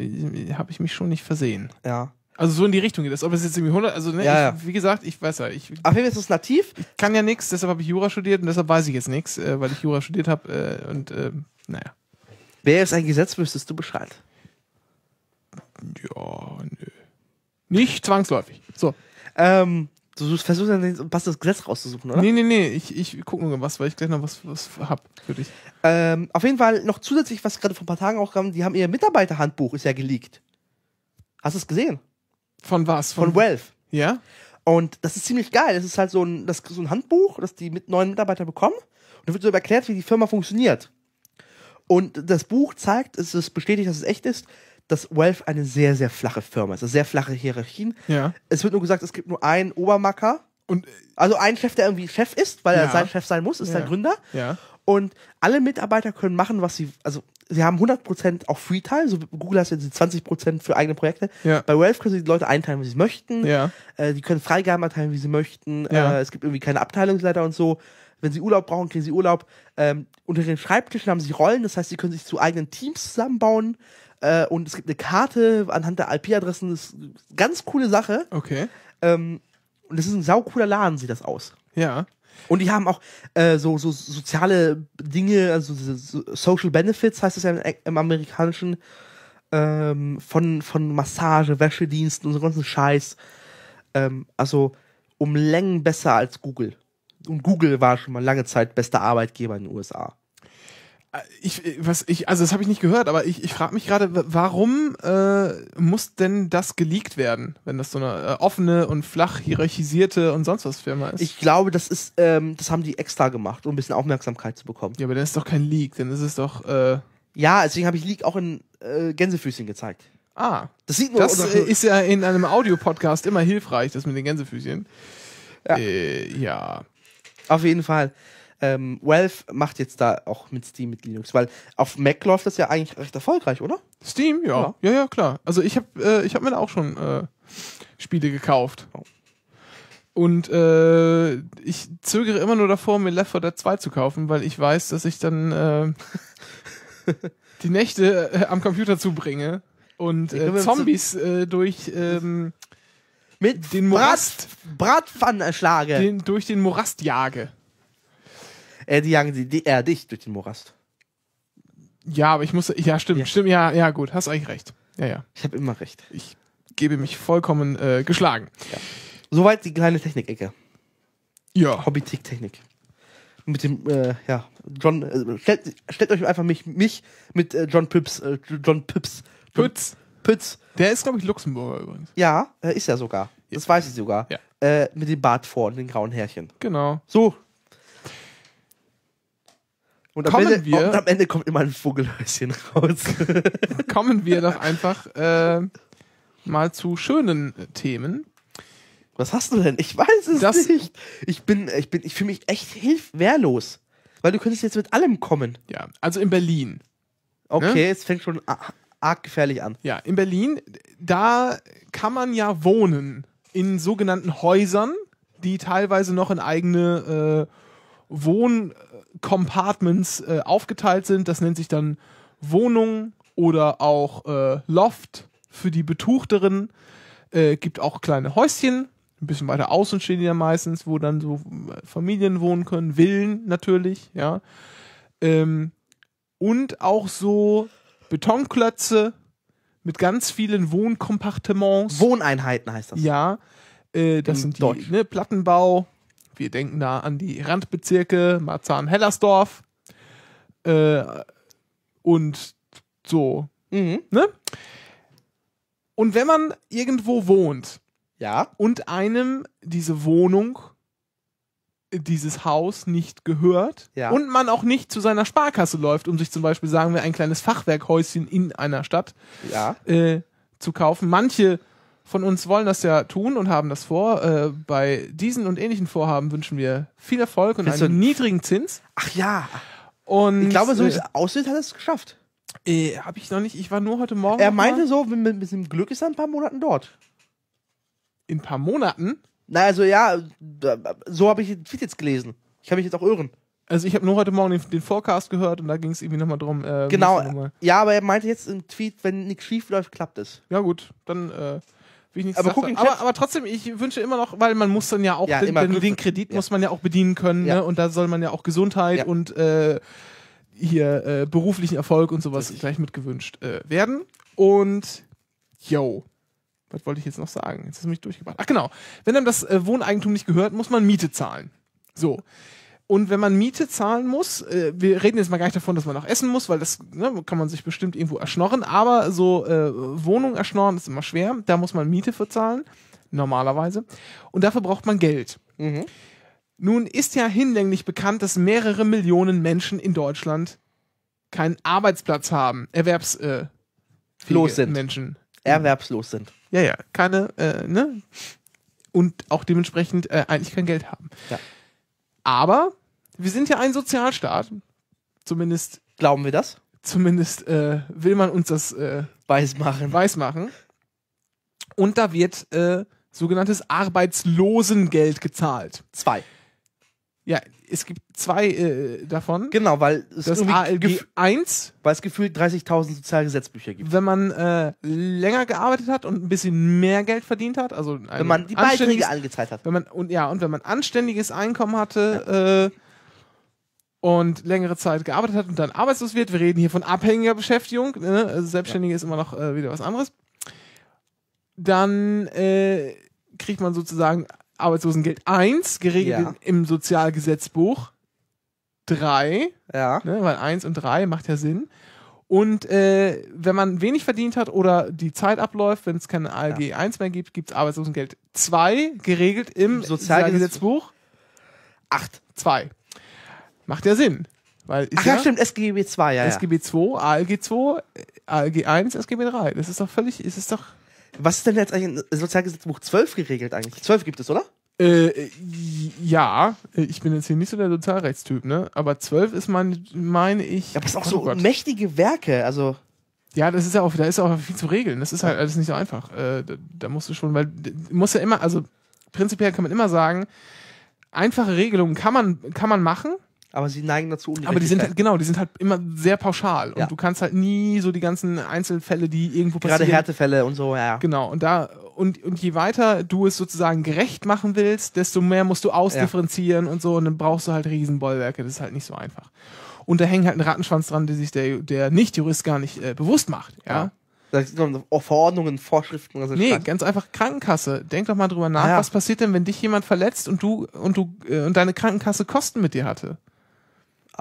habe ich mich schon nicht versehen. Ja. Also so in die Richtung geht das. Ob es jetzt irgendwie 100, also ne, ja, ich, wie gesagt, ich weiß ja. Ich, Auf jeden Fall ist es nativ. Ich kann ja nichts, deshalb habe ich Jura studiert und deshalb weiß ich jetzt nichts, äh, weil ich Jura studiert habe äh, und äh, naja. Wäre es ein Gesetz, wüsstest du Bescheid. Ja, nö. Nicht zwangsläufig. So. Ähm, du versuchst dann ein passendes Gesetz rauszusuchen, oder? Nee, nee, nee. Ich, ich gucke nur was, weil ich gleich noch was, was hab für dich. Ähm, auf jeden Fall noch zusätzlich, was gerade vor ein paar Tagen auch kam, die haben ihr Mitarbeiterhandbuch, ist ja geleakt. Hast du es gesehen? Von was? Von, Wealth. Ja? Und das ist ziemlich geil. Das ist halt so ein, das, so ein Handbuch, das die mit neuen Mitarbeiter bekommen. Und da wird so erklärt, wie die Firma funktioniert. Und das Buch zeigt, es ist bestätigt, dass es echt ist, dass Wealth eine sehr, sehr flache Firma ist. Also sehr flache Hierarchien. Ja. Es wird nur gesagt, es gibt nur einen Obermacker. Und, äh, also einen Chef, der irgendwie Chef ist, weil ja. er sein Chef sein muss, ist ja. der Gründer. Ja. Und alle Mitarbeiter können machen, was sie, also sie haben 100% auch Freetime, so Google hat jetzt 20% für eigene Projekte. Ja. Bei Wealth können sie die Leute einteilen, wie sie möchten. Ja. Äh, die können Freigaben erteilen, wie sie möchten. Ja. Äh, es gibt irgendwie keine Abteilungsleiter und so. Wenn sie Urlaub brauchen, kriegen sie Urlaub. Ähm, unter den Schreibtischen haben sie Rollen, das heißt, sie können sich zu eigenen Teams zusammenbauen. Äh, und es gibt eine Karte anhand der IP-Adressen. Das ist eine ganz coole Sache. Okay. Ähm, und das ist ein saucooler Laden, sieht das aus. Ja. Und die haben auch äh, so, so soziale Dinge, also so Social Benefits heißt es ja im, Amerikanischen, ähm, von, von Massage, Wäschediensten und so ganzen Scheiß. Ähm, also um Längen besser als Google und Google war schon mal lange Zeit bester Arbeitgeber in den USA. Äh, ich, äh, was ich, also das habe ich nicht gehört, aber ich, ich frage mich gerade, warum äh, muss denn das geleakt werden, wenn das so eine äh, offene und flach hierarchisierte und sonst was Firma ist? Ich glaube, das ist, ähm, das haben die extra gemacht, um ein bisschen Aufmerksamkeit zu bekommen. Ja, aber dann ist doch kein Leak, dann ist es doch. Äh ja, deswegen habe ich Leak auch in äh, Gänsefüßchen gezeigt. Ah, das sieht man. Das äh, ist ja in einem Audiopodcast immer hilfreich, das mit den Gänsefüßchen. Ja. Äh, ja. Auf jeden Fall. Ähm, Wealth macht jetzt da auch mit Steam mit Linux, weil auf Mac läuft das ja eigentlich recht erfolgreich, oder? Steam, ja. Ja, ja, ja klar. Also ich habe äh, ich hab mir da auch schon äh, Spiele gekauft. Oh. Und äh, ich zögere immer nur davor, mir Left 4 Dead 2 zu kaufen, weil ich weiß, dass ich dann äh, die Nächte äh, am Computer zubringe und äh, Zombies äh, durch ähm, mit den Morast, Bratpfannen erschlage. Den, durch den Morast jage. Äh, die jagen sie, die, äh, dich durch den Morast. Ja, aber ich muss, ja, stimmt, ja. stimmt, ja, ja, gut, hast eigentlich recht. Ja, ja. Ich habe immer recht. Ich gebe mich vollkommen äh, geschlagen. Ja. Soweit die kleine Technik-Ecke. Ja. hobby tick technik Mit dem, äh, ja, John, äh, stellt, stellt euch einfach mich, mich mit äh, John Pips, äh, John Pips. John, Pütz. Der ist, glaube ich, Luxemburger übrigens. Ja, äh, ist er sogar. Das weiß ich sogar. Ja. Äh, mit dem Bart vor und den grauen Härchen. Genau. So. Und am, Ende, wir, und am Ende kommt immer ein Vogelhäuschen raus. kommen wir doch einfach äh, mal zu schönen äh, Themen. Was hast du denn? Ich weiß es das, nicht. Ich bin, äh, ich bin, ich fühle mich echt hilf wehrlos. Weil du könntest jetzt mit allem kommen. Ja, also in Berlin. Okay, ne? es fängt schon arg gefährlich an. Ja, in Berlin, da kann man ja wohnen in sogenannten Häusern, die teilweise noch in eigene äh, Wohncompartments äh, aufgeteilt sind. Das nennt sich dann Wohnung oder auch äh, Loft für die Betuchteren. Äh, gibt auch kleine Häuschen, ein bisschen weiter außen stehen die ja meistens, wo dann so äh, Familien wohnen können, Villen natürlich, ja. Ähm, und auch so Betonklötze mit ganz vielen Wohnkompartements. Wohneinheiten heißt das. Ja, äh, das sind die ne, Plattenbau. Wir denken da an die Randbezirke Marzahn-Hellersdorf äh, und so. Mhm. Ne? Und wenn man irgendwo wohnt ja. und einem diese Wohnung dieses Haus nicht gehört ja. und man auch nicht zu seiner Sparkasse läuft, um sich zum Beispiel, sagen wir, ein kleines Fachwerkhäuschen in einer Stadt ja. äh, zu kaufen. Manche von uns wollen das ja tun und haben das vor. Äh, bei diesen und ähnlichen Vorhaben wünschen wir viel Erfolg und Willst einen niedrigen Zins. Ach ja. Und ich glaube, so wie äh, es aussieht, hat er es geschafft. Äh, hab ich noch nicht. Ich war nur heute Morgen. Er meinte mal. so, mit, mit, mit Glück ist er ein paar Monaten dort. In ein paar Monaten? Na, also ja, so habe ich den Tweet jetzt gelesen. Ich habe mich jetzt auch irren. Also ich habe nur heute Morgen den, den Forecast gehört und da ging es irgendwie nochmal drum. Äh, genau, mal. ja, aber er meinte jetzt im Tweet, wenn nichts schief läuft, klappt es. Ja gut, dann äh, will ich nichts aber, guck aber, aber trotzdem, ich wünsche immer noch, weil man muss dann ja auch, ja, den, den, den, Kredit ja. muss man ja auch bedienen können ja. ne? und da soll man ja auch Gesundheit und äh, hier äh, beruflichen Erfolg und sowas gleich mit gewünscht äh, werden. Und yo, was wollte ich jetzt noch sagen? Jetzt ist mich durchgebracht. Ach genau, wenn einem das äh, Wohneigentum nicht gehört, muss man Miete zahlen. So. Und wenn man Miete zahlen muss, äh, wir reden jetzt mal gar nicht davon, dass man auch essen muss, weil das ne, kann man sich bestimmt irgendwo erschnorren, aber so äh, Wohnung erschnorren ist immer schwer. Da muss man Miete für zahlen, normalerweise. Und dafür braucht man Geld. Mhm. Nun ist ja hinlänglich bekannt, dass mehrere Millionen Menschen in Deutschland keinen Arbeitsplatz haben, erwerbslos äh, sind. Menschen. Erwerbslos sind. Ja, ja, keine, äh, ne? Und auch dementsprechend äh, eigentlich kein Geld haben. Ja. Aber wir sind ja ein Sozialstaat. Zumindest. Glauben wir das? Zumindest äh, will man uns das äh, Weiß machen. Und da wird äh, sogenanntes Arbeitslosengeld gezahlt. Zwei. Ja, es gibt zwei äh, davon. Genau, weil es das ALG 1, weil es gefühlt 30.000 Sozialgesetzbücher gibt. Wenn man äh, länger gearbeitet hat und ein bisschen mehr Geld verdient hat, also wenn man die Beiträge angezahlt hat. Wenn man und ja, und wenn man anständiges Einkommen hatte, ja. äh, und längere Zeit gearbeitet hat und dann arbeitslos wird. Wir reden hier von abhängiger Beschäftigung. Ne? Also Selbstständige ja. ist immer noch äh, wieder was anderes. Dann äh, kriegt man sozusagen Arbeitslosengeld 1, geregelt ja. im Sozialgesetzbuch 3. Ja. Ne, weil 1 und 3 macht ja Sinn. Und äh, wenn man wenig verdient hat oder die Zeit abläuft, wenn es keine ALG ja. 1 mehr gibt, gibt es Arbeitslosengeld 2, geregelt im Sozialgesetzbuch 8. 2. Macht ja Sinn. Weil Ach ja, stimmt, SGB 2, ja. SGB 2, ALG 2, ALG 1, SGB 3. Das ist doch völlig, ist es doch was ist denn jetzt eigentlich in Sozialgesetzbuch 12 geregelt eigentlich? 12 gibt es, oder? Äh, ja, äh, ich bin jetzt hier nicht so der Sozialrechtstyp, ne? Aber 12 ist mein, meine ich. Ja, aber es sind auch oh so oh mächtige Werke, also. Ja, das ist ja auch, da ist auch viel zu regeln. Das ist halt alles nicht so einfach. Äh, da, da, musst du schon, weil muss ja immer, also prinzipiell kann man immer sagen, einfache Regelungen kann man, kann man machen, aber sie neigen dazu um Aber die sind halt, genau, die sind halt immer sehr pauschal und ja. du kannst halt nie so die ganzen Einzelfälle, die irgendwo passieren. Gerade Härtefälle und so, ja. Genau und da und, und je weiter du es sozusagen gerecht machen willst, desto mehr musst du ausdifferenzieren ja. und so und dann brauchst du halt Riesenbollwerke, das ist halt nicht so einfach. Und da hängt halt ein Rattenschwanz dran, der sich der, der Nicht-Jurist gar nicht äh, bewusst macht, ja. ja. Da sind auch Verordnungen, Vorschriften. Also nee, Stadt. ganz einfach Krankenkasse. Denk doch mal drüber nach, ah, ja. was passiert denn, wenn dich jemand verletzt und du und du äh, und deine Krankenkasse Kosten mit dir hatte?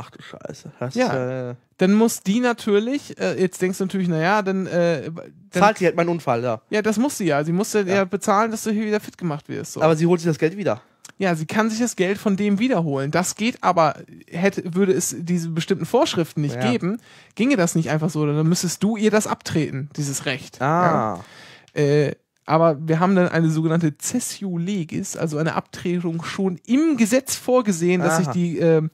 Ach du Scheiße. Das ja. äh, dann muss die natürlich, äh, jetzt denkst du natürlich, naja, dann, äh, dann. Zahlt sie halt meinen Unfall, ja. Ja, das muss sie ja. Sie musste ja, ja bezahlen, dass du hier wieder fit gemacht wirst. So. Aber sie holt sich das Geld wieder. Ja, sie kann sich das Geld von dem wiederholen. Das geht aber, hätte, würde es diese bestimmten Vorschriften nicht ja. geben, ginge das nicht einfach so. Dann müsstest du ihr das abtreten, dieses Recht. Ah. Ja. Äh, aber wir haben dann eine sogenannte Cessio Legis, also eine Abtretung schon im Gesetz vorgesehen, dass Aha. sich die äh,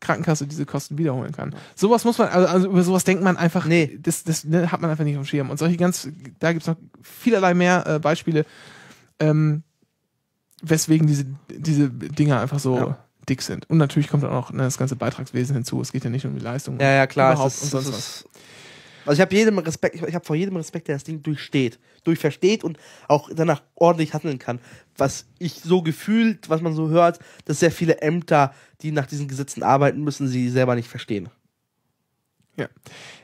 Krankenkasse diese Kosten wiederholen kann. Sowas muss man, also, also über sowas denkt man einfach, nee. das, das ne, hat man einfach nicht auf dem Schirm. Und solche ganz, da gibt es noch vielerlei mehr äh, Beispiele, ähm, weswegen diese, diese Dinger einfach so ja. dick sind. Und natürlich kommt dann auch ne, das ganze Beitragswesen hinzu. Es geht ja nicht um die Leistung. Ja, ja, klar. Überhaupt ist, und sonst was. Also ich habe jedem Respekt, ich habe vor jedem Respekt, der das Ding durchsteht, durchversteht und auch danach ordentlich handeln kann. Was ich so gefühlt, was man so hört, dass sehr viele Ämter, die nach diesen Gesetzen arbeiten müssen, sie selber nicht verstehen. Ja.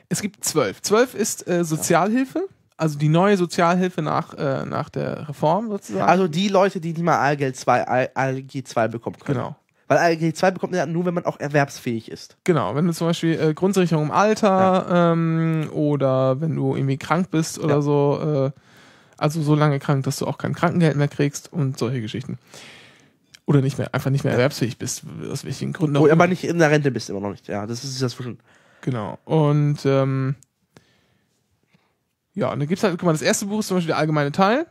Es gibt zwölf. Zwölf ist äh, Sozialhilfe. Also die neue Sozialhilfe nach, äh, nach der Reform sozusagen. Also die Leute, die nicht mal ALG 2, ALG 2 bekommen können. Genau. Weil ALG 2 bekommt man ja nur, wenn man auch erwerbsfähig ist. Genau, wenn du zum Beispiel äh, Grundsicherung im Alter ja. ähm, oder wenn du irgendwie krank bist oder ja. so, äh, also so lange krank, dass du auch kein Krankengeld mehr kriegst und solche Geschichten. Oder nicht mehr, einfach nicht mehr erwerbsfähig bist, aus welchen Gründen oh, auch. Aber nicht in der Rente bist immer noch nicht, ja, das ist das schon. Genau. Und ähm, ja, und dann gibt es halt, guck mal, das erste Buch ist zum Beispiel der allgemeine Teil.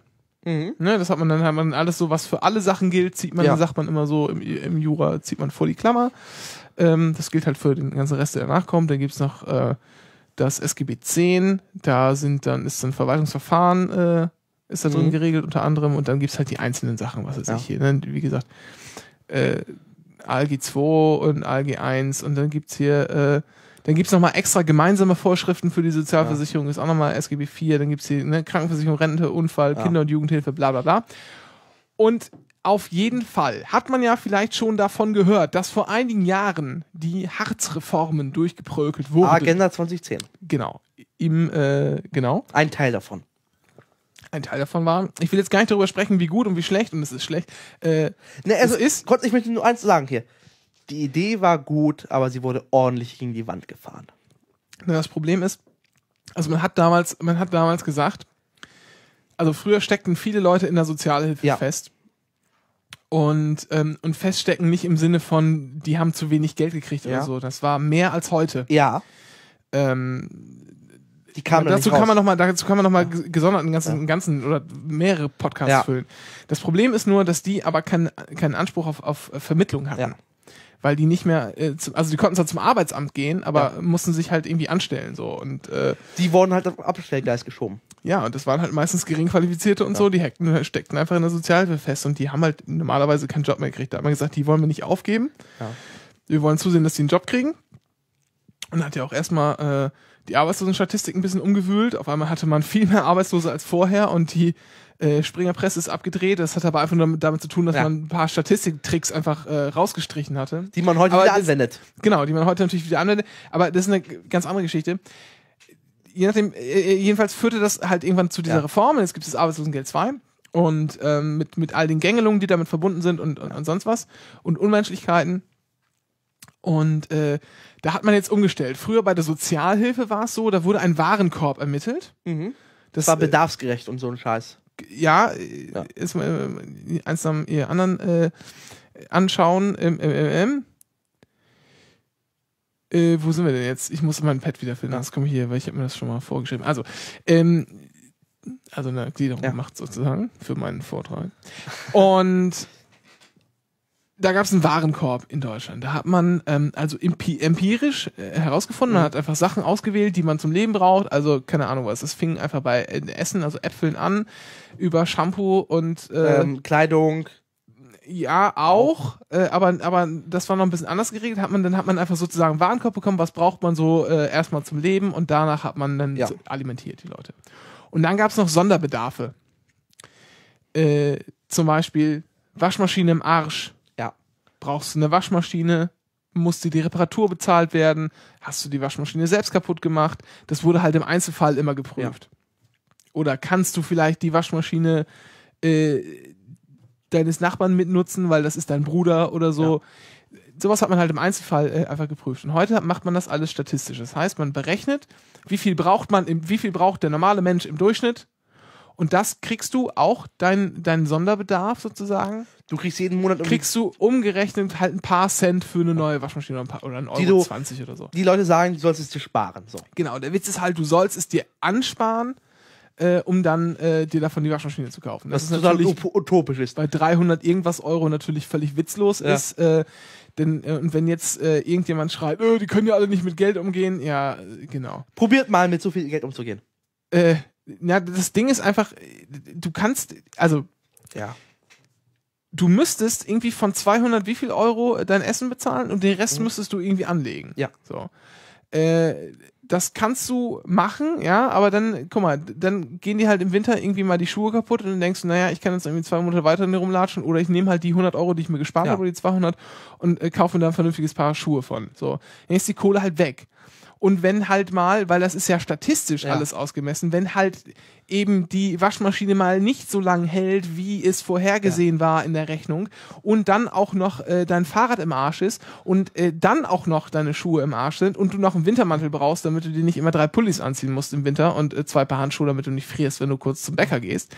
Mhm. Ne, das hat man dann hat man alles so, was für alle Sachen gilt, zieht man, ja. sagt man immer so im, im, Jura, zieht man vor die Klammer. Ähm, das gilt halt für den ganzen Rest, der danach kommt. Dann gibt es noch äh, das SGB 10, da sind dann, ist dann Verwaltungsverfahren, äh, ist da drin mhm. geregelt unter anderem und dann gibt es halt die einzelnen Sachen, was weiß ja. ich hier. Ne? Wie gesagt, äh, ALG 2 und ALG 1 und dann gibt es hier äh, dann gibt es nochmal extra gemeinsame Vorschriften für die Sozialversicherung, ja. ist auch nochmal SGB IV, dann gibt es hier ne, Krankenversicherung, Rente, Unfall, ja. Kinder- und Jugendhilfe, bla bla bla. Und auf jeden Fall hat man ja vielleicht schon davon gehört, dass vor einigen Jahren die Harzreformen durchgeprökelt wurden. Agenda 2010. Genau. Im, äh, genau. Ein Teil davon. Ein Teil davon war. Ich will jetzt gar nicht darüber sprechen, wie gut und wie schlecht, und es ist schlecht. Äh, ne, also es ist. Gott, ich möchte nur eins sagen hier. Die Idee war gut, aber sie wurde ordentlich gegen die Wand gefahren. Na, das Problem ist, also man hat damals, man hat damals gesagt, also früher steckten viele Leute in der Sozialhilfe ja. fest. Und, ähm, und feststecken nicht im Sinne von, die haben zu wenig Geld gekriegt ja. oder so. Das war mehr als heute. Ja. Ähm, die kamen dazu kann man noch mal dazu kann man nochmal gesondert einen ganzen, ja. ganzen oder mehrere Podcasts ja. füllen. Das Problem ist nur, dass die aber keinen keinen Anspruch auf, auf Vermittlung hatten. Ja weil die nicht mehr, äh, also die konnten zwar zum Arbeitsamt gehen, aber ja. mussten sich halt irgendwie anstellen so und äh, die wurden halt auf Abstellgleis geschoben. Ja, und das waren halt meistens geringqualifizierte und ja. so, die hackten, steckten einfach in der Sozialhilfe fest und die haben halt normalerweise keinen Job mehr gekriegt. Da hat man gesagt, die wollen wir nicht aufgeben. Ja. Wir wollen zusehen, dass die einen Job kriegen. Und hat ja auch erstmal äh, die Arbeitslosenstatistik ein bisschen umgewühlt. Auf einmal hatte man viel mehr Arbeitslose als vorher und die äh, Springerpress ist abgedreht. Das hat aber einfach nur damit zu tun, dass ja. man ein paar Statistiktricks einfach äh, rausgestrichen hatte. Die man heute aber wieder anwendet. Das, genau, die man heute natürlich wieder anwendet. Aber das ist eine ganz andere Geschichte. Je nachdem, äh, äh, jedenfalls führte das halt irgendwann zu dieser ja. Reform. Jetzt gibt es Arbeitslosengeld 2 und ähm, mit, mit all den Gängelungen, die damit verbunden sind und, und, und sonst was und Unmenschlichkeiten. Und äh, da hat man jetzt umgestellt. Früher bei der Sozialhilfe war es so, da wurde ein Warenkorb ermittelt. Mhm. Das war äh, bedarfsgerecht und so ein Scheiß ja, ja. ist äh, eins am ihr anderen äh, anschauen. Ähm, ähm, ähm. Äh, wo sind wir denn jetzt? Ich muss mein Pad wieder finden. Das kommt hier, weil ich habe mir das schon mal vorgeschrieben. Also, ähm, also eine Gliederung ja. gemacht sozusagen für meinen Vortrag. Und da gab es einen Warenkorb in Deutschland. Da hat man ähm, also empirisch äh, herausgefunden, man mhm. hat einfach Sachen ausgewählt, die man zum Leben braucht. Also keine Ahnung was. Es fing einfach bei äh, Essen, also Äpfeln an, über Shampoo und äh, ähm, Kleidung. Ja, auch, äh, aber, aber das war noch ein bisschen anders geregelt. Hat man, dann hat man einfach sozusagen einen Warenkorb bekommen, was braucht man so äh, erstmal zum Leben und danach hat man dann ja. so alimentiert die Leute. Und dann gab es noch Sonderbedarfe. Äh, zum Beispiel Waschmaschine im Arsch brauchst du eine Waschmaschine, musste die Reparatur bezahlt werden, hast du die Waschmaschine selbst kaputt gemacht. Das wurde halt im Einzelfall immer geprüft. Ja. Oder kannst du vielleicht die Waschmaschine äh, deines Nachbarn mitnutzen, weil das ist dein Bruder oder so. Ja. Sowas hat man halt im Einzelfall äh, einfach geprüft. Und heute macht man das alles statistisch. Das heißt, man berechnet, wie viel braucht man, im, wie viel braucht der normale Mensch im Durchschnitt und das kriegst du auch deinen dein Sonderbedarf sozusagen. Du kriegst jeden Monat um kriegst du umgerechnet halt ein paar Cent für eine neue Waschmaschine oder ein, paar, oder ein Euro die du, 20 oder so. Die Leute sagen, du sollst es dir sparen. So. Genau, der Witz ist halt, du sollst es dir ansparen, äh, um dann äh, dir davon die Waschmaschine zu kaufen. Das, das ist total utopisch ist. Bei 300 irgendwas Euro natürlich völlig witzlos ja. ist. Äh, denn, äh, und wenn jetzt äh, irgendjemand schreibt, öh, äh, die können ja alle nicht mit Geld umgehen, ja, äh, genau. Probiert mal mit so viel Geld umzugehen. Äh, na, das Ding ist einfach, du kannst, also, ja. Du müsstest irgendwie von 200 wie viel Euro dein Essen bezahlen und den Rest mhm. müsstest du irgendwie anlegen. Ja. So. Äh, das kannst du machen, ja, aber dann, guck mal, dann gehen die halt im Winter irgendwie mal die Schuhe kaputt und dann denkst du, naja, ich kann jetzt irgendwie zwei Monate weiter rumlatschen oder ich nehme halt die 100 Euro, die ich mir gespart ja. habe oder die 200 und äh, kaufe mir da ein vernünftiges Paar Schuhe von. So, dann ist die Kohle halt weg. Und wenn halt mal, weil das ist ja statistisch ja. alles ausgemessen, wenn halt eben die Waschmaschine mal nicht so lang hält, wie es vorhergesehen ja. war in der Rechnung und dann auch noch äh, dein Fahrrad im Arsch ist und äh, dann auch noch deine Schuhe im Arsch sind und du noch einen Wintermantel brauchst, damit du dir nicht immer drei Pullis anziehen musst im Winter und äh, zwei Paar Handschuhe, damit du nicht frierst, wenn du kurz zum Bäcker gehst,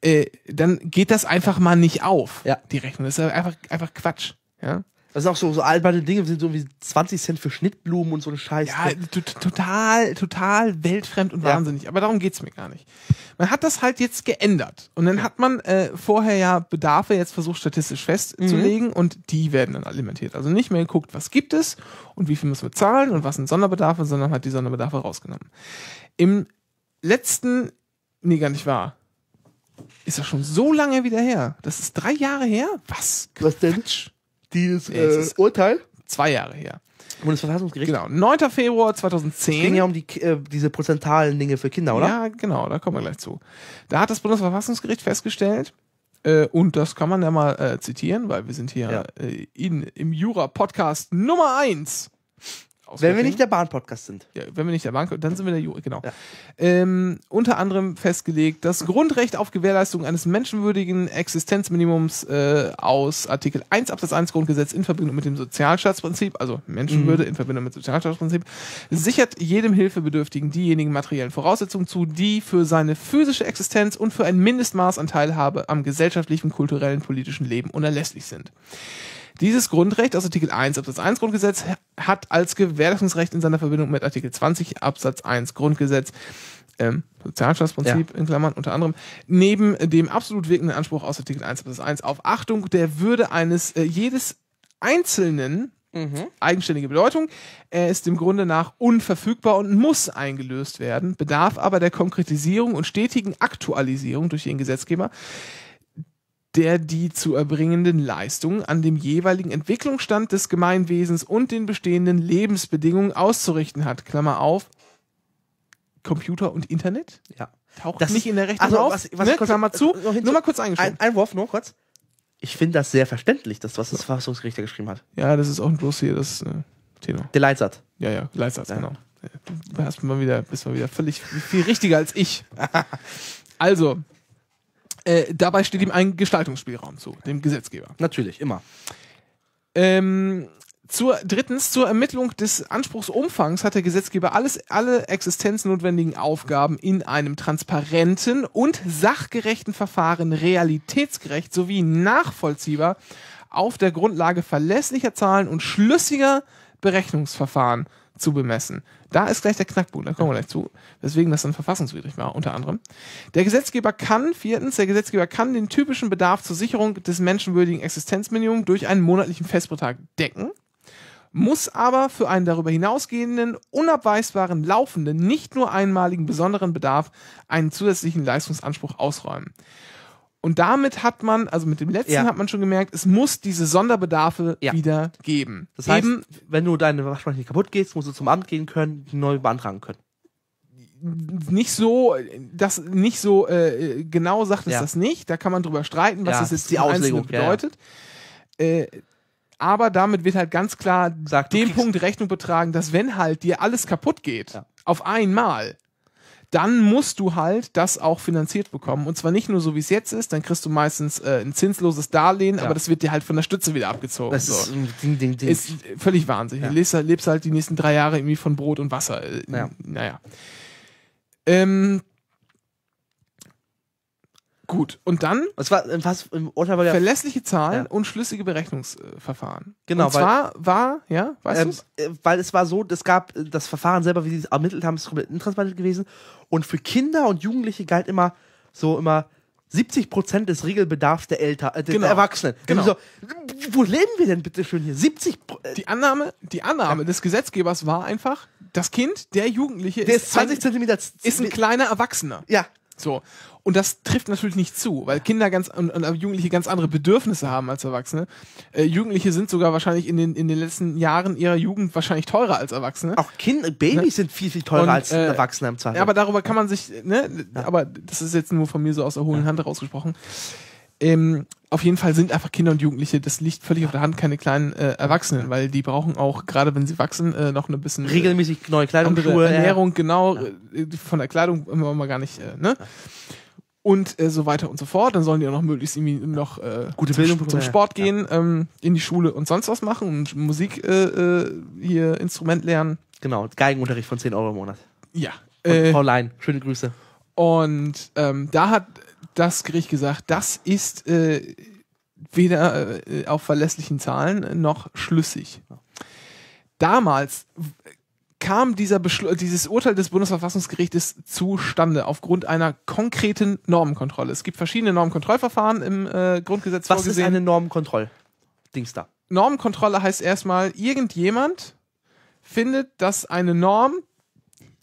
äh, dann geht das einfach mal nicht auf, ja. die Rechnung. Das ist einfach, einfach Quatsch. Ja? Das sind auch so, so alte Dinge, sind so wie 20 Cent für Schnittblumen und so ein Scheiß. Ja, total, total weltfremd und ja. wahnsinnig. Aber darum geht's mir gar nicht. Man hat das halt jetzt geändert. Und dann hat man äh, vorher ja Bedarfe jetzt versucht, statistisch festzulegen mhm. und die werden dann alimentiert. Also nicht mehr geguckt, was gibt es und wie viel müssen wir zahlen und was sind Sonderbedarfe, sondern hat die Sonderbedarfe rausgenommen. Im letzten, nee, gar nicht wahr. Ist das schon so lange wieder her? Das ist drei Jahre her? Was? Was denn? Quatsch dieses äh, Urteil. Zwei Jahre her. Bundesverfassungsgericht. Genau, 9. Februar 2010. Es ging ja um die, äh, diese prozentalen Dinge für Kinder, oder? Ja, genau, da kommen wir gleich zu. Da hat das Bundesverfassungsgericht festgestellt, äh, und das kann man ja mal äh, zitieren, weil wir sind hier ja. Äh, in, im Jura-Podcast Nummer eins wenn wir nicht der Bahn-Podcast sind. Ja, wenn wir nicht der Bahn, dann sind wir der Jury, genau. Ja. Ähm, unter anderem festgelegt, das Grundrecht auf Gewährleistung eines menschenwürdigen Existenzminimums äh, aus Artikel 1 Absatz 1 Grundgesetz in Verbindung mit dem Sozialstaatsprinzip, also Menschenwürde mhm. in Verbindung mit dem Sozialstaatsprinzip, sichert jedem Hilfebedürftigen diejenigen materiellen Voraussetzungen zu, die für seine physische Existenz und für ein Mindestmaß an Teilhabe am gesellschaftlichen, kulturellen, politischen Leben unerlässlich sind. Dieses Grundrecht aus Artikel 1 Absatz 1 Grundgesetz hat als Gewährleistungsrecht in seiner Verbindung mit Artikel 20 Absatz 1 Grundgesetz ähm, Sozialstaatsprinzip ja. in Klammern unter anderem, neben dem absolut wirkenden Anspruch aus Artikel 1 Absatz 1 auf Achtung der Würde eines äh, jedes Einzelnen Mhm. eigenständige Bedeutung. Er ist im Grunde nach unverfügbar und muss eingelöst werden, bedarf aber der Konkretisierung und stetigen Aktualisierung durch den Gesetzgeber der die zu erbringenden Leistungen an dem jeweiligen Entwicklungsstand des Gemeinwesens und den bestehenden Lebensbedingungen auszurichten hat. Klammer auf. Computer und Internet? Ja. Taucht das nicht in der Rechnung also, auf? Was, was ne? kurz, Klammer zu. Nur mal kurz eingeschoben. Ein, Wurf, nur kurz. Ich finde das sehr verständlich, das, was das Verfassungsgericht da geschrieben hat. Ja, das ist auch bloß hier das äh, Thema. Der Leitsatz. Ja, ja, Leitsatz, ja. genau. Du hast mal bist mal wieder völlig viel richtiger als ich. also, äh, dabei steht ihm ein Gestaltungsspielraum zu, dem Gesetzgeber. Natürlich, immer. Ähm, zur, drittens, zur Ermittlung des Anspruchsumfangs hat der Gesetzgeber alles, alle existenznotwendigen Aufgaben in einem transparenten und sachgerechten Verfahren realitätsgerecht sowie nachvollziehbar auf der Grundlage verlässlicher Zahlen und schlüssiger Berechnungsverfahren zu bemessen. Da ist gleich der Knackpunkt, da kommen wir gleich zu, weswegen das dann verfassungswidrig war, unter anderem. Der Gesetzgeber kann, viertens, der Gesetzgeber kann den typischen Bedarf zur Sicherung des menschenwürdigen Existenzminimums durch einen monatlichen Festbetrag decken, muss aber für einen darüber hinausgehenden, unabweisbaren, laufenden, nicht nur einmaligen, besonderen Bedarf einen zusätzlichen Leistungsanspruch ausräumen. Und damit hat man, also mit dem letzten ja. hat man schon gemerkt, es muss diese Sonderbedarfe ja. wieder geben. Das heißt, Eben, wenn du deine Waschmaschine kaputt gehst, musst du zum Amt gehen können, die neu beantragen können. Nicht so, das nicht so äh, genau sagt es ja. das nicht. Da kann man drüber streiten, was das jetzt die Auslegung bedeutet. Äh, aber damit wird halt ganz klar Sag, dem Punkt Rechnung betragen, dass wenn halt dir alles kaputt geht, auf einmal, dann musst du halt das auch finanziert bekommen. Und zwar nicht nur so, wie es jetzt ist, dann kriegst du meistens äh, ein zinsloses Darlehen, ja. aber das wird dir halt von der Stütze wieder abgezogen. Das so. ist, ding, ding, ding. ist völlig wahnsinnig. Ja. Du lebst, halt, lebst, halt die nächsten drei Jahre irgendwie von Brot und Wasser. Äh, ja. Naja. Ähm, Gut, und dann es war, äh, was im Urteil war ja, verlässliche Zahlen ja. und schlüssige Berechnungsverfahren. Genau. Und zwar war, war, ja, weißt ähm, äh, Weil es war so, es gab äh, das Verfahren selber, wie sie es ermittelt haben, ist komplett intransparent gewesen. Und für Kinder und Jugendliche galt immer so immer 70 Prozent des Regelbedarfs der Eltern, äh, der genau. Erwachsenen. Genau. So, also, wo leben wir denn bitte schön hier? 70 äh, Die Annahme, die Annahme ja. des Gesetzgebers war einfach, das Kind, der Jugendliche, der ist, 20 ein, Zentimeter ist ein kleiner Erwachsener. Ja. So. Und das trifft natürlich nicht zu, weil Kinder ganz und, und Jugendliche ganz andere Bedürfnisse haben als Erwachsene. Äh, Jugendliche sind sogar wahrscheinlich in den, in den letzten Jahren ihrer Jugend wahrscheinlich teurer als Erwachsene. Auch Kinder, Babys ne? sind viel, viel teurer und, als äh, Erwachsene im Zweifel. Ja, Aber darüber kann man sich, ne, ja. aber das ist jetzt nur von mir so aus der hohen ja. Hand herausgesprochen. Ähm, auf jeden Fall sind einfach Kinder und Jugendliche, das liegt völlig auf der Hand, keine kleinen äh, Erwachsenen, weil die brauchen auch, gerade wenn sie wachsen, äh, noch ein bisschen. Äh, Regelmäßig neue Kleidung, Schuhe. Ernährung, ja. genau. Äh, von der Kleidung wollen wir gar nicht, äh, ne? und äh, so weiter und so fort. Dann sollen die auch noch möglichst irgendwie noch äh, Gute zum, Bildung zum Sport ja. gehen, ähm, in die Schule und sonst was machen und Musik äh, äh hier Instrument lernen. Genau, Geigenunterricht von 10 Euro im Monat. Ja. Und äh, Pauline, schöne Grüße. Und ähm, da hat das Gericht gesagt, das ist äh, weder äh, auf verlässlichen Zahlen noch schlüssig. Damals kam dieser Beschlu dieses Urteil des Bundesverfassungsgerichtes zustande aufgrund einer konkreten Normenkontrolle. Es gibt verschiedene Normenkontrollverfahren im äh, Grundgesetz Was vorgesehen. Was ist eine Normenkontroll? Dings da. Normenkontrolle heißt erstmal, irgendjemand findet, dass eine Norm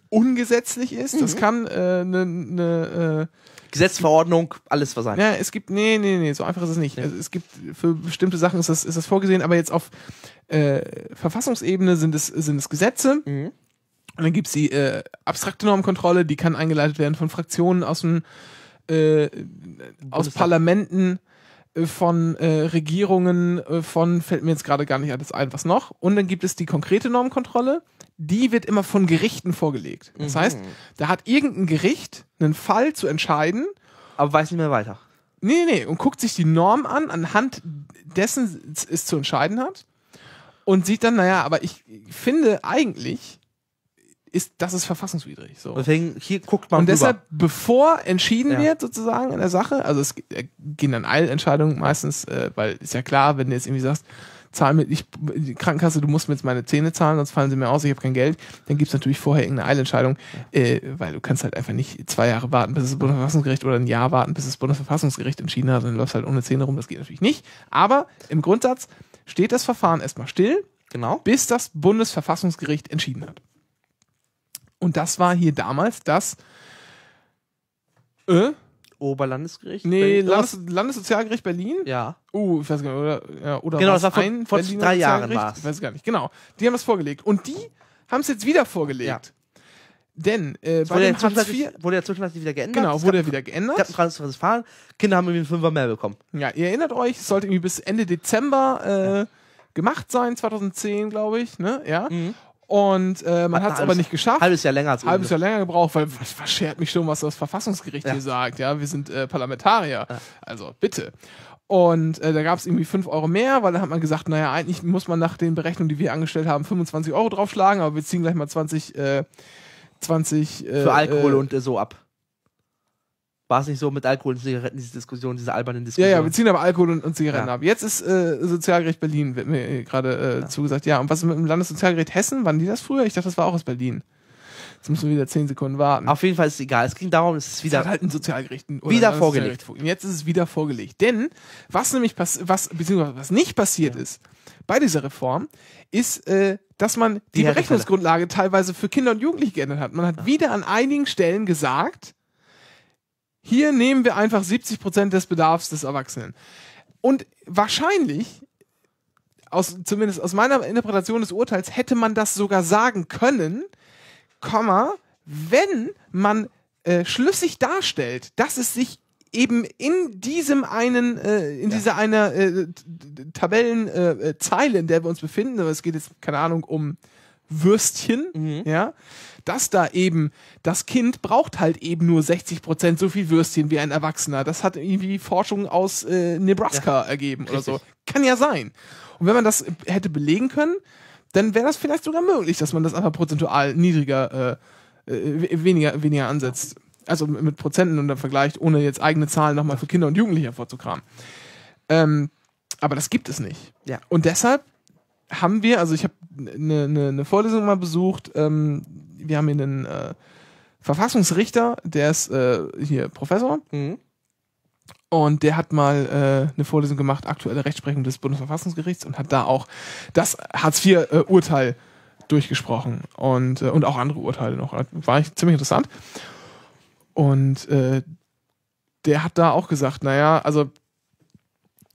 ungesetzlich ist. Mhm. Das kann eine äh, ne, ne äh, Gesetzverordnung, alles was sein. Ja, es gibt nee, nee, nee, so einfach ist es nicht. Nee. Also, es gibt für bestimmte Sachen ist das ist das vorgesehen, aber jetzt auf äh, Verfassungsebene sind es, sind es Gesetze. Mhm. Und dann gibt es die äh, abstrakte Normkontrolle, die kann eingeleitet werden von Fraktionen aus dem äh, aus Parlamenten, äh, von äh, Regierungen, äh, von fällt mir jetzt gerade gar nicht alles ein, was noch. Und dann gibt es die konkrete Normkontrolle, die wird immer von Gerichten vorgelegt. Das mhm. heißt, da hat irgendein Gericht einen Fall zu entscheiden. Aber weiß nicht mehr weiter. Nee, nee, nee. Und guckt sich die Norm an, anhand dessen es zu entscheiden hat und sieht dann, naja, aber ich finde eigentlich, ist, das ist verfassungswidrig. So. Deswegen hier guckt man. Und deshalb, rüber. bevor entschieden ja. wird, sozusagen in der Sache, also es äh, gehen dann Eilentscheidungen meistens, äh, weil ist ja klar, wenn du jetzt irgendwie sagst, zahl mir, ich, die Krankenkasse, du musst mir jetzt meine Zähne zahlen, sonst fallen sie mir aus, ich habe kein Geld, dann gibt's natürlich vorher irgendeine Eilentscheidung, äh, weil du kannst halt einfach nicht zwei Jahre warten, bis das Bundesverfassungsgericht oder ein Jahr warten, bis das Bundesverfassungsgericht entschieden hat, dann läufst halt ohne Zähne rum, das geht natürlich nicht. Aber im Grundsatz steht das Verfahren erstmal still, genau. bis das Bundesverfassungsgericht entschieden hat. Und das war hier damals das äh? Oberlandesgericht? Nee, Landes Landessozialgericht Berlin? Ja. Uh, ich weiß gar nicht, oder, ja, oder genau, das war vor, vor drei Jahren war es. Ich weiß gar nicht, genau. Die haben das vorgelegt. Und die haben es jetzt wieder vorgelegt. Ja. Denn äh, bei dem Hartz IV wurde ja zwischenzeitlich wieder geändert. Genau, es wurde er wieder geändert. Ich gab ein Fahren. Kinder haben irgendwie einen Fünfer mehr bekommen. Ja, ihr erinnert euch, es sollte irgendwie bis Ende Dezember äh, ja. gemacht sein, 2010, glaube ich. Ne? Ja. Mhm. Und äh, man hat es aber nicht geschafft. Halbes Jahr länger als Halbes Jahr länger gebraucht, weil was verschert mich schon, was das Verfassungsgericht ja. hier sagt. Ja, wir sind äh, Parlamentarier. Ja. Also bitte. Und äh, da gab es irgendwie 5 Euro mehr, weil da hat man gesagt, naja, eigentlich muss man nach den Berechnungen, die wir angestellt haben, 25 Euro draufschlagen, aber wir ziehen gleich mal 20 20. Äh, Für Alkohol äh, und äh, so ab. War es nicht so mit Alkohol und Zigaretten, diese Diskussion, diese albernen Diskussionen? Ja, ja, wir ziehen aber Alkohol und, und Zigaretten ja. ab. Jetzt ist äh, Sozialgericht Berlin, wird mir äh, gerade äh, ja. zugesagt. Ja, und was mit dem Landessozialgericht Hessen? Waren die das früher? Ich dachte, das war auch aus Berlin. Jetzt müssen wir wieder 10 Sekunden warten. Auf jeden Fall ist es egal. Es ging darum, es ist wieder. Es hat halt ein Sozialgericht. Wieder vorgelegt. Sozialgericht. Jetzt ist es wieder vorgelegt. Denn, was nämlich, was, beziehungsweise was nicht passiert ja. ist bei dieser Reform, ist, äh, dass man die, die Berechnungsgrundlage teilweise für Kinder und Jugendliche geändert hat. Man hat Ach. wieder an einigen Stellen gesagt, hier nehmen wir einfach 70 Prozent des Bedarfs des Erwachsenen. Und wahrscheinlich, aus, zumindest aus meiner Interpretation des Urteils, hätte man das sogar sagen können, Komma, wenn man äh, schlüssig darstellt, dass es sich eben in diesem einen, äh, in ja. dieser einer äh, Tabellenzeile, äh, äh in der wir uns befinden, aber es geht jetzt, keine Ahnung, um Würstchen, mhm. ja, dass da eben das Kind braucht halt eben nur 60 Prozent so viel Würstchen wie ein Erwachsener. Das hat irgendwie Forschung aus äh, Nebraska ja. ergeben Richtig. oder so. Kann ja sein. Und wenn man das hätte belegen können, dann wäre das vielleicht sogar möglich, dass man das einfach prozentual niedriger, äh, äh weniger, weniger ansetzt. Ja also mit Prozenten und dann vergleicht, ohne jetzt eigene Zahlen nochmal für Kinder und Jugendliche hervorzukramen. Ähm, aber das gibt es nicht. Ja. Und deshalb haben wir, also ich habe eine ne, ne Vorlesung mal besucht, ähm, wir haben hier einen äh, Verfassungsrichter, der ist äh, hier Professor. Mhm. Und der hat mal äh, eine Vorlesung gemacht, aktuelle Rechtsprechung des Bundesverfassungsgerichts und hat da auch das Hartz-IV-Urteil äh, durchgesprochen und, äh, und auch andere Urteile noch. War ich ziemlich interessant. Und äh, der hat da auch gesagt, naja, also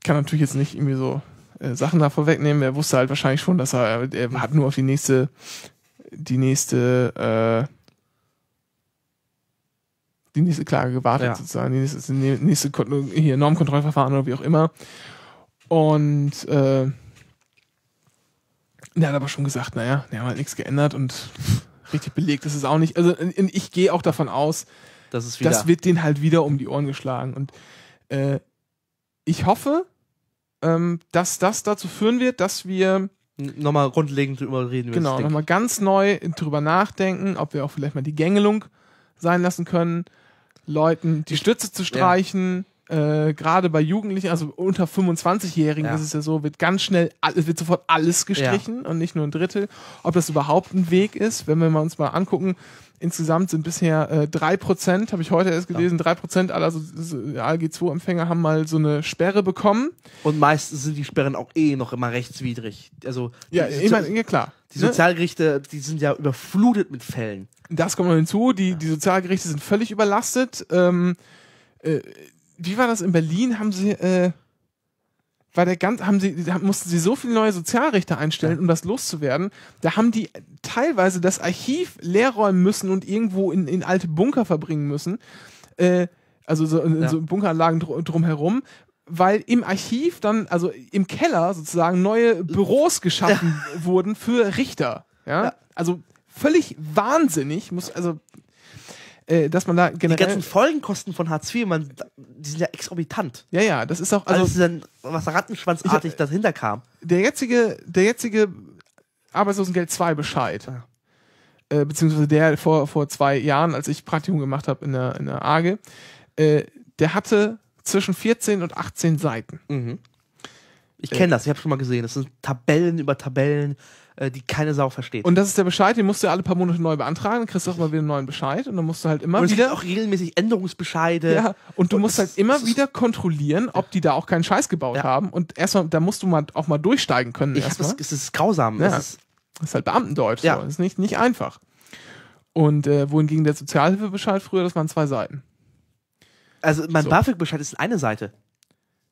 kann natürlich jetzt nicht irgendwie so äh, Sachen da vorwegnehmen. Er wusste halt wahrscheinlich schon, dass er, er hat nur auf die nächste, die nächste, äh, die nächste Klage gewartet, ja. sozusagen, die nächste, die nächste hier Normkontrollverfahren oder wie auch immer. Und äh, der hat aber schon gesagt, naja, der hat halt nichts geändert und richtig belegt ist es auch nicht. Also ich gehe auch davon aus, das, ist wieder das wird denen halt wieder um die Ohren geschlagen. Und äh, ich hoffe, ähm, dass das dazu führen wird, dass wir nochmal grundlegend drüber reden. Genau, nochmal ganz neu drüber nachdenken, ob wir auch vielleicht mal die Gängelung sein lassen können, Leuten die Stütze zu streichen. Ja. Äh, gerade bei Jugendlichen, also unter 25-Jährigen ja. ist es ja so, wird ganz schnell, wird sofort alles gestrichen ja. und nicht nur ein Drittel. Ob das überhaupt ein Weg ist, wenn wir uns mal angucken, Insgesamt sind bisher äh, Prozent, habe ich heute erst gelesen, ja. Prozent aller so, so ALG-2-Empfänger haben mal so eine Sperre bekommen. Und meistens sind die Sperren auch eh noch immer rechtswidrig. Also, die, ja, ich mein, ja, klar. Die ne? Sozialgerichte, die sind ja überflutet mit Fällen. Das kommt noch hinzu. Die, ja. die Sozialgerichte sind völlig überlastet. Ähm, äh, wie war das in Berlin? Haben sie. Äh, war der ganz, haben sie, mussten sie so viele neue Sozialrichter einstellen, um das loszuwerden. Da haben die teilweise das Archiv leer räumen müssen und irgendwo in, in alte Bunker verbringen müssen. Äh, also so, ja. so Bunkeranlagen dr drumherum, weil im Archiv dann, also im Keller sozusagen, neue Büros geschaffen ja. wurden für Richter. Ja? ja? Also völlig wahnsinnig, muss, also äh, dass man da generell. Die ganzen Folgenkosten von Hartz IV, man, die sind ja exorbitant. Ja, ja, das ist auch. Also, also dann, was rattenschwanzartig ich, dahinter kam. Der jetzige, der jetzige Arbeitslosengeld ii Bescheid. Ja. Äh, beziehungsweise der vor, vor zwei Jahren, als ich Praktikum gemacht habe in der, in der AGE, äh, der hatte zwischen 14 und 18 Seiten. Mhm. Ich äh, kenne das, ich habe schon mal gesehen. Das sind Tabellen über Tabellen, äh, die keine Sau versteht. Und das ist der Bescheid, den musst du ja alle paar Monate neu beantragen, dann kriegst du auch mal wieder einen neuen Bescheid und dann musst du halt immer und es wieder. Gibt auch regelmäßig Änderungsbescheide. Ja, und du und musst halt immer wieder kontrollieren, ob die da auch keinen Scheiß gebaut ja. haben. Und erstmal, da musst du mal auch mal durchsteigen können. Ich erstmal. Das, es ist grausam. Ja. Das ist, das ist halt Beamtendeutsch. Ja. So. Das ist nicht, nicht einfach. Und äh, wohingegen der Sozialhilfebescheid früher, das waren zwei Seiten. Also mein so. BAföG-Bescheid ist eine Seite.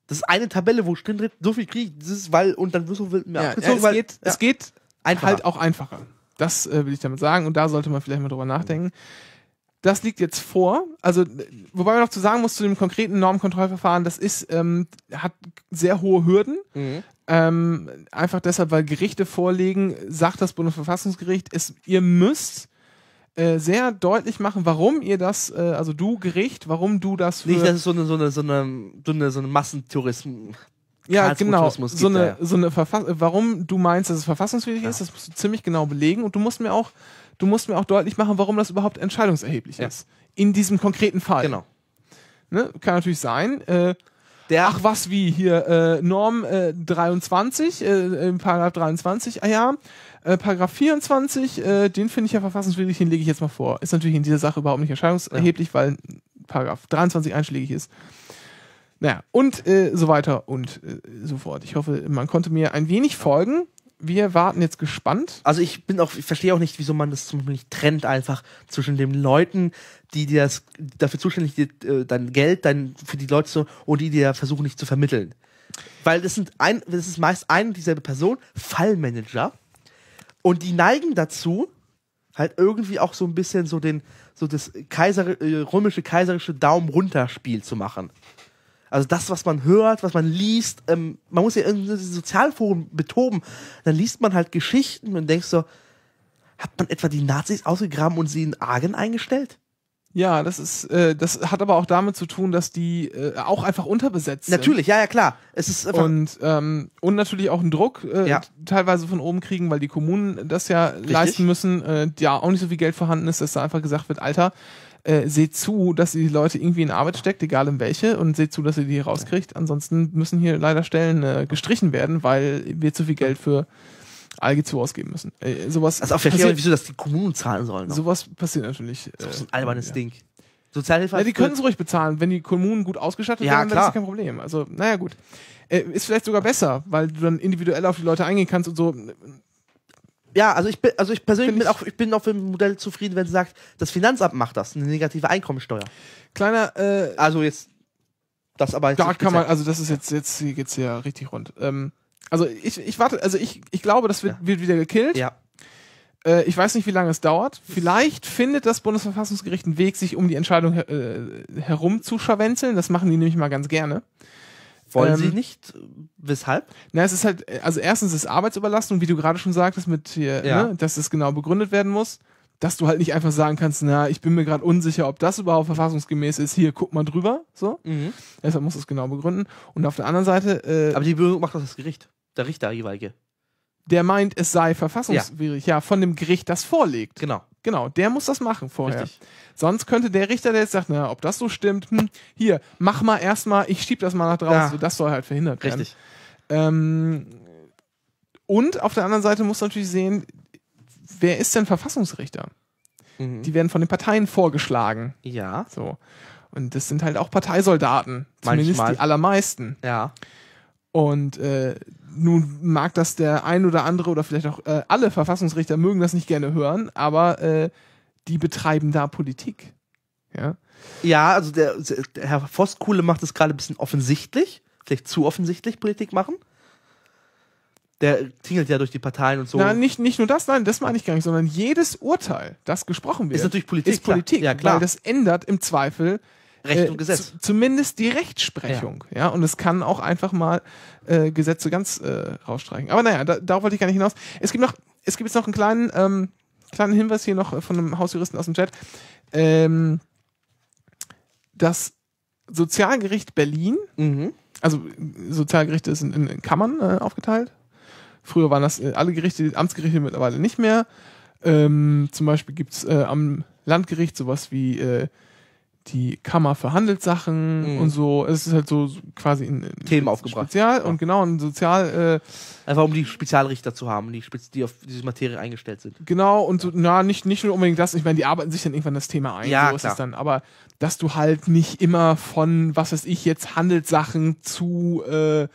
Das ist eine Tabelle, wo drin steht, so viel kriege ich, das ist weil, und dann wirst du mir ja, abgezogen, ja, es weil, Geht, ja. Es geht einfacher. halt auch einfacher. Das äh, will ich damit sagen und da sollte man vielleicht mal drüber nachdenken. Das liegt jetzt vor. Also, wobei man noch zu sagen muss zu dem konkreten Normkontrollverfahren, das ist, ähm, hat sehr hohe Hürden. Mhm. Ähm, einfach deshalb, weil Gerichte vorlegen, sagt das Bundesverfassungsgericht, es, ihr müsst äh, sehr deutlich machen, warum ihr das, äh, also du Gericht, warum du das für Nicht, dass es so eine, so eine, so eine, so eine, so eine Massentourismus, ja, genau. So eine, so eine Verfassung, warum du meinst, dass es verfassungswidrig ja. ist, das musst du ziemlich genau belegen und du musst mir auch, du musst mir auch deutlich machen, warum das überhaupt entscheidungserheblich ja. ist. In diesem konkreten Fall. Genau. Ne? Kann natürlich sein. Äh, der Ach was wie hier äh, Norm äh, 23 äh, äh, Paragraph 23 ah ja äh, Paragraph 24 äh, den finde ich ja verfassungswidrig den lege ich jetzt mal vor ist natürlich in dieser Sache überhaupt nicht entscheidungserheblich, ja. weil Paragraph 23 einschlägig ist naja, und äh, so weiter und äh, so fort. Ich hoffe, man konnte mir ein wenig folgen. Wir warten jetzt gespannt. Also ich bin auch, ich verstehe auch nicht, wieso man das zum Beispiel nicht trennt einfach zwischen den Leuten, die dir das, dafür zuständig sind, äh, dein Geld, dein, für die Leute zu, und die dir versuchen, nicht zu vermitteln. Weil das sind ein, das ist meist ein und dieselbe Person, Fallmanager. Und die neigen dazu, halt irgendwie auch so ein bisschen so den, so das Kaiser, äh, römische kaiserische Daumen runter Spiel zu machen. Also das, was man hört, was man liest, ähm, man muss ja irgendwie Sozialforen betoben. Dann liest man halt Geschichten und denkst so, hat man etwa die Nazis ausgegraben und sie in Argen eingestellt? Ja, das ist, äh, das hat aber auch damit zu tun, dass die äh, auch einfach unterbesetzt sind. Natürlich, ja, ja, klar. Es ist und, ähm, und natürlich auch einen Druck äh, ja. teilweise von oben kriegen, weil die Kommunen das ja Richtig. leisten müssen, äh, ja auch nicht so viel Geld vorhanden ist, dass da einfach gesagt wird, Alter, äh, seht zu, dass ihr die Leute irgendwie in Arbeit steckt, egal in welche, und seht zu, dass ihr die rauskriegt. Ansonsten müssen hier leider Stellen äh, gestrichen werden, weil wir zu viel Geld für Alge zu ausgeben müssen. Äh, sowas also auf der Erklärung, wieso dass die Kommunen zahlen sollen. Noch. Ne? Sowas passiert natürlich. Das ist ein äh, albernes ja. Ding. Sozialhilfe. Ja, die können es ruhig bezahlen. Wenn die Kommunen gut ausgestattet ja, werden, dann ist das kein Problem. Also, naja, gut. Äh, ist vielleicht sogar besser, weil du dann individuell auf die Leute eingehen kannst und so ja, also ich bin, also ich persönlich bin auch, ich bin auch mit dem Modell zufrieden, wenn sie sagt, das Finanzamt macht das, eine negative Einkommensteuer. Kleiner, äh, also jetzt, das aber jetzt. Da kann man, also das ist jetzt, jetzt geht's ja richtig rund. Ähm, also ich, ich warte, also ich, ich glaube, das wird, ja. wird wieder gekillt. Ja. Äh, ich weiß nicht, wie lange es dauert. Vielleicht findet das Bundesverfassungsgericht einen Weg, sich um die Entscheidung her äh, Das machen die nämlich mal ganz gerne. Wollen ähm, sie nicht? Weshalb? Na, es ist halt, also erstens ist Arbeitsüberlastung, wie du gerade schon sagtest, mit hier, ja. ne, dass es genau begründet werden muss. Dass du halt nicht einfach sagen kannst, na, ich bin mir gerade unsicher, ob das überhaupt verfassungsgemäß ist, hier guck mal drüber. So. Mhm. Deshalb muss es genau begründen. Und auf der anderen Seite. Äh, Aber die Begründung macht doch das Gericht, der Richter jeweilige. Der meint, es sei verfassungswidrig, ja. ja, von dem Gericht das vorlegt. Genau. Genau, der muss das machen vorher. Richtig. Sonst könnte der Richter, der jetzt sagt, na, ob das so stimmt, hm, hier, mach mal erstmal, ich schieb das mal nach draußen. Ja. So, das soll halt verhindert werden. Richtig. Ähm, und auf der anderen Seite muss natürlich sehen, wer ist denn Verfassungsrichter? Mhm. Die werden von den Parteien vorgeschlagen. Ja. So. Und das sind halt auch Parteisoldaten. Zumindest die allermeisten. Ja. Und äh, nun mag das der ein oder andere oder vielleicht auch äh, alle Verfassungsrichter mögen das nicht gerne hören, aber äh, die betreiben da Politik. Ja, ja also der, der Herr Voskuhle macht es gerade ein bisschen offensichtlich, vielleicht zu offensichtlich Politik machen. Der tingelt ja durch die Parteien und so. Nein, nicht, nicht nur das, nein, das meine ich gar nicht, sondern jedes Urteil, das gesprochen wird, ist natürlich Politik. Ist Politik, klar. Ja, klar. Weil das ändert im Zweifel Recht äh, und Gesetz. Zumindest die Rechtsprechung. Ja. ja. und es kann auch einfach mal äh, Gesetze ganz äh, rausstreichen. Aber naja, da, darauf wollte ich gar nicht hinaus. Es gibt noch, es gibt jetzt noch einen kleinen, ähm, kleinen Hinweis hier noch äh, von einem Hausjuristen aus dem Chat. Ähm, das Sozialgericht Berlin, mhm. also Sozialgerichte sind in, in Kammern äh, aufgeteilt. Früher waren das äh, alle Gerichte, Amtsgerichte mittlerweile nicht mehr. Ähm, zum Beispiel gibt es am Landgericht sowas wie äh, die Kammer für Handelssachen mhm. und so. Es ist halt so quasi ein Themen aufgebracht. Spezial ja. und genau ein Sozial. Äh, Einfach um die Spezialrichter zu haben, die, die auf diese Materie eingestellt sind. Genau und so, na nicht nicht nur unbedingt das. Ich meine, die arbeiten sich dann irgendwann das Thema ein. Ja so klar. Dann, aber dass du halt nicht immer von was weiß ich jetzt Handelssachen zu äh,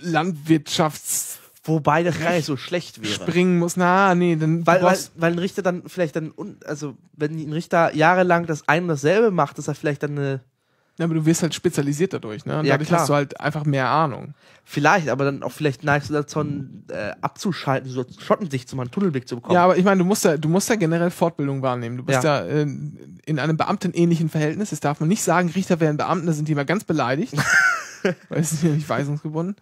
Landwirtschafts Wobei das gar nicht so schlecht wäre. Springen muss, na, nee, dann. Weil, weil, weil ein Richter dann vielleicht dann, also wenn ein Richter jahrelang das ein und dasselbe macht, ist er vielleicht dann eine. Ja, aber du wirst halt spezialisiert dadurch, ne? Und ja, dadurch klar. hast du halt einfach mehr Ahnung. Vielleicht, aber dann auch vielleicht neigst du dazu, äh, abzuschalten, so Schottensicht zu machen, Tunnelblick zu bekommen. Ja, aber ich meine, du musst ja, du musst ja generell Fortbildung wahrnehmen. Du bist ja, ja äh, in einem Beamtenähnlichen Verhältnis. Das darf man nicht sagen, Richter wären Beamten, da sind die immer ganz beleidigt. weil es ist nicht weisungsgebunden.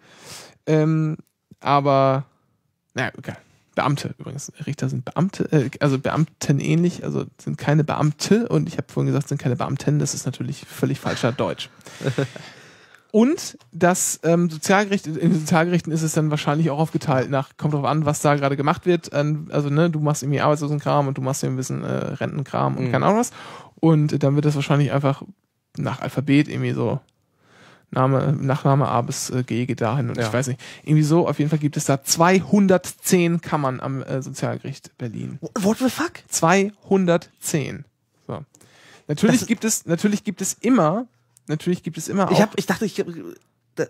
Ähm, aber naja, egal. Beamte übrigens. Richter sind Beamte, äh, also Beamten ähnlich, also sind keine Beamte und ich habe vorhin gesagt, sind keine Beamten, das ist natürlich völlig falscher Deutsch. Und das ähm, Sozialgericht, in den Sozialgerichten ist es dann wahrscheinlich auch aufgeteilt nach, kommt drauf an, was da gerade gemacht wird. Ähm, also, ne, du machst irgendwie Arbeitslosenkram und du machst irgendwie ein bisschen äh, Rentenkram und mhm. keine Ahnung was. Und dann wird das wahrscheinlich einfach nach Alphabet irgendwie so Name, Nachname A bis äh, G geht dahin und ja. ich weiß nicht. Irgendwie so, auf jeden Fall gibt es da 210 Kammern am äh, Sozialgericht Berlin. What the fuck? 210. So. Natürlich das gibt es, natürlich gibt es immer, natürlich gibt es immer auch. ich Hab, ich dachte, ich, äh, da,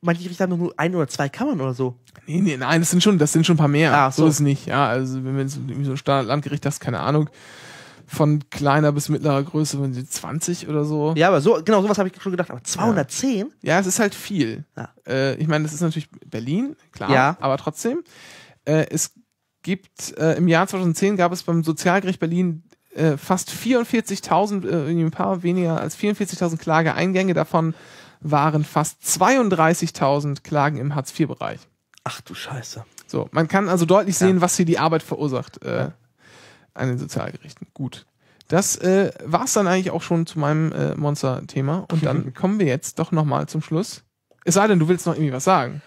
manche Richter haben nur ein oder zwei Kammern oder so. Nee, nee, nein, das sind schon, das sind schon ein paar mehr. Ah, so. so ist nicht, ja. Also, wenn wir so, so ein Standardlandgericht hast, keine Ahnung von kleiner bis mittlerer Größe, wenn sie 20 oder so. Ja, aber so, genau, sowas habe ich schon gedacht, aber 210? Ja, ja es ist halt viel. Ja. Äh, ich meine, das ist natürlich Berlin, klar, ja. aber trotzdem. Äh, es gibt, äh, im Jahr 2010 gab es beim Sozialgericht Berlin äh, fast 44.000, äh, ein paar weniger als 44.000 Klageeingänge, davon waren fast 32.000 Klagen im Hartz-IV-Bereich. Ach du Scheiße. So, man kann also deutlich sehen, was hier die Arbeit verursacht. Äh, ja an den Sozialgerichten. Gut. Das äh, war es dann eigentlich auch schon zu meinem äh, Monster-Thema. Und dann kommen wir jetzt doch nochmal zum Schluss. Es sei denn, du willst noch irgendwie was sagen.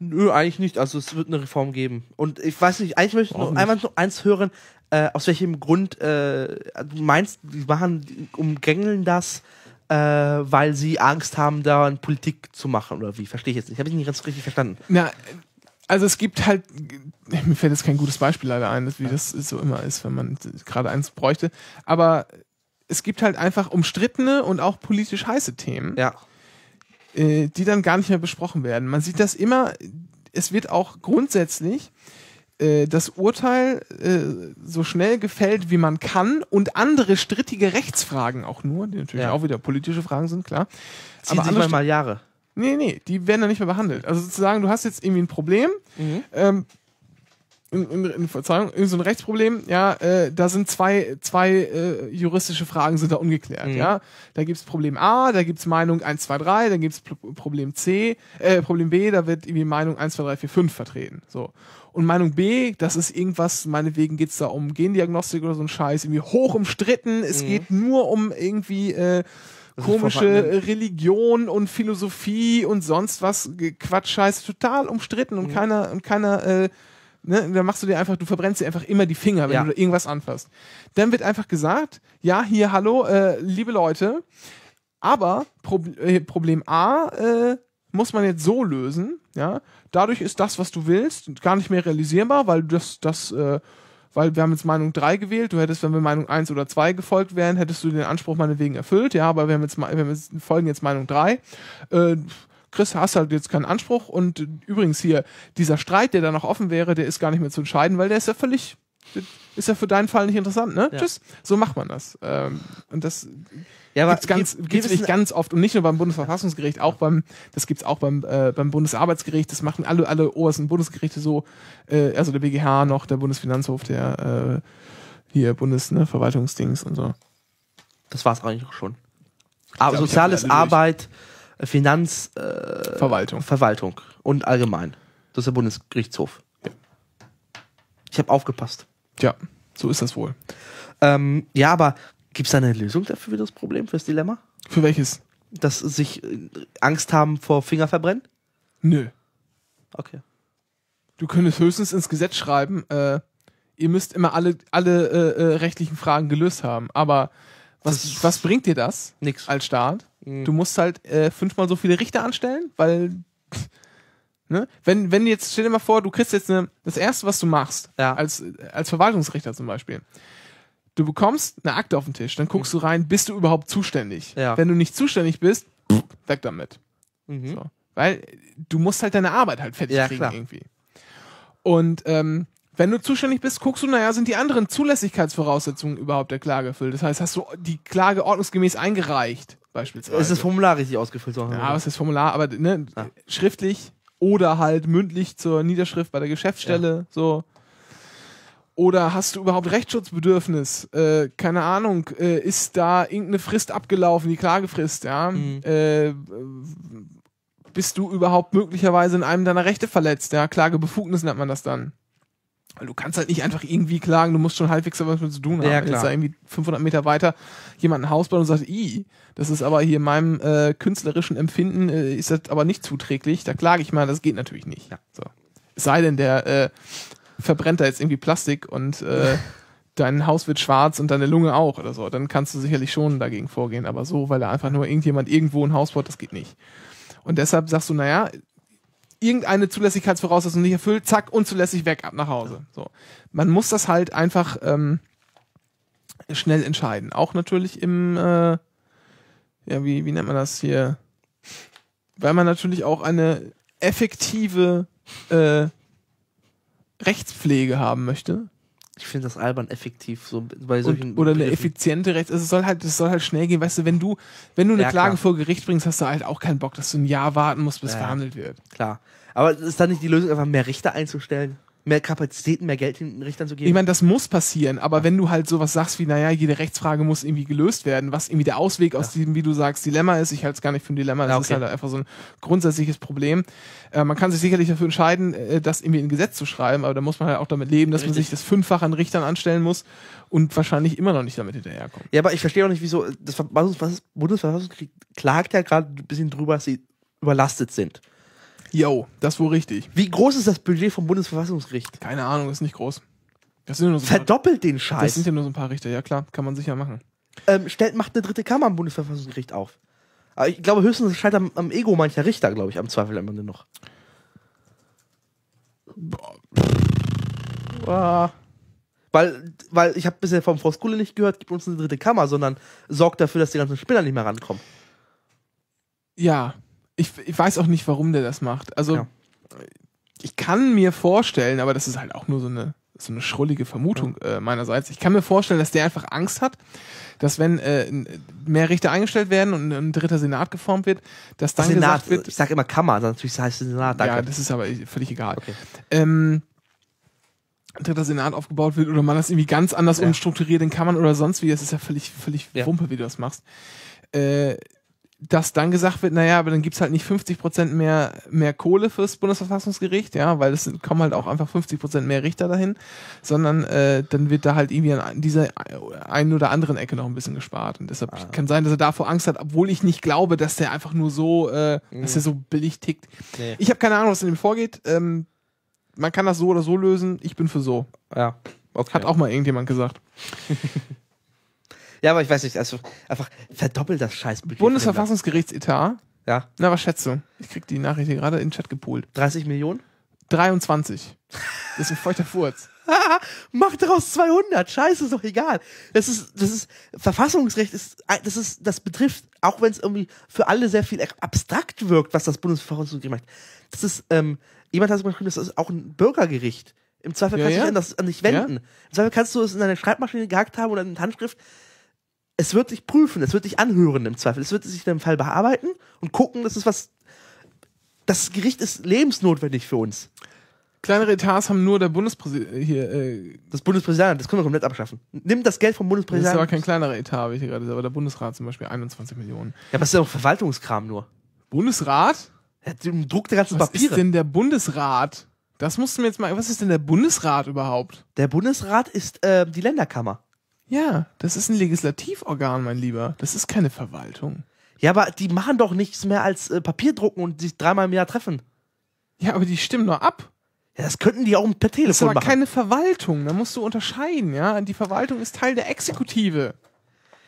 Nö, eigentlich nicht. Also es wird eine Reform geben. Und ich weiß nicht, eigentlich möchte ich noch einmal noch eins hören, äh, aus welchem Grund äh, also, du meinst, die machen, umgängeln das, äh, weil sie Angst haben, da Politik zu machen oder wie? Verstehe ich jetzt nicht. Habe ich nicht ganz richtig verstanden. Na, also es gibt halt, mir fällt jetzt kein gutes Beispiel leider ein, wie das so immer ist, wenn man gerade eins bräuchte, aber es gibt halt einfach umstrittene und auch politisch heiße Themen, ja. Äh, die dann gar nicht mehr besprochen werden. Man sieht das immer, es wird auch grundsätzlich äh, das Urteil äh, so schnell gefällt, wie man kann und andere strittige Rechtsfragen auch nur, die natürlich ja. auch wieder politische Fragen sind, klar. Ziehen aber sich manchmal Jahre. Nee, nee, die werden dann nicht mehr behandelt. Also sozusagen, du hast jetzt irgendwie ein Problem, mhm. ähm, in, in, in, Verzeihung, so ein Rechtsproblem, ja, äh, da sind zwei, zwei äh, juristische Fragen sind da ungeklärt, mhm. ja. Da gibt's Problem A, da gibt's Meinung 1, 2, 3, dann gibt's Problem C, äh, Problem B, da wird irgendwie Meinung 1, 2, 3, 4, 5 vertreten, so. Und Meinung B, das ist irgendwas, meinetwegen geht's da um Gendiagnostik oder so ein Scheiß, irgendwie hoch umstritten, es mhm. geht nur um irgendwie, äh, komische ne? Religion und Philosophie und sonst was Quatsch scheiß total umstritten und mhm. keiner und keiner äh, ne, da machst du dir einfach du verbrennst dir einfach immer die Finger wenn ja. du irgendwas anfasst dann wird einfach gesagt ja hier hallo äh, liebe Leute aber Pro äh, Problem A äh, muss man jetzt so lösen ja dadurch ist das was du willst gar nicht mehr realisierbar weil das das äh, weil wir haben jetzt Meinung 3 gewählt, du hättest, wenn wir Meinung 1 oder 2 gefolgt wären, hättest du den Anspruch meinetwegen erfüllt, ja, aber wir haben jetzt, wir folgen jetzt Meinung 3. Äh, Chris, hast halt jetzt keinen Anspruch und übrigens hier, dieser Streit, der da noch offen wäre, der ist gar nicht mehr zu entscheiden, weil der ist ja völlig, ist ja für deinen Fall nicht interessant, ne? Ja. Tschüss. So macht man das. Ähm, und das ja, aber gibt's ganz, gibt's wirklich ganz oft und nicht nur beim Bundesverfassungsgericht, auch beim, das gibt's auch beim, äh, beim Bundesarbeitsgericht, das machen alle, alle obersten Bundesgerichte so, äh, also der BGH noch, der Bundesfinanzhof, der äh, hier Bundesverwaltungsdings ne, und so. Das war's eigentlich auch schon. Aber glaub, soziales Arbeit, äh, Finanz, äh, Verwaltung. Verwaltung und allgemein. Das ist der Bundesgerichtshof. Ja. Ich habe aufgepasst. Ja, so ist das wohl. Ähm, ja, aber Gibt es da eine Lösung dafür, für das Problem, für das Dilemma? Für welches? Dass sich äh, Angst haben vor Finger verbrennen? Nö. Okay. Du könntest höchstens ins Gesetz schreiben, äh, ihr müsst immer alle, alle äh, äh rechtlichen Fragen gelöst haben. Aber was, was bringt dir das? Nix. Als Staat? Mhm. Du musst halt äh, fünfmal so viele Richter anstellen, weil. Ne? Wenn, wenn jetzt, stell dir mal vor, du kriegst jetzt eine, das erste, was du machst, ja. als, als Verwaltungsrichter zum Beispiel, Du bekommst eine Akte auf den Tisch, dann guckst du rein, bist du überhaupt zuständig? Ja. Wenn du nicht zuständig bist, weg damit. Mhm. So. Weil du musst halt deine Arbeit halt fertig ja, kriegen klar. irgendwie. Und ähm, wenn du zuständig bist, guckst du, naja, sind die anderen Zulässigkeitsvoraussetzungen überhaupt der Klage erfüllt? Das heißt, hast du die Klage ordnungsgemäß eingereicht, beispielsweise. Ist das Formular richtig ausgefüllt? Worden, ja, was ist das Formular? Aber ne, ah. schriftlich oder halt mündlich zur Niederschrift bei der Geschäftsstelle, ja. so. Oder hast du überhaupt Rechtsschutzbedürfnis? Äh, keine Ahnung, äh, ist da irgendeine Frist abgelaufen, die Klagefrist, ja? Mhm. Äh, bist du überhaupt möglicherweise in einem deiner Rechte verletzt, ja? Klagebefugnis nennt man das dann. Weil du kannst halt nicht einfach irgendwie klagen, du musst schon halbwegs was mit zu tun haben. Ja, klar. Jetzt da irgendwie 500 Meter weiter jemand ein Haus bauen und sagt, i, das ist aber hier meinem äh, künstlerischen Empfinden, äh, ist das aber nicht zuträglich, da klage ich mal, das geht natürlich nicht. Ja. So sei denn, der äh, verbrennt da jetzt irgendwie Plastik und äh, dein Haus wird schwarz und deine Lunge auch oder so, dann kannst du sicherlich schon dagegen vorgehen. Aber so, weil da einfach nur irgendjemand irgendwo ein Haus baut, das geht nicht. Und deshalb sagst du, naja, irgendeine Zulässigkeitsvoraussetzung nicht erfüllt, zack, unzulässig weg, ab nach Hause. So. Man muss das halt einfach ähm, schnell entscheiden. Auch natürlich im, äh, ja, wie, wie nennt man das hier? Weil man natürlich auch eine effektive äh, Rechtspflege haben möchte. Ich finde das albern effektiv, so bei solchen. Und, oder Begriffen. eine effiziente Rechts. Also es soll halt, es soll halt schnell gehen, weißt du, wenn du, wenn du eine ja, Klage klar. vor Gericht bringst, hast du halt auch keinen Bock, dass du ein Jahr warten musst, bis ja, verhandelt wird. Klar. Aber ist dann nicht die Lösung, einfach mehr Richter einzustellen? mehr Kapazitäten, mehr Geld den Richtern zu geben. Ich meine, das muss passieren, aber ja. wenn du halt sowas sagst wie, naja, jede Rechtsfrage muss irgendwie gelöst werden, was irgendwie der Ausweg aus diesem, wie du sagst, Dilemma ist, ich halte es gar nicht für ein Dilemma, das okay. ist halt einfach so ein grundsätzliches Problem. Äh, man kann sich sicherlich dafür entscheiden, äh, das irgendwie in Gesetz zu schreiben, aber da muss man halt auch damit leben, dass Richtig. man sich das fünffach an Richtern anstellen muss und wahrscheinlich immer noch nicht damit hinterherkommt. Ja, aber ich verstehe auch nicht, wieso, das Bundesverfassungsgericht klagt ja gerade ein bisschen drüber, dass sie überlastet sind. Jo, das wohl richtig. Wie groß ist das Budget vom Bundesverfassungsgericht? Keine Ahnung, ist nicht groß. Das sind nur so ein Verdoppelt den Scheiß. Das sind ja nur so ein paar Richter, ja klar, kann man sicher machen. Ähm, stellt, macht eine dritte Kammer am Bundesverfassungsgericht auf. Aber ich glaube, höchstens scheitert am, am Ego mancher Richter, glaube ich, am Zweifel immer nur noch. Ah. Weil, weil ich habe bisher vom Frau Skule nicht gehört, gibt uns eine dritte Kammer, sondern sorgt dafür, dass die ganzen Spinner nicht mehr rankommen. Ja, ich, ich weiß auch nicht, warum der das macht. Also ja. ich kann mir vorstellen, aber das ist halt auch nur so eine so eine schrullige Vermutung ja. äh, meinerseits. Ich kann mir vorstellen, dass der einfach Angst hat, dass wenn äh, mehr Richter eingestellt werden und ein dritter Senat geformt wird, dass dann Senat, gesagt wird. Ich sage immer Kammer, natürlich heißt es Senat. Danke. Ja, das ist aber völlig egal. Okay. Ähm, dritter Senat aufgebaut wird oder man das irgendwie ganz anders ja. umstrukturiert in Kammern oder sonst wie, das ist ja völlig, völlig ja. Wumpe, wie du das machst. Äh, dass dann gesagt wird, naja, aber dann gibt's halt nicht 50 Prozent mehr, mehr Kohle fürs Bundesverfassungsgericht, ja, weil es kommen halt auch einfach 50 Prozent mehr Richter dahin, sondern äh, dann wird da halt irgendwie an dieser einen oder anderen Ecke noch ein bisschen gespart. Und deshalb ah. kann sein, dass er davor Angst hat, obwohl ich nicht glaube, dass der einfach nur so, äh, dass mhm. er so billig tickt. Nee. Ich habe keine Ahnung, was in dem vorgeht. Ähm, man kann das so oder so lösen. Ich bin für so. Ja. Okay. Hat auch mal irgendjemand gesagt. Ja, aber ich weiß nicht, also einfach verdoppelt das Scheißbudget. Bundesverfassungsgerichtsetat. Ja. Na, was schätzt du? Ich krieg die Nachricht hier gerade in den Chat gepolt. 30 Millionen? 23. Das ist ein feuchter Furz. Mach daraus 200. Scheiße, ist doch egal. Das ist, das ist, Verfassungsrecht ist, das ist, das betrifft, auch wenn es irgendwie für alle sehr viel abstrakt wirkt, was das Bundesverfassungsgericht macht. Das ist, ähm, jemand hat es geschrieben, das ist auch ein Bürgergericht. Im Zweifel ja, kannst ja. du dich an, das, an dich wenden. Ja? Im Zweifel kannst du es in deine Schreibmaschine gehackt haben oder in Handschrift es wird sich prüfen, es wird sich anhören im Zweifel, es wird sich in dem Fall bearbeiten und gucken, das ist was, das Gericht ist lebensnotwendig für uns. Kleinere Etats haben nur der Bundespräsident äh, hier. Äh das Bundespräsident, das können wir komplett abschaffen. Nimm das Geld vom Bundespräsidenten. Das ist aber kein kleinerer Etat, habe ich hier gerade, aber der Bundesrat zum Beispiel 21 Millionen. Ja, aber das ist ja auch Verwaltungskram nur. Bundesrat? Er druckt der ganzen was Papiere. Was ist denn der Bundesrat? Das mussten wir jetzt mal. Was ist denn der Bundesrat überhaupt? Der Bundesrat ist äh, die Länderkammer. Ja, das ist ein Legislativorgan, mein Lieber. Das ist keine Verwaltung. Ja, aber die machen doch nichts mehr als äh, Papier drucken und sich dreimal im Jahr treffen. Ja, aber die stimmen nur ab. Ja, das könnten die auch per Telefon machen. Das ist aber machen. keine Verwaltung. Da musst du unterscheiden, ja. Die Verwaltung ist Teil der Exekutive.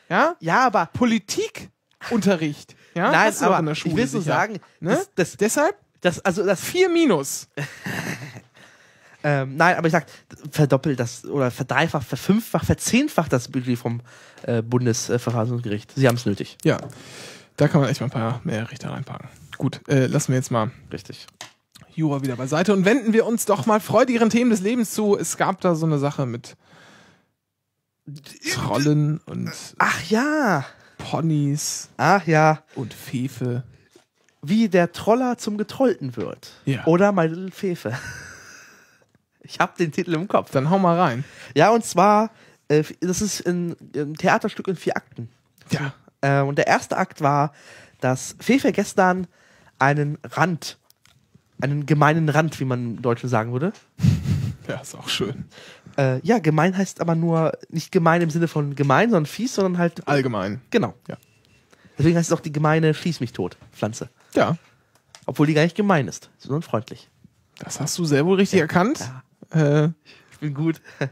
Ja? Ja, aber. Politikunterricht. Ja? Nein, aber in der Schule ich will so sagen, ne? das, das, deshalb. Das, also das vier Minus. Ähm, nein, aber ich sag, verdoppelt das oder verdreifacht, verfünffacht, verzehnfacht das Budget vom äh, Bundesverfassungsgericht. Sie haben es nötig. Ja, da kann man echt mal ein paar mehr Richter reinpacken. Gut, äh, lassen wir jetzt mal. Richtig. Jura wieder beiseite und wenden wir uns doch mal freudigeren Themen des Lebens zu. Es gab da so eine Sache mit Trollen und. Ach ja! Ponys. Ach ja. Und Fefe. Wie der Troller zum Getrollten wird. Ja. Oder My Little Fefe. Ich habe den Titel im Kopf. Dann hau mal rein. Ja, und zwar, äh, das ist ein, ein, Theaterstück in vier Akten. Ja. Äh, und der erste Akt war, dass Fefe gestern einen Rand, einen gemeinen Rand, wie man im Deutschen sagen würde. Ja, ist auch schön. Äh, ja, gemein heißt aber nur nicht gemein im Sinne von gemein, sondern fies, sondern halt. Allgemein. Genau. Ja. Deswegen heißt es auch die gemeine Schieß mich tot, Pflanze. Ja. Obwohl die gar nicht gemein ist, sondern freundlich. Das hast du sehr wohl richtig ja. erkannt. Ja. Äh, ich bin gut.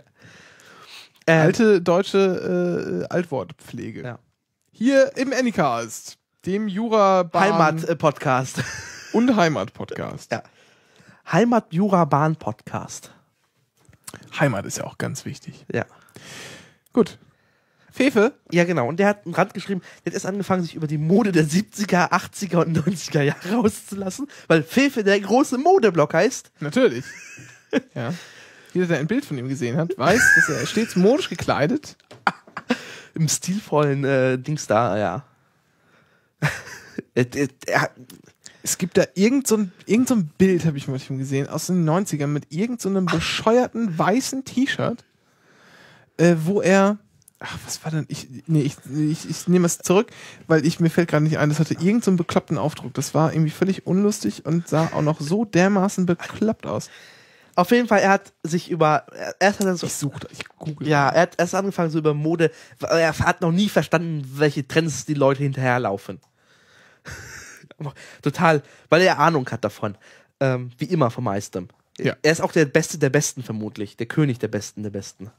Ähm, Alte deutsche äh, Altwortpflege. Ja. Hier im Anycast, dem Jura Heimat-Podcast. Und Heimat-Podcast. Ja. Heimat-Jura-Bahn-Podcast. Heimat ist ja auch ganz wichtig. Ja. Gut. Fefe? Ja, genau. Und der hat einen Rand geschrieben, der hat erst angefangen, sich über die Mode der 70er, 80er und 90er Jahre rauszulassen, weil Fefe der große Modeblock heißt. Natürlich. Ja. Jeder, der ein Bild von ihm gesehen hat, weiß, dass er stets modisch gekleidet. Im stilvollen äh, Dings da, ja. es gibt da irgendein so irgend so Bild, habe ich manchmal gesehen, aus den 90ern mit irgendeinem so bescheuerten weißen T-Shirt, äh, wo er Ach, was war denn? Ich, nee, ich, ich, ich nehme es zurück, weil ich mir fällt gerade nicht ein. Das hatte irgendeinen so bekloppten Aufdruck. Das war irgendwie völlig unlustig und sah auch noch so dermaßen bekloppt aus. Auf jeden Fall, er hat sich über. Erst hat er so, ich suche, ich google. Ja, er hat erst angefangen so über Mode. Er hat noch nie verstanden, welche Trends die Leute hinterherlaufen. Total, weil er Ahnung hat davon. Ähm, wie immer vom meisten. Ja. Er ist auch der Beste der Besten vermutlich. Der König der Besten der Besten.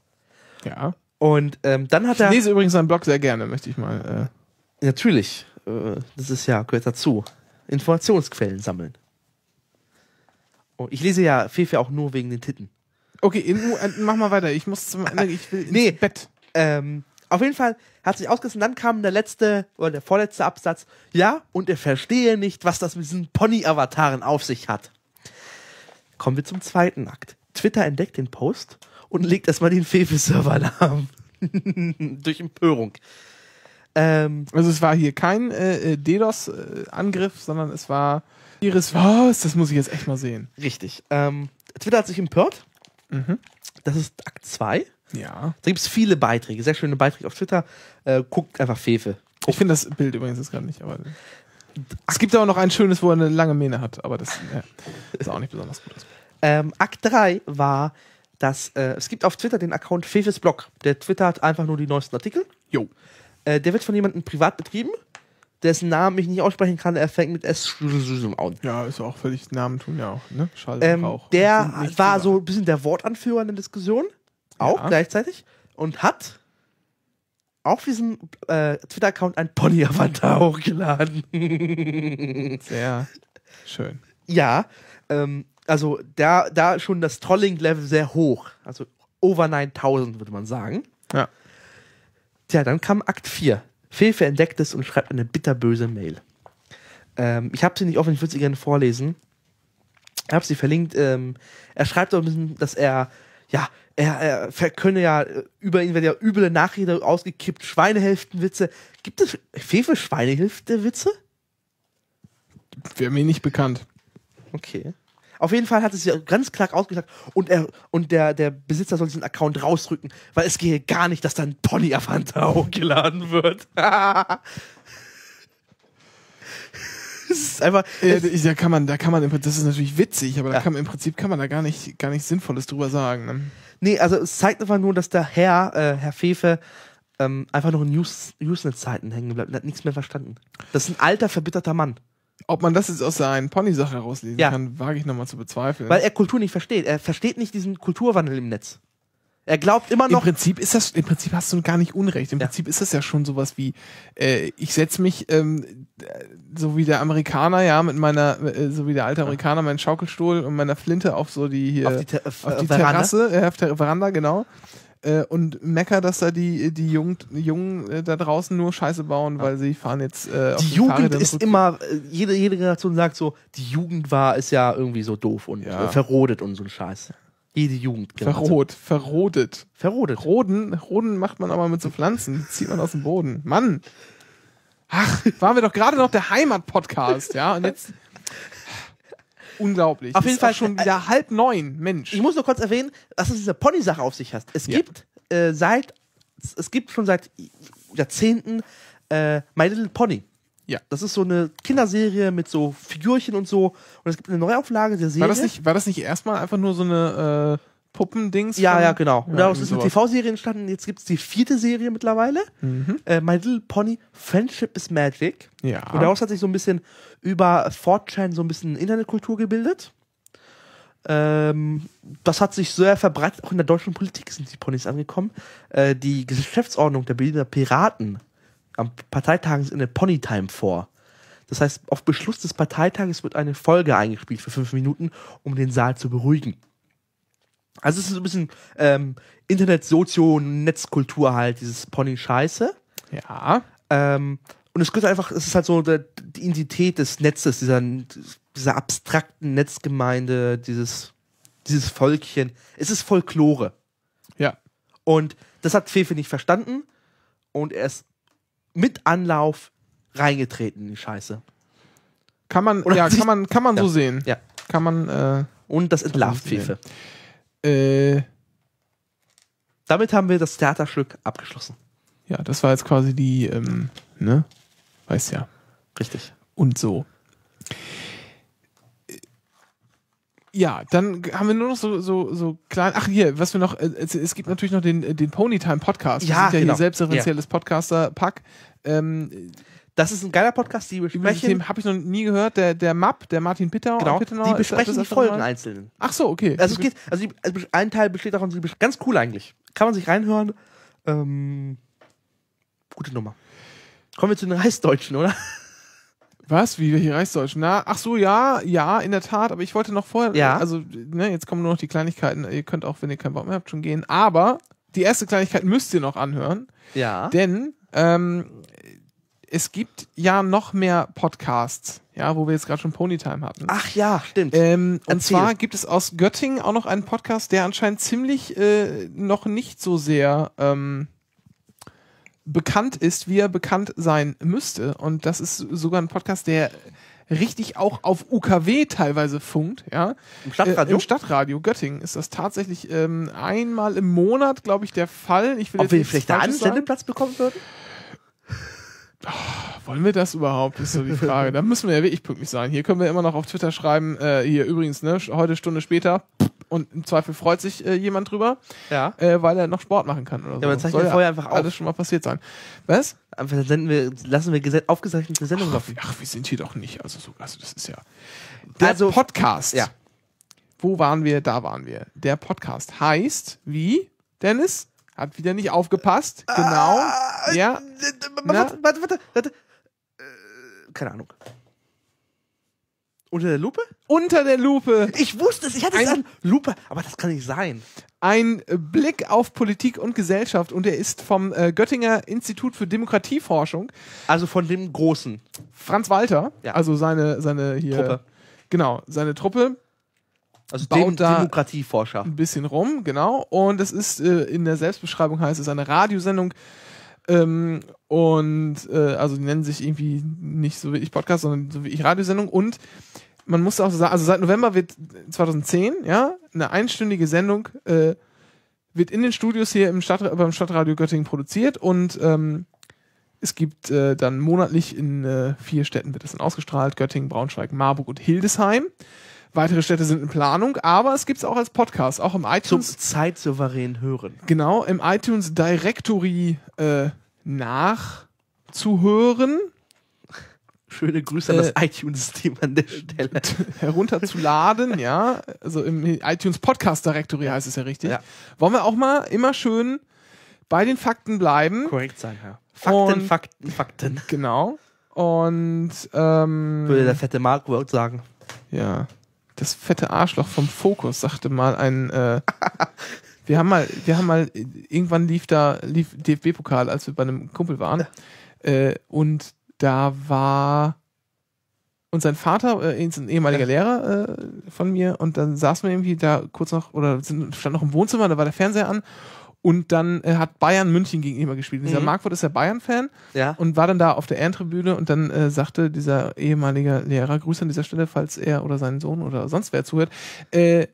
Ja. Und ähm, dann hat ich er. Ich lese übrigens seinen Blog sehr gerne, möchte ich mal. Äh. Natürlich. Äh, das ist ja, gehört dazu. Informationsquellen sammeln. Oh, ich lese ja Fefe auch nur wegen den Titten. Okay, in, äh, mach mal weiter. Ich muss zum Ende, ah, ah, ich will ins nee, Bett. Ähm, auf jeden Fall hat sich ausgesessen. Dann kam der letzte oder der vorletzte Absatz. Ja, und er verstehe nicht, was das mit diesen Pony-Avataren auf sich hat. Kommen wir zum zweiten Akt. Twitter entdeckt den Post und legt erstmal den Fefe-Server lahm. Durch Empörung. Ähm, also es war hier kein äh, äh DDoS-Angriff, äh, sondern es war Iris, was? Das muss ich jetzt echt mal sehen. Richtig. Ähm, Twitter hat sich empört. Mhm. Das ist Akt 2. Ja. Da gibt es viele Beiträge, sehr schöne Beiträge auf Twitter. Äh, guckt einfach Fefe. Ich finde das Bild übrigens jetzt gerade nicht, aber. Es gibt aber noch ein schönes, wo er eine lange Mähne hat, aber das ja, ist auch nicht besonders gut. Ähm, Akt 3 war, dass äh, es gibt auf Twitter den Account Fefes Blog. Der Twitter hat einfach nur die neuesten Artikel. Jo. Äh, der wird von jemandem privat betrieben dessen Namen ich nicht aussprechen kann, er fängt mit S an. Ja, ist auch völlig Namen tun ja auch, ne? Schall ähm, auch. Der war über. so ein bisschen der Wortanführer in der Diskussion, auch ja. gleichzeitig, und hat auf diesem äh, Twitter-Account ein Pony-Avatar hochgeladen. Sehr schön. Ja, ähm, also da, da schon das Trolling-Level sehr hoch. Also over 9000, würde man sagen. Ja. Tja, dann kam Akt 4. Fefe entdeckt es und schreibt eine bitterböse Mail. Ähm, ich habe sie nicht offen, ich würde sie gerne vorlesen. Ich habe sie verlinkt. Ähm, er schreibt auch ein bisschen, dass er, ja, er, er könne ja, äh, über ihn werden ja üble Nachrichten ausgekippt, Schweinehälftenwitze. Gibt es Fefe Schweinehälftewitze? Wäre mir nicht bekannt. Okay. Auf jeden Fall hat es ja ganz klar ausgesagt und, er, und der, der Besitzer soll diesen Account rausrücken, weil es gehe gar nicht, dass dann Pony Avanta hochgeladen wird. Es ist einfach. Äh, da kann man, da kann man, das ist natürlich witzig, aber ja. kann, im Prinzip kann man da gar nicht, gar nichts Sinnvolles drüber sagen. Ne? Nee, also es zeigt einfach nur, dass der Herr, äh, Herr Fefe, ähm, einfach noch in Usenet-Zeiten hängen bleibt und hat nichts mehr verstanden. Das ist ein alter, verbitterter Mann. Ob man das jetzt aus der Pony-Sache herauslesen ja. kann, wage ich nochmal zu bezweifeln. Weil er Kultur nicht versteht. Er versteht nicht diesen Kulturwandel im Netz. Er glaubt immer noch. Im Prinzip ist das, im Prinzip hast du gar nicht Unrecht. Im ja. Prinzip ist das ja schon sowas wie, äh, ich setze mich, ähm, so wie der Amerikaner, ja, mit meiner, äh, so wie der alte Amerikaner, meinen Schaukelstuhl und meiner Flinte auf so die, hier, auf die, Ter auf äh, die Terrasse, äh, auf der Veranda, genau äh, und mecker, dass da die, die Jung, Jungen äh, da draußen nur Scheiße bauen, ja. weil sie fahren jetzt. Äh, die Jugend ist immer, äh, jede, jede Generation sagt so, die Jugend war, ist ja irgendwie so doof und ja. Äh, verrodet und so ein Scheiß. Jede Jugend. Verrot, verrodet. Verrodet. Roden, Roden macht man aber mit so Pflanzen, die zieht man aus dem Boden. Mann! Ach, waren wir doch gerade noch der Heimat-Podcast, ja? Und jetzt unglaublich. Auf jeden ist Fall schon äh, wieder äh, halb neun, Mensch. Ich muss nur kurz erwähnen, dass es diese Pony-Sache auf sich hast. Es ja. gibt äh, seit, es gibt schon seit Jahrzehnten äh, My Little Pony. Ja. Das ist so eine Kinderserie mit so Figürchen und so. Und es gibt eine Neuauflage der Serie. War das nicht, war das nicht erstmal einfach nur so eine äh, Puppendings. Ja, ja, genau. Und daraus ist eine TV-Serie entstanden. Jetzt gibt es die vierte Serie mittlerweile. Mhm. Äh, My Little Pony Friendship is Magic. Ja. Und daraus hat sich so ein bisschen über 4chan so ein bisschen Internetkultur gebildet. Ähm, das hat sich sehr verbreitet. Auch in der deutschen Politik sind die Ponys angekommen. Äh, die Geschäftsordnung der Berliner Piraten am Parteitag ist in der Pony Time vor. Das heißt, auf Beschluss des Parteitages wird eine Folge eingespielt für fünf Minuten, um den Saal zu beruhigen. Also es ist so ein bisschen ähm, Internet, Sozio, Netzkultur halt, dieses Pony-Scheiße. Ja. Ähm, und es gibt einfach, es ist halt so der, die Identität des Netzes, dieser, dieser abstrakten Netzgemeinde, dieses, dieses Völkchen. Es ist Folklore. Ja. Und das hat Fefe nicht verstanden und er ist mit Anlauf reingetreten in die Scheiße. Kann man, Oder ja, kann man, kann man ja. so sehen. Ja. Kann man, äh, Und das entlarvt Fefe. Sehen. Äh, damit haben wir das Theaterstück abgeschlossen. Ja, das war jetzt quasi die, ähm, ne? Weiß ja. Richtig. Und so. Ja, dann haben wir nur noch so, so, so klein. Ach, hier, was wir noch. Äh, es, es gibt natürlich noch den, äh, den Ponytime Podcast. Ja, das ist ja genau. hier selbstreferenzielles yeah. Podcaster-Pack. Ähm, das ist ein geiler Podcast, die besprechen. Über habe ich noch nie gehört. Der, der MAP, der Martin Pitter genau, Pittenau, die besprechen die Folgen einzeln. Ach so, okay. Also, es geht, also, die, also ein Teil besteht davon, ganz cool eigentlich. Kann man sich reinhören. Ähm, gute Nummer. Kommen wir zu den Reichsdeutschen, oder? Was? Wie welche Reichsdeutschen? Na, ach so, ja, ja, in der Tat, aber ich wollte noch vorher, ja. also, ne, jetzt kommen nur noch die Kleinigkeiten. Ihr könnt auch, wenn ihr keinen Bock mehr habt, schon gehen. Aber die erste Kleinigkeit müsst ihr noch anhören. Ja. Denn ähm, es gibt ja noch mehr Podcasts, ja, wo wir jetzt gerade schon Ponytime hatten. Ach ja, stimmt. Ähm, und zwar gibt es aus Göttingen auch noch einen Podcast, der anscheinend ziemlich äh, noch nicht so sehr ähm, bekannt ist, wie er bekannt sein müsste. Und das ist sogar ein Podcast, der richtig auch auf UKW teilweise funkt, ja. Im Stadtradio? Äh, Im Stadtradio Göttingen ist das tatsächlich ähm, einmal im Monat, glaube ich, der Fall. Ich will Ob wir vielleicht da einen Sendeplatz bekommen würden? Oh, wollen wir das überhaupt? Ist so die Frage. da müssen wir ja wirklich pünktlich sein. Hier können wir immer noch auf Twitter schreiben, äh, hier übrigens, ne, heute Stunde später. Und im Zweifel freut sich äh, jemand drüber, ja. äh, weil er noch Sport machen kann oder so. Ja, aber zeichnen wir vorher einfach auf. Alles schon mal passiert sein. Was? Einfach senden wir, lassen wir aufgezeichnete Sendungen laufen. Ach, wir sind hier doch nicht. Also, so, also das ist ja. Der also, Podcast. Ja. Wo waren wir? Da waren wir. Der Podcast heißt wie, Dennis? Hat wieder nicht aufgepasst. Genau. Ah, ja. Äh, warte, warte, warte, warte. Äh, keine Ahnung. Unter der Lupe? Unter der Lupe. Ich wusste es, ich hatte ein, es an Lupe, aber das kann nicht sein. Ein Blick auf Politik und Gesellschaft und er ist vom äh, Göttinger Institut für Demokratieforschung. Also von dem Großen. Franz Walter, ja. also seine, seine hier. Truppe. Genau, seine Truppe. Also baut Dem da Demokratieforscher. Ein bisschen rum, genau. Und es ist äh, in der Selbstbeschreibung heißt es eine Radiosendung. Ähm, und äh, also die nennen sich irgendwie nicht so wie ich Podcast, sondern so wie ich Radiosendung. Und man muss auch sagen, also seit November wird 2010, äh, ja, eine einstündige Sendung äh, wird in den Studios hier im Stadt, beim Stadtradio Göttingen produziert und ähm, es gibt äh, dann monatlich in äh, vier Städten wird es dann ausgestrahlt: Göttingen, Braunschweig, Marburg und Hildesheim. Weitere Städte sind in Planung, aber es gibt es auch als Podcast, auch im iTunes. Zum zeitsouverän hören. Genau, im iTunes Directory äh, nachzuhören. Schöne Grüße an das äh, iTunes-Team an der Stelle. Herunterzuladen, ja. Also im iTunes Podcast Directory heißt es ja richtig. Ja. Wollen wir auch mal immer schön bei den Fakten bleiben. Korrekt sein, ja. Fakten, Und, Fakten, Fakten. Genau. Und ähm, würde der fette Mark World sagen. Ja. Das fette Arschloch vom Fokus sagte mal ein. Äh, wir haben mal, wir haben mal, irgendwann lief da, lief DFB-Pokal, als wir bei einem Kumpel waren. Äh, und da war. Und sein Vater, äh, ein ehemaliger ja. Lehrer äh, von mir, und dann saßen wir irgendwie da kurz noch, oder sind, stand noch im Wohnzimmer, da war der Fernseher an und dann äh, hat Bayern München gegenüber gespielt. Und dieser mhm. Markwort ist ja Bayern-Fan ja. und war dann da auf der Ehrentribüne und dann äh, sagte dieser ehemalige Lehrer, Grüße an dieser Stelle, falls er oder sein Sohn oder sonst wer zuhört, äh,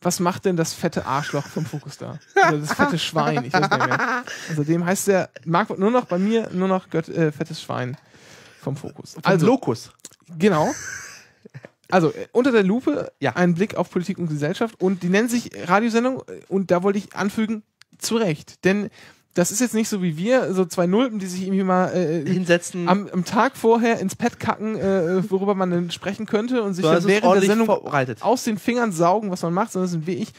was macht denn das fette Arschloch vom Fokus da? Oder das fette Schwein, ich weiß nicht mehr. Also dem heißt der Markwort nur noch bei mir, nur noch Gött, äh, fettes Schwein vom Fokus. Vom also, Lokus. Genau. Also äh, unter der Lupe ja. ein Blick auf Politik und Gesellschaft und die nennen sich Radiosendung äh, und da wollte ich anfügen zu Recht. Denn das ist jetzt nicht so wie wir, so zwei Nulpen, die sich irgendwie mal äh, hinsetzen. Am, am, Tag vorher ins Pad kacken, äh, worüber man dann sprechen könnte und sich dann also während der Sendung aus den Fingern saugen, was man macht, sondern es sind wie ich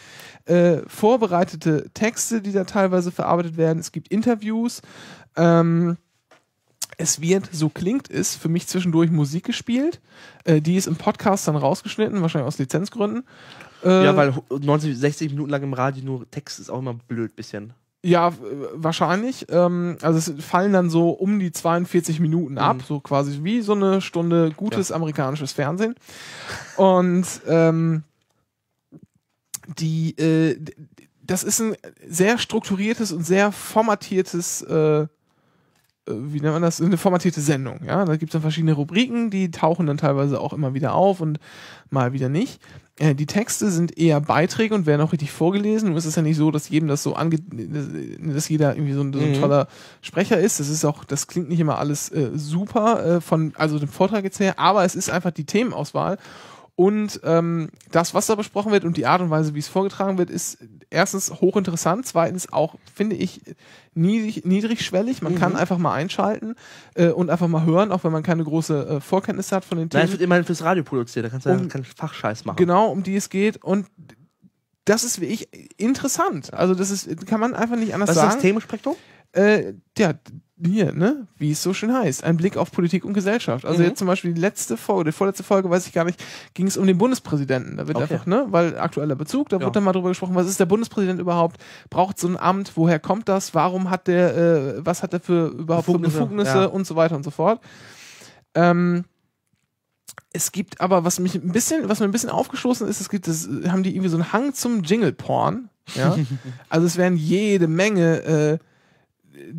äh, vorbereitete Texte, die da teilweise verarbeitet werden. Es gibt Interviews. Ähm, es wird, so klingt es, für mich zwischendurch Musik gespielt. Äh, die ist im Podcast dann rausgeschnitten, wahrscheinlich aus Lizenzgründen. Äh, ja, weil 90, 60 Minuten lang im Radio nur Text ist auch immer blöd, bisschen. Ja, wahrscheinlich. Ähm, also es fallen dann so um die 42 Minuten ab, mhm. so quasi wie so eine Stunde gutes ja. amerikanisches Fernsehen. Und ähm, die, äh, das ist ein sehr strukturiertes und sehr formatiertes äh, äh, wie nennt man das, eine formatierte Sendung. Ja? Da gibt es dann verschiedene Rubriken, die tauchen dann teilweise auch immer wieder auf und mal wieder nicht. Äh, die Texte sind eher Beiträge und werden auch richtig vorgelesen. ist es ja nicht so, dass jedem das so ange äh, dass jeder irgendwie so ein, so ein mhm. toller Sprecher ist. Das ist auch, das klingt nicht immer alles äh, super äh, von, also dem Vortrag jetzt her, aber es ist einfach die Themenauswahl und ähm, das, was da besprochen wird und die Art und Weise, wie es vorgetragen wird, ist erstens hochinteressant, zweitens auch, finde ich, niedrig, niedrigschwellig. Man mhm. kann einfach mal einschalten äh, und einfach mal hören, auch wenn man keine große äh, Vorkenntnisse hat von den Themen. Nein, es wird immerhin fürs Radio produziert, da kannst du um, ja keinen Fachscheiß machen. Genau, um die es geht. Und das ist wirklich interessant. Also, das ist, kann man einfach nicht anders Was sagen. Was ist das Themenspektrum? Äh, ja, hier, ne, wie es so schön heißt, ein Blick auf Politik und Gesellschaft. Also mhm. jetzt zum Beispiel die letzte Folge, die vorletzte Folge, weiß ich gar nicht, ging es um den Bundespräsidenten. Da wird okay. einfach, ne, weil aktueller Bezug, da ja. wird dann mal drüber gesprochen, was ist der Bundespräsident überhaupt? Braucht so ein Amt? Woher kommt das? Warum hat der, äh, was hat der für überhaupt Befugnisse, für Befugnisse ja. und so weiter und so fort? Ähm, es gibt aber, was mich ein bisschen, was mir ein bisschen aufgestoßen ist, es gibt, das, haben die irgendwie so einen Hang zum Jingle-Porn. Ja? also es werden jede Menge äh,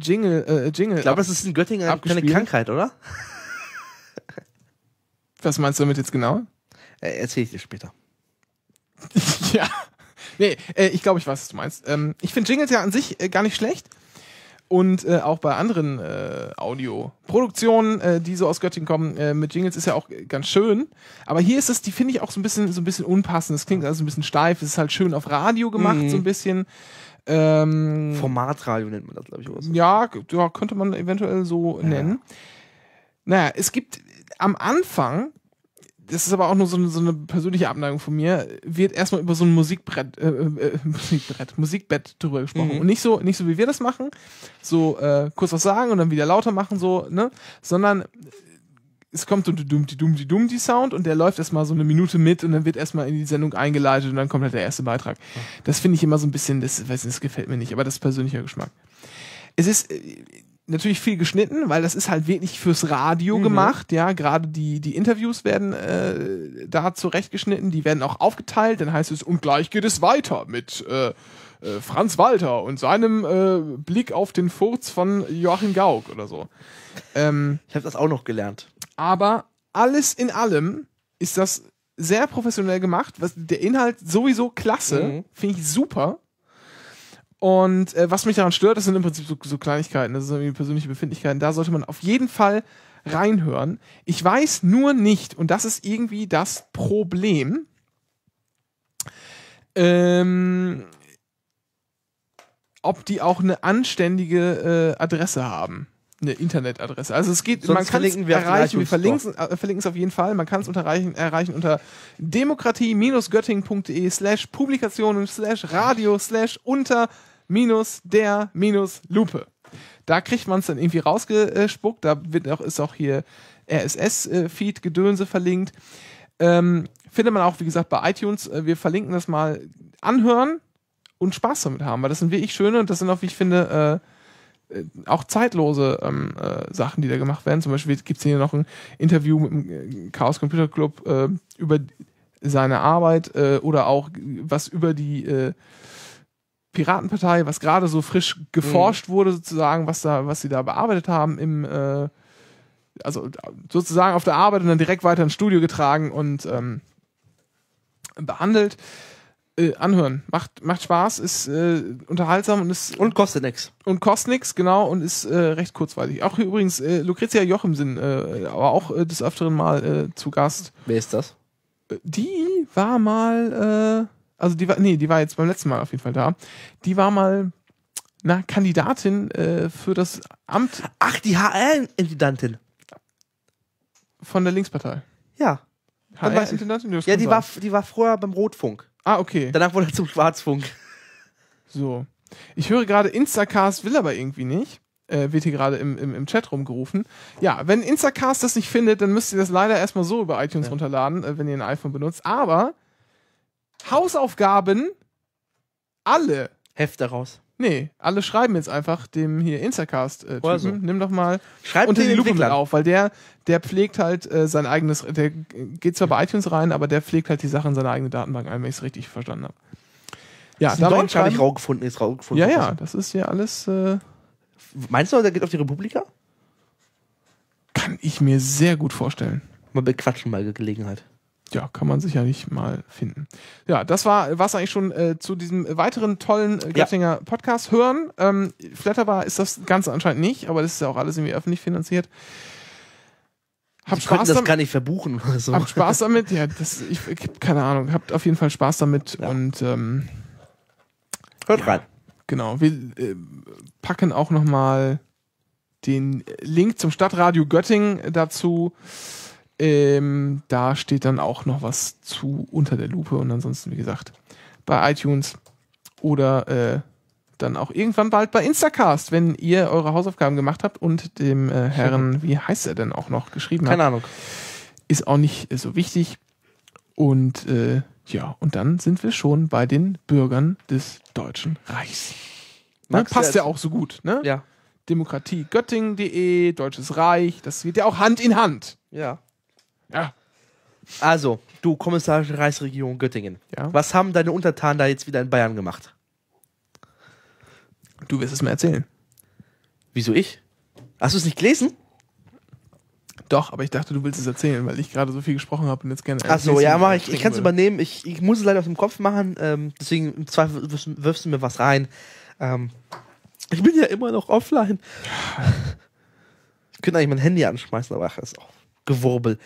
Jingle, äh, Jingle. Ich glaube, das ist in Göttingen abgespielt. eine Krankheit, oder? Was meinst du damit jetzt genau? Äh, Erzähle ich dir später. ja. Nee, äh, ich glaube, ich weiß, was du meinst. Ähm, ich finde Jingles ja an sich äh, gar nicht schlecht. Und äh, auch bei anderen äh, Audioproduktionen, äh, die so aus Göttingen kommen, äh, mit Jingles ist ja auch ganz schön. Aber hier ist es, die finde ich auch so ein bisschen, so ein bisschen unpassend. Es klingt also ein bisschen steif. Es ist halt schön auf Radio gemacht, mhm. so ein bisschen. Ähm, Formatradio nennt man das, glaube ich. Oder so. ja, ja, könnte man eventuell so ja. nennen. Naja, es gibt am Anfang, das ist aber auch nur so eine, so eine persönliche Abneigung von mir, wird erstmal über so ein Musikbrett, äh, äh, äh Musikbrett, Musikbett drüber gesprochen. Mhm. Und nicht so, nicht so wie wir das machen, so äh, kurz was sagen und dann wieder lauter machen, so, ne? Sondern es kommt so dumm die dumm die dumm die Sound und der läuft erstmal so eine Minute mit und dann wird erstmal in die Sendung eingeleitet und dann kommt halt der erste Beitrag. Das finde ich immer so ein bisschen, das weiß nicht, das gefällt mir nicht, aber das ist persönlicher Geschmack. Es ist äh, natürlich viel geschnitten, weil das ist halt wirklich fürs Radio mhm. gemacht, ja, gerade die die Interviews werden äh, da zurechtgeschnitten, die werden auch aufgeteilt, dann heißt es und gleich geht es weiter mit äh, äh Franz Walter und seinem äh, Blick auf den Furz von Joachim Gauck oder so. Ähm, ich habe das auch noch gelernt aber alles in allem ist das sehr professionell gemacht. Was, der Inhalt sowieso klasse, mhm. finde ich super. Und äh, was mich daran stört, das sind im Prinzip so, so Kleinigkeiten, das sind irgendwie persönliche Befindlichkeiten. Da sollte man auf jeden Fall reinhören. Ich weiß nur nicht, und das ist irgendwie das Problem, ähm, ob die auch eine anständige äh, Adresse haben eine Internetadresse. Also es geht, Sonst man kann es erreichen, wir äh, verlinken, es auf jeden Fall. Man kann es erreichen, erreichen unter demokratie göttingde slash Publikationen slash Radio slash unter minus der minus Lupe. Da kriegt man es dann irgendwie rausgespuckt. Da wird auch, ist auch hier RSS-Feed-Gedönse äh, verlinkt. Ähm, findet man auch, wie gesagt, bei iTunes. Äh, wir verlinken das mal anhören und Spaß damit haben, weil das sind wirklich schöne und das sind auch, wie ich finde, äh, äh, auch zeitlose ähm, äh, Sachen, die da gemacht werden. Zum Beispiel gibt es hier noch ein Interview mit dem äh, Chaos Computer Club äh, über seine Arbeit äh, oder auch was über die äh, Piratenpartei, was gerade so frisch geforscht mhm. wurde, sozusagen, was da, was sie da bearbeitet haben im also sozusagen auf der Arbeit und dann direkt weiter ins Studio getragen und ähm, behandelt äh, anhören. Macht, macht Spaß, ist äh, unterhaltsam und ist. Und kostet nichts. Und kostet nichts, genau, und ist äh, recht kurzweilig. Auch hier übrigens äh, Lucretia Jochimsen, äh, aber auch äh, des Öfteren mal zu Gast. Wer ist das? Die war mal, also die war, nee, die war jetzt beim letzten Mal auf jeden Fall da. Die war mal, na, Kandidatin für das Amt. Ach, die HR-Intendantin. Von der Linkspartei. Ja. HR-Intendantin? Ja, die war, die war vorher beim Rotfunk. Ah, okay. Danach wurde er zum Schwarzfunk. So. Ich höre gerade, Instacast will aber irgendwie nicht. Äh, wird hier gerade im, im, im Chat rumgerufen. Ja, wenn Instacast das nicht findet, dann müsst ihr das leider erstmal so über iTunes ja. runterladen, äh, wenn ihr ein iPhone benutzt. Aber Hausaufgaben, alle. Hefte raus. Nee, alle schreiben jetzt einfach dem hier Instacast-Typen, äh, also. nimm doch mal Schreibt unter die Lupe mit auf, weil der, der pflegt halt äh, sein eigenes, der geht zwar bei iTunes rein, aber der pflegt halt die Sachen in seine eigene Datenbank ein, wenn ich es richtig verstanden habe. Ja, das ist da in gar nicht rau gefunden, ist rau Ja, ja, also. das ist ja alles. Äh, Meinst du, der geht auf die Republika? Kann ich mir sehr gut vorstellen. Mal bequatschen bei Gelegenheit ja, kann man sicherlich mal finden. Ja, das war was eigentlich schon äh, zu diesem weiteren tollen äh, Göttinger ja. Podcast hören. Ähm, Flatterbar ist das Ganze anscheinend nicht, aber das ist ja auch alles irgendwie öffentlich finanziert. Hab Sie Spaß das gar nicht verbuchen. So. Habt Spaß damit, ja, das, ich, keine Ahnung, habt auf jeden Fall Spaß damit ja. und ähm, hört ja, rein. Genau, wir äh, packen auch nochmal den Link zum Stadtradio Göttingen dazu. Ähm, da steht dann auch noch was zu unter der Lupe und ansonsten, wie gesagt, bei iTunes oder äh, dann auch irgendwann bald bei Instacast, wenn ihr eure Hausaufgaben gemacht habt und dem äh, Herrn, wie heißt er denn auch noch, geschrieben Keine habt. Keine Ahnung. Ist auch nicht äh, so wichtig. Und äh, ja, und dann sind wir schon bei den Bürgern des Deutschen Reichs. Ne? Passt ja auch so gut, ne? Ja. Demokratie Göttingen.de, Deutsches Reich, das geht ja auch Hand in Hand. Ja. Ja. Also, du kommissarische Reichsregierung Göttingen. Ja. Was haben deine Untertanen da jetzt wieder in Bayern gemacht? Du wirst es mir erzählen. Wieso ich? Hast du es nicht gelesen? Doch, aber ich dachte, du willst es erzählen, weil ich gerade so viel gesprochen habe und jetzt gerne. Achso, ja, mach ich. Ich kann es übernehmen. Ich, ich muss es leider aus dem Kopf machen. Ähm, deswegen im Zweifel wirfst, du mir was rein. Ähm, ich bin ja immer noch offline. Ich könnte eigentlich mein Handy anschmeißen, aber ach, ist auch Gewurbel.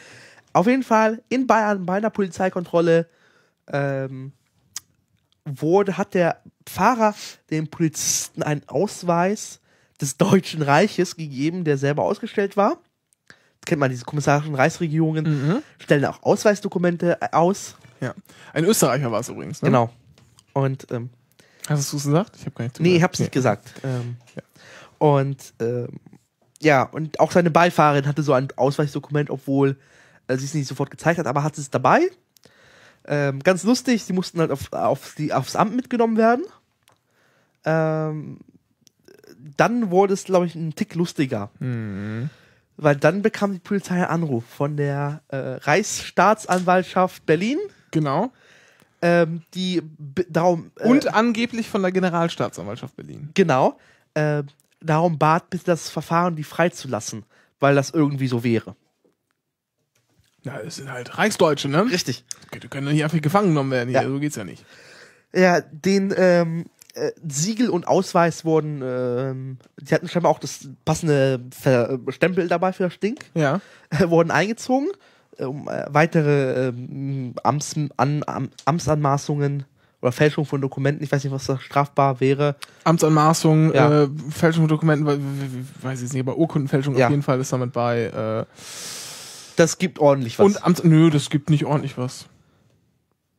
Auf jeden Fall in Bayern bei einer Polizeikontrolle ähm, wurde, hat der Fahrer dem Polizisten einen Ausweis des Deutschen Reiches gegeben, der selber ausgestellt war. Das kennt man, diese kommissarischen Reichsregierungen mhm. stellen auch Ausweisdokumente äh, aus. Ja. Ein Österreicher war es übrigens, ne? Genau. Und ähm, Hast du es gesagt? Ich habe gar nicht. Nee, ich habe es nee. nicht gesagt. Ähm, ja. Und ähm, ja, und auch seine Beifahrerin hatte so ein Ausweisdokument, obwohl also sie es nicht sofort gezeigt hat, aber hat es dabei. Ähm, ganz lustig, sie mussten halt auf, auf die, aufs Amt mitgenommen werden. Ähm, dann wurde es, glaube ich, ein Tick lustiger. Mhm. Weil dann bekam die Polizei einen Anruf von der äh, Reichsstaatsanwaltschaft Berlin. Genau. Ähm, die darum. Äh, Und angeblich von der Generalstaatsanwaltschaft Berlin. Genau. Äh, darum bat, bitte das Verfahren, die freizulassen, weil das irgendwie so wäre. Ja, das sind halt Reichsdeutsche, ne? Richtig. Okay, die können doch nicht einfach gefangen genommen werden. Hier. Ja. So geht's ja nicht. Ja, den ähm, äh, Siegel und Ausweis wurden, ähm, die hatten scheinbar auch das passende Ver äh, Stempel dabei für das Stink. Ja. Äh, wurden eingezogen, äh, um äh, weitere ähm, Amts an, Am Amtsanmaßungen oder Fälschung von Dokumenten, ich weiß nicht, was da strafbar wäre. Amtsanmaßung, ja. äh, Fälschung von Dokumenten, weiß ich jetzt nicht, aber Urkundenfälschung ja. auf jeden Fall ist damit bei. Äh, das gibt ordentlich was. Und am, nö, das gibt nicht ordentlich was.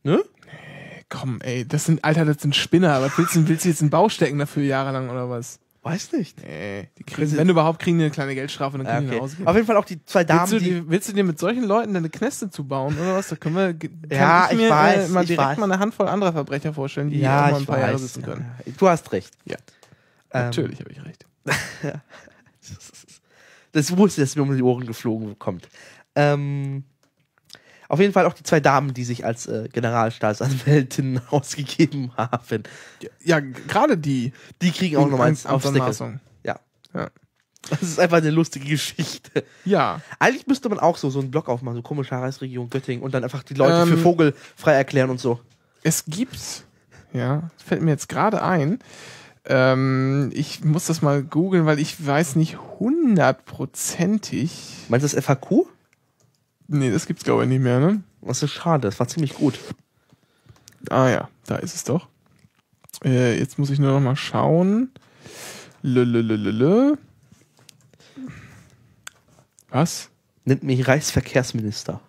Ne? Nee, komm, ey, das sind, Alter, das sind Spinner. Was willst du, willst du jetzt in Bau stecken dafür jahrelang oder was? Weiß nicht. Nee, die kriegen, wenn überhaupt, kriegen die eine kleine Geldstrafe dann kriegen okay. die nach Auf jeden Fall auch die zwei Damen, willst du, die, willst du dir mit solchen Leuten deine Kneste zubauen oder was? Da können wir, ja, ich, mir äh, weiß, äh, mal direkt weiß. mal eine Handvoll anderer Verbrecher vorstellen, die ja, hier mal ein paar weiß. Jahre sitzen können. Ja, du hast recht. Ja. Ähm, Natürlich habe ich recht. das wusste, dass mir um die Ohren geflogen kommt. Ähm, auf jeden Fall auch die zwei Damen, die sich als äh, Generalstaatsanwältinnen ausgegeben haben. Ja, gerade die. Die kriegen auch nochmal eins auf Sticker. Ja. ja. Das ist einfach eine lustige Geschichte. Ja. Eigentlich müsste man auch so, so einen Blog aufmachen, so komische Reichsregion Göttingen und dann einfach die Leute ähm, für vogelfrei erklären und so. Es gibt, ja, das fällt mir jetzt gerade ein, ähm, ich muss das mal googeln, weil ich weiß nicht hundertprozentig. Meinst du das FAQ? Nee, das gibt's glaube ich nicht mehr, ne? Das ist schade, das war ziemlich gut. Ah ja, da ist es doch. Äh, jetzt muss ich nur noch mal schauen. Lülülülülü. Was? Nennt mich Reichsverkehrsminister.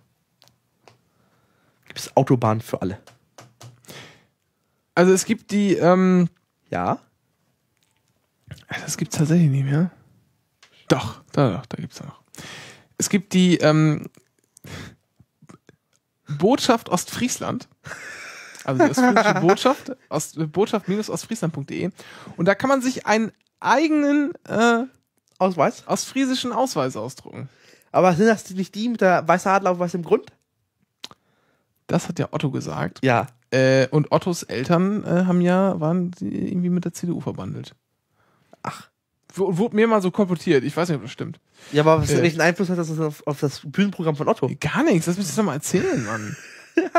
Gibt es Autobahnen für alle? Also es gibt die, ähm, Ja? das gibt es tatsächlich nicht mehr. Doch, da, doch, da gibt es noch. Es gibt die ähm, Botschaft Ostfriesland. Also die ostfriesische Botschaft, Ost, botschaft-ostfriesland.de. Und da kann man sich einen eigenen äh, Ausweis? ostfriesischen Ausweis ausdrucken. Aber sind das nicht die mit der weißen Adler auf weißem Grund? Das hat ja Otto gesagt. Ja. Äh, und Ottos Eltern äh, haben ja, waren irgendwie mit der CDU verbandelt. Ach. W wurde mir mal so komportiert. Ich weiß nicht, ob das stimmt. Ja, aber was, äh, welchen Einfluss hat das auf, auf, das Bühnenprogramm von Otto? Gar nichts, das müsstest du nochmal erzählen, Mann.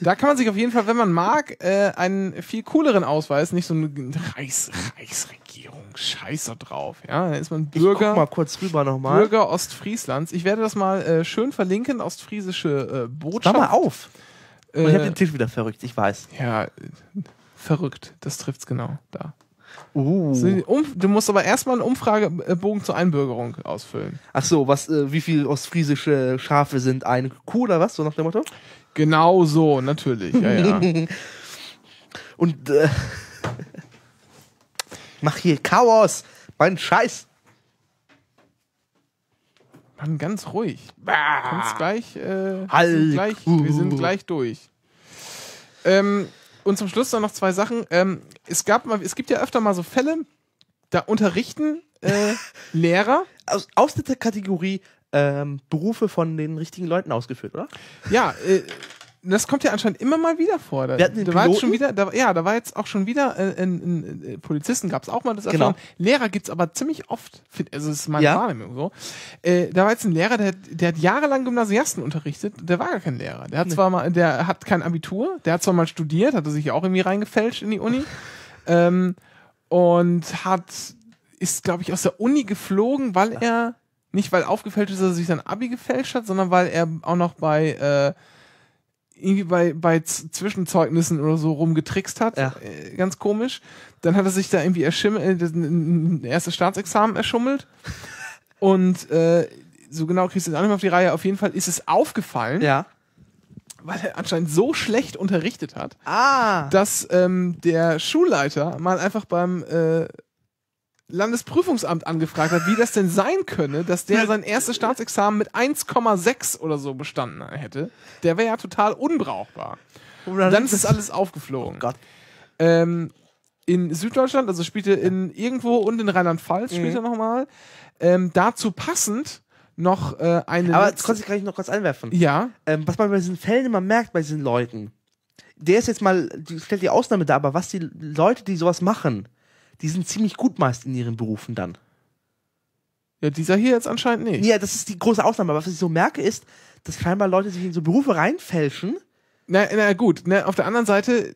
Da kann man sich auf jeden Fall, wenn man mag, äh, einen viel cooleren Ausweis, nicht so eine Reichs, Reichsregierung, scheiße drauf. Ja, da ist man Bürger. Ich guck mal kurz rüber nochmal. Bürger Ostfrieslands. Ich werde das mal äh, schön verlinken, ostfriesische äh, Botschaft. Schau mal auf. ich habe äh, den Tisch wieder verrückt, ich weiß. Ja, verrückt, das trifft's genau da. Uh. Du musst aber erstmal einen Umfragebogen zur Einbürgerung ausfüllen. Ach so, was, äh, wie viele ostfriesische Schafe sind eine Kuh oder was? So nach dem Motto? Genau so, natürlich. Ja, ja. Und äh, mach hier Chaos, mein Scheiß. Mann, ganz ruhig. Bah. gleich, äh, halt. sind gleich, wir sind gleich durch. Ähm, und zum Schluss dann noch zwei Sachen. Ähm, es, gab mal, es gibt ja öfter mal so Fälle, da unterrichten äh, Lehrer. Aus, aus der Kategorie ähm, Berufe von den richtigen Leuten ausgeführt, oder? Ja, äh, das kommt ja anscheinend immer mal wieder vor. Da, da war jetzt schon wieder, da, ja, da war jetzt auch schon wieder äh, in, in, äh, Polizisten gab es auch mal das genau. Erfahren. Lehrer gibt's aber ziemlich oft, also das ist meine ja. Wahrnehmung so. Äh, da war jetzt ein Lehrer, der, der hat jahrelang Gymnasiasten unterrichtet, der war gar kein Lehrer. Der hat nee. zwar mal, der hat kein Abitur, der hat zwar mal studiert, hat er sich ja auch irgendwie reingefälscht in die Uni ähm, und hat ist, glaube ich, aus der Uni geflogen, weil er nicht weil aufgefälscht ist, dass er sich sein Abi gefälscht hat, sondern weil er auch noch bei äh, irgendwie bei, bei Zwischenzeugnissen oder so rumgetrickst hat. Ja. Äh, ganz komisch. Dann hat er sich da irgendwie erschimmelt, äh, ein erstes Staatsexamen erschummelt. Und äh, so genau kriegst du es auch nicht mehr auf die Reihe. Auf jeden Fall ist es aufgefallen. Ja weil er anscheinend so schlecht unterrichtet hat, ah. dass ähm, der Schulleiter mal einfach beim äh, Landesprüfungsamt angefragt hat, wie das denn sein könne, dass der hm. sein erstes Staatsexamen mit 1,6 oder so bestanden hätte. Der wäre ja total unbrauchbar. Und oh, dann ist das alles aufgeflogen. Oh ähm, in Süddeutschland, also spielte in irgendwo und in Rheinland-Pfalz mhm. später nochmal. Ähm, dazu passend noch äh, eine. Aber das konnte ich gleich noch kurz einwerfen. Ja. Ähm, was man bei diesen Fällen immer merkt, bei diesen Leuten, der ist jetzt mal, die stellt die Ausnahme da, aber was die Leute, die sowas machen, die sind ziemlich gut meist in ihren Berufen dann. Ja, dieser hier jetzt anscheinend nicht. Ja, das ist die große Ausnahme. Aber was ich so merke, ist, dass scheinbar Leute sich in so Berufe reinfälschen. Na, na gut, na, ne, auf der anderen Seite,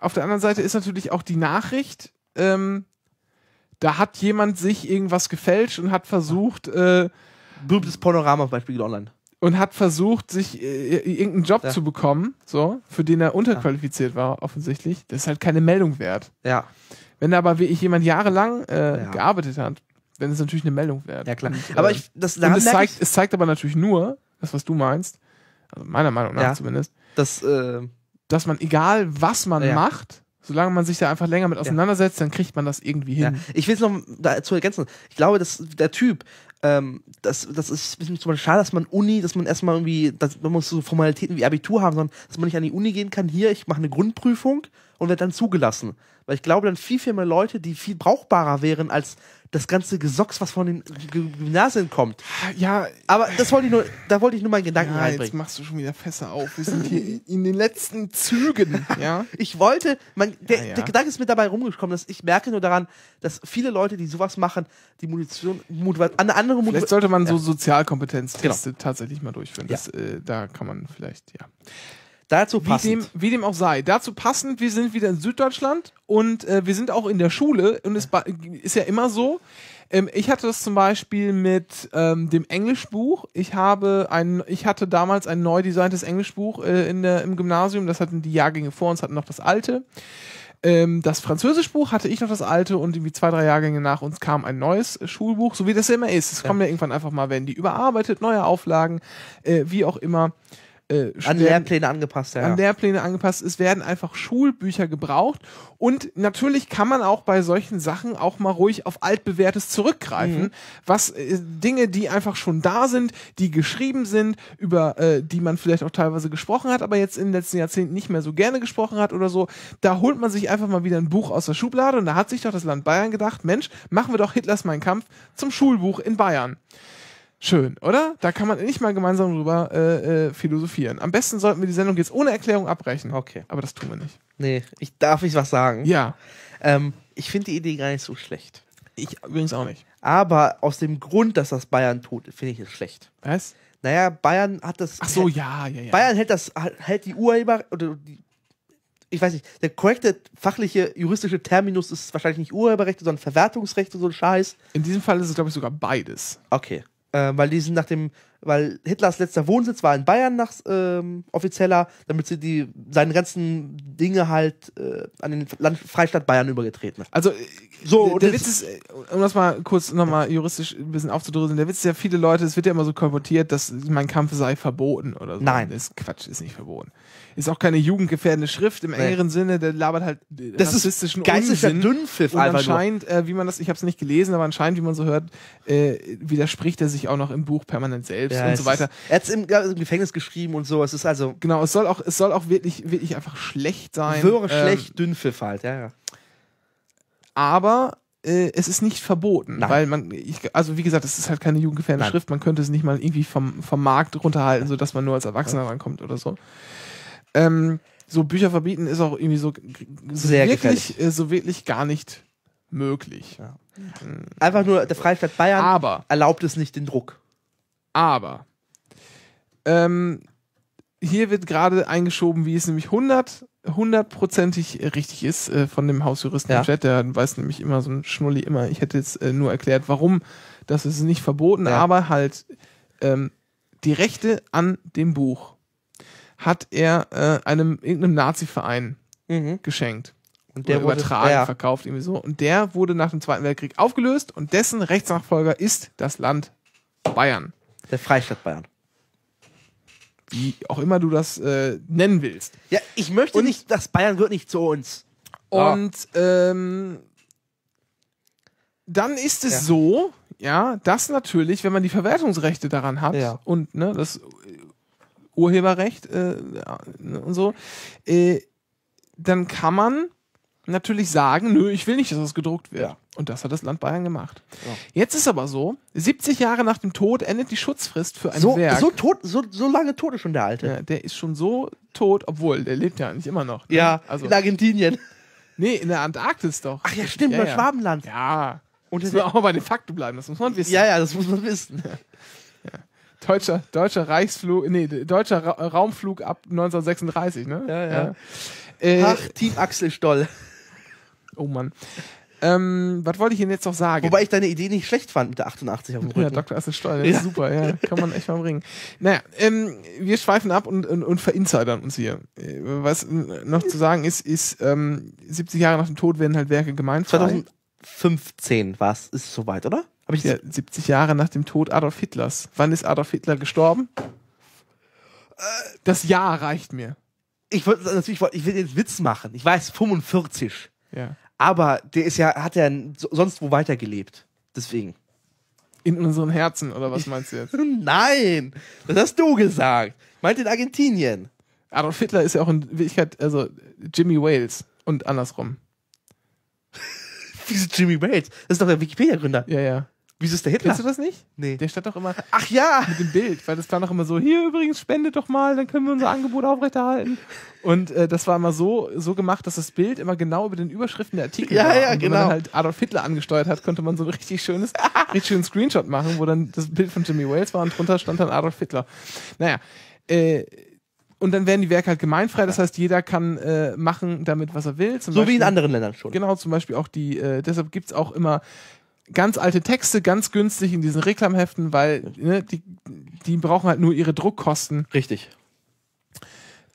auf der anderen Seite ist natürlich auch die Nachricht, ähm, da hat jemand sich irgendwas gefälscht und hat versucht, äh, berühmtes Panorama auf Beispiel online. Und hat versucht, sich äh, irgendeinen Job ja. zu bekommen, so, für den er unterqualifiziert ja. war, offensichtlich. Das ist halt keine Meldung wert. Ja. Wenn da aber wirklich jemand jahrelang äh, ja. gearbeitet hat, dann ist natürlich eine Meldung wert. Ja, klar. Und, aber äh, ich, das, und es, zeigt, ich, es zeigt aber natürlich nur, das, was du meinst, also meiner Meinung nach ja, zumindest, dass, äh, dass man, egal was man ja. macht, solange man sich da einfach länger mit auseinandersetzt, dann kriegt man das irgendwie hin. Ja. Ich will es noch dazu ergänzen. Ich glaube, dass der Typ, ähm, das, das ist zum Beispiel schade, dass man Uni, dass man erstmal irgendwie, dass, man muss so Formalitäten wie Abitur haben, sondern dass man nicht an die Uni gehen kann. Hier, ich mache eine Grundprüfung und wird dann zugelassen. Weil ich glaube, dann viel, viel mehr Leute, die viel brauchbarer wären als das ganze Gesocks, was von den Gymnasien kommt. Ja. Aber das wollte ich nur, da wollte ich nur meinen Gedanken ja, reinbringen. Jetzt machst du schon wieder Fässer auf. Wir sind hier in den letzten Zügen. Ja. Ich wollte, mein, der, ja, ja. der Gedanke ist mir dabei rumgekommen, dass ich merke nur daran, dass viele Leute, die sowas machen, die Munition, Mut, eine andere Munition. Vielleicht sollte man so Sozialkompetenzteste genau. tatsächlich mal durchführen. Das, äh, da kann man vielleicht, ja. Dazu passend. Wie dem, wie dem auch sei. Dazu passend, wir sind wieder in Süddeutschland und äh, wir sind auch in der Schule und es ist ja immer so. Ähm, ich hatte das zum Beispiel mit ähm, dem Englischbuch. Ich habe ein, ich hatte damals ein neu designtes Englischbuch äh, in der, im Gymnasium. Das hatten die Jahrgänge vor uns, hatten noch das alte. Ähm, das Französischbuch hatte ich noch das alte und irgendwie zwei, drei Jahrgänge nach uns kam ein neues Schulbuch, so wie das ja immer ist. Es ja. kommen ja irgendwann einfach mal, werden die überarbeitet, neue Auflagen, äh, wie auch immer äh, an Lehrpläne angepasst, ja. An Lehrpläne angepasst. Es werden einfach Schulbücher gebraucht. Und natürlich kann man auch bei solchen Sachen auch mal ruhig auf altbewährtes zurückgreifen. Mhm. Was äh, Dinge, die einfach schon da sind, die geschrieben sind, über äh, die man vielleicht auch teilweise gesprochen hat, aber jetzt in den letzten Jahrzehnten nicht mehr so gerne gesprochen hat oder so. Da holt man sich einfach mal wieder ein Buch aus der Schublade und da hat sich doch das Land Bayern gedacht, Mensch, machen wir doch Hitlers Mein Kampf zum Schulbuch in Bayern. Schön, oder? Da kann man nicht mal gemeinsam drüber äh, äh, philosophieren. Am besten sollten wir die Sendung jetzt ohne Erklärung abbrechen. Okay. Aber das tun wir nicht. Nee, ich darf ich was sagen. Ja. Ähm, ich finde die Idee gar nicht so schlecht. Ich übrigens auch nicht. Aber aus dem Grund, dass das Bayern tut, finde ich es schlecht. Was? Naja, Bayern hat das. Ach so, hält, ja, ja, ja. Bayern hält das, hält die Urheber oder die, ich weiß nicht, der korrekte fachliche juristische Terminus ist wahrscheinlich nicht Urheberrechte, sondern Verwertungsrechte, so ein Scheiß. In diesem Fall ist es, glaube ich, sogar beides. Okay. Äh, weil die sind nach dem, weil Hitlers letzter Wohnsitz war in Bayern nach ähm, offizieller, damit sie die seine ganzen Dinge halt äh, an den Land, Freistaat Bayern übergetreten ist. Also äh, so, der, der Witz ist, äh, um das mal kurz nochmal juristisch ein bisschen aufzudröseln, der Witz ist ja, viele Leute, es wird ja immer so kolportiert, dass mein Kampf sei verboten oder so. Nein. Das ist Quatsch, ist nicht verboten ist auch keine jugendgefährdende Schrift im engeren Sinne, der labert halt äh, das rassistischen ist geistlicher Unsinn. Dünnpfiff und anscheinend, äh, wie man das, ich habe es nicht gelesen, aber anscheinend, wie man so hört, äh, widerspricht er sich auch noch im Buch permanent selbst ja, und so weiter. Ist, er hat es im, im, Gefängnis geschrieben und so, es ist also... Genau, es soll auch, es soll auch wirklich, wirklich einfach schlecht sein. Höre ähm, schlecht, Dünnpfiff halt, ja, ja. Aber äh, es ist nicht verboten, Nein. weil man, ich, also wie gesagt, es ist halt keine jugendgefährdende Schrift, man könnte es nicht mal irgendwie vom, vom Markt runterhalten, sodass man nur als Erwachsener rankommt oder so ähm, so Bücher verbieten ist auch irgendwie so, Sehr wirklich, gefährlich. Äh, so wirklich gar nicht möglich. Ja. Mhm. Einfach nur der Freistaat Bayern aber, erlaubt es nicht den Druck. Aber ähm, hier wird gerade eingeschoben, wie es nämlich 100 hundertprozentig richtig ist äh, von dem Hausjuristen ja. im Chat. Der weiß nämlich immer so ein Schnulli immer. Ich hätte jetzt äh, nur erklärt, warum das ist nicht verboten, ja. aber halt ähm, die Rechte an dem Buch hat er äh, einem irgendeinem Nazi-Verein mhm. geschenkt. Und der wurde übertragen, ja. verkauft, irgendwie so. Und der wurde nach dem Zweiten Weltkrieg aufgelöst und dessen Rechtsnachfolger ist das Land Bayern. Der Freistaat Bayern. Wie auch immer du das äh, nennen willst. Ja, ich möchte und, nicht, dass Bayern gehört nicht zu uns. Und ja. ähm, dann ist es ja. so, ja, dass natürlich, wenn man die Verwertungsrechte daran hat ja. und ne, das Urheberrecht äh, ne, und so, äh, dann kann man natürlich sagen, nö, ich will nicht, dass das gedruckt wird. Ja. Und das hat das Land Bayern gemacht. Ja. Jetzt ist aber so, 70 Jahre nach dem Tod endet die Schutzfrist für ein so, Werk. So, tot, so, so lange tot ist schon der Alte. Ja, der ist schon so tot, obwohl, der lebt ja nicht immer noch. Ne? Ja, also, in Argentinien. Nee, in der Antarktis doch. Ach ja, stimmt, ja, Schwabenland. Ja. Und das muss auch bei den Fakten bleiben, das muss man wissen. Ja, ja, das muss man wissen. Ja. Deutscher, deutscher Reichsflug, nee, deutscher Ra Raumflug ab 1936, ne? Ja, ja. Äh, Ach, Team Axel Stoll. Oh Mann. Ähm, was wollte ich Ihnen jetzt noch sagen? Wobei ich deine Idee nicht schlecht fand mit der 88 auf dem Rücken. Ja, Dr. Axel Stoll, ja. super, ja, kann man echt mal bringen. Naja, ähm, wir schweifen ab und, und, und verinsidern uns hier. Äh, was noch zu sagen ist, ist ähm, 70 Jahre nach dem Tod werden halt Werke gemeinfrei. 2015 war es, ist soweit, oder? Habe ich ja 70 Jahre nach dem Tod Adolf Hitlers. Wann ist Adolf Hitler gestorben? Das Jahr reicht mir. Ich wollte natürlich, ich will jetzt Witz machen. Ich weiß 45. Ja. Aber der ist ja, hat ja sonst wo weitergelebt. Deswegen. In unseren Herzen, oder was meinst du jetzt? Nein, das hast du gesagt. Meint in Argentinien. Adolf Hitler ist ja auch in Wirklichkeit, also Jimmy Wales und andersrum. Wieso Jimmy Wales? Das ist doch der Wikipedia-Gründer. Ja, ja. Wieso ist der Hitler? Kennst du das nicht? Nee. Der stand doch immer Ach ja. mit dem Bild, weil das war doch immer so, hier übrigens, spendet doch mal, dann können wir unser Angebot aufrechterhalten. Und äh, das war immer so, so gemacht, dass das Bild immer genau über den Überschriften der Artikel ja, war. Ja, und genau. Wenn man genau. halt Adolf Hitler angesteuert hat, konnte man so ein richtig schönes, richtig schönen Screenshot machen, wo dann das Bild von Jimmy Wales war und drunter stand dann Adolf Hitler. Naja, äh, und dann werden die Werke halt gemeinfrei. Das heißt, jeder kann äh, machen damit, was er will. Zum so Beispiel, wie in anderen Ländern schon. Genau, zum Beispiel auch die, äh, deshalb gibt's auch immer ganz alte Texte ganz günstig in diesen Reklamheften, weil ne, die, die brauchen halt nur ihre Druckkosten. Richtig.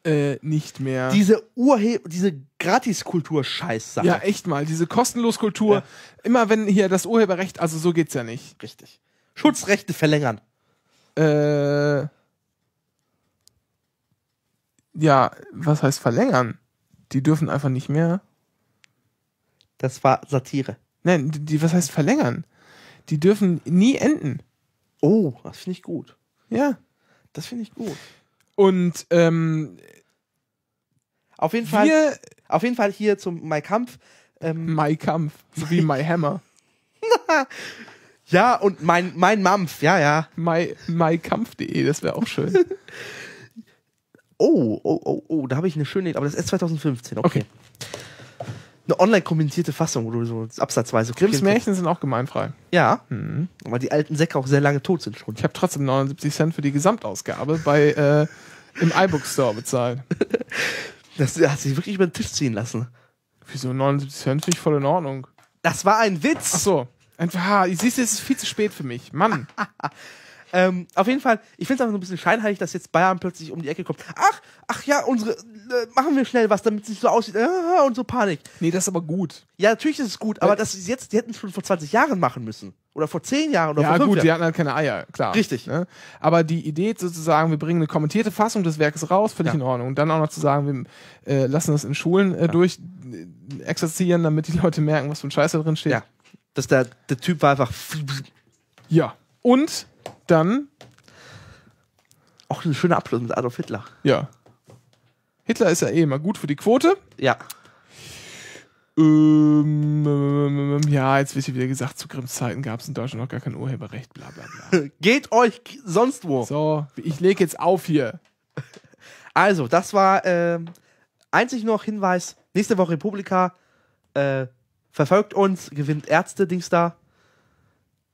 Äh, nicht mehr. Diese Urheber, diese gratiskultur scheiß Ja, echt mal, diese Kostenloskultur. Ja. Immer wenn hier das Urheberrecht, also so geht's ja nicht. Richtig. Schutzrechte verlängern. Äh. Ja, was heißt verlängern? Die dürfen einfach nicht mehr. Das war Satire. Nein, die, was heißt verlängern? Die dürfen nie enden. Oh, das finde ich gut. Ja. Das finde ich gut. Und ähm, auf jeden Fall, wir, auf jeden Fall hier zum My Kampf. Ähm, my Kampf, so wie My Hammer. ja, und mein, mein Mampf, ja, ja. My, mykampf.de, das wäre auch schön. oh, oh, oh, oh, da habe ich eine schöne, aber das ist 2015, okay. okay eine online kommentierte Fassung, wo du so absatzweise Grimms Märchen sind auch gemeinfrei. Ja, mhm. weil die alten Säcke auch sehr lange tot sind schon. Ich habe trotzdem 79 Cent für die Gesamtausgabe bei äh, im iBook Store bezahlt. das hat sich wirklich über den Tisch ziehen lassen. Wieso 79 Cent finde ich voll in Ordnung. Das war ein Witz. Ach so. Ein, ha, siehst du, es ist viel zu spät für mich. Mann. Ähm, auf jeden Fall, ich finde es einfach so ein bisschen scheinheilig, dass jetzt Bayern plötzlich um die Ecke kommt. Ach, ach ja, unsere, äh, machen wir schnell was, damit es nicht so aussieht. Äh, und so Panik. Nee, das ist aber gut. Ja, natürlich ist es gut, aber das ist jetzt, die hätten es schon vor 20 Jahren machen müssen. Oder vor 10 Jahren oder ja, vor 5 gut, Jahren. die hatten halt keine Eier, klar. Richtig. Ne? Aber die Idee sozusagen, wir bringen eine kommentierte Fassung des Werkes raus, finde ja. in Ordnung. Und dann auch noch zu sagen, wir äh, lassen das in Schulen äh, ja. durch äh, exerzieren, damit die Leute merken, was für ein Scheiß da drin steht. Ja. Dass der, der Typ war einfach. Ja. Und dann. Auch ein schöner Abschluss mit Adolf Hitler. Ja. Hitler ist ja eh immer gut für die Quote. Ja. Ähm, ähm ja, jetzt wisst ihr, wie gesagt, zu Grimms Zeiten gab es in Deutschland noch gar kein Urheberrecht, bla bla bla. Geht euch sonst wo. So, ich lege jetzt auf hier. Also, das war äh, einzig noch Hinweis: nächste Woche Republika. Äh, verfolgt uns, gewinnt Ärzte, Dings da.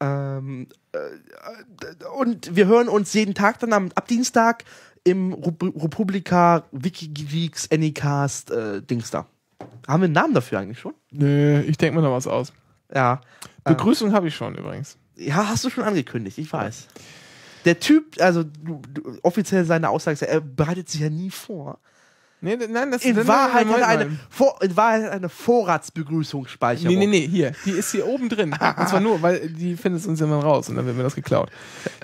Ähm, äh, äh, und wir hören uns jeden Tag dann am, ab Dienstag im Rub Republika, Wikileaks, Anycast, äh, Dings da. Haben wir einen Namen dafür eigentlich schon? Nö, ich denke mir noch was aus. Ja. Äh. Begrüßung ähm, habe ich schon übrigens. Ja, hast du schon angekündigt, ich weiß. Der Typ, also du, du, offiziell seine Aussage, er bereitet sich ja nie vor. Nee, nein, das in ist Wahrheit hat eine Vor, In Wahrheit hat eine Vorratsbegrüßungsspeicherung. Nee, nee, nee, hier. Die ist hier oben drin. und zwar nur, weil die findet uns immer raus und dann wird mir das geklaut.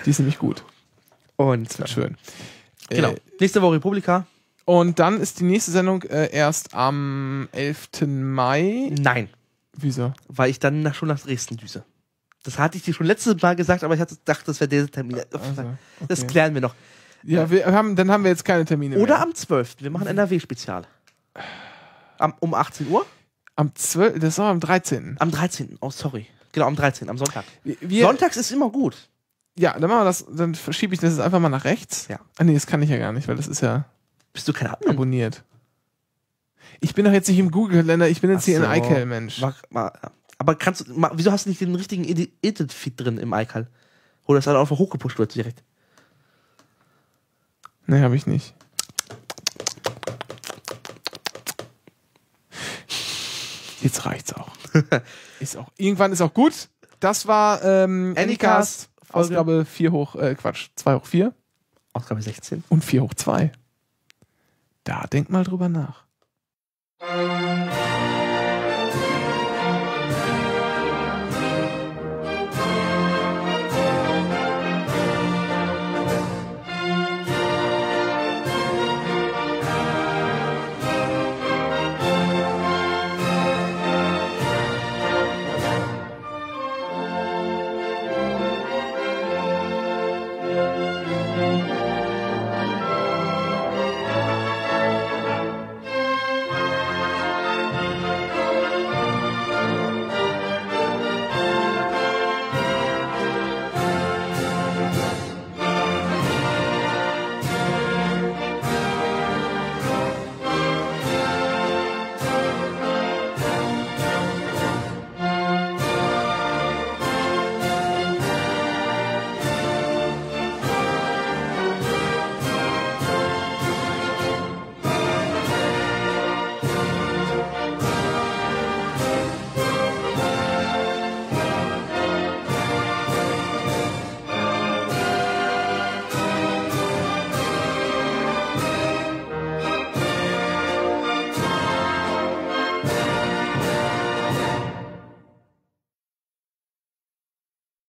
Die ist nämlich gut. Und das schön. Genau. Äh, Nächste Woche Republika. Und dann ist die nächste Sendung äh, erst am 11. Mai. Nein. Wieso? Weil ich dann nach, schon nach Dresden düse. Das hatte ich dir schon letztes Mal gesagt, aber ich hatte gedacht, das wäre dieser Termin. Also, okay. Das klären wir noch. Ja, wir haben, dann haben wir jetzt keine Termine Oder mehr. am 12. Wir machen NRW-Spezial. um 18 Uhr? Am 12. Das ist aber am 13. Am 13. Oh, sorry. Genau, am 13. Am Sonntag. Wir, Sonntags ist immer gut. Ja, dann machen wir das, dann verschiebe ich das jetzt einfach mal nach rechts. Ja. Ah, nee, das kann ich ja gar nicht, weil das ist ja Bist du kein Admin? abonniert. Ich bin doch jetzt nicht im Google-Kalender, ich bin jetzt Ach hier so. ein iCal-Mensch. Mach, mach, aber kannst du, wieso hast du nicht den richtigen Edit-Feed drin im iCal? Wo das halt einfach hochgepusht wird direkt? Nee, habe ich nicht. Jetzt reicht's auch. ist auch. Irgendwann ist auch gut. Das war ähm, Anycast, Ausgabe 4 hoch, äh, Quatsch, 2 hoch 4. Ausgabe 16. Und 4 hoch 2. Da denkt mal drüber nach. Ähm.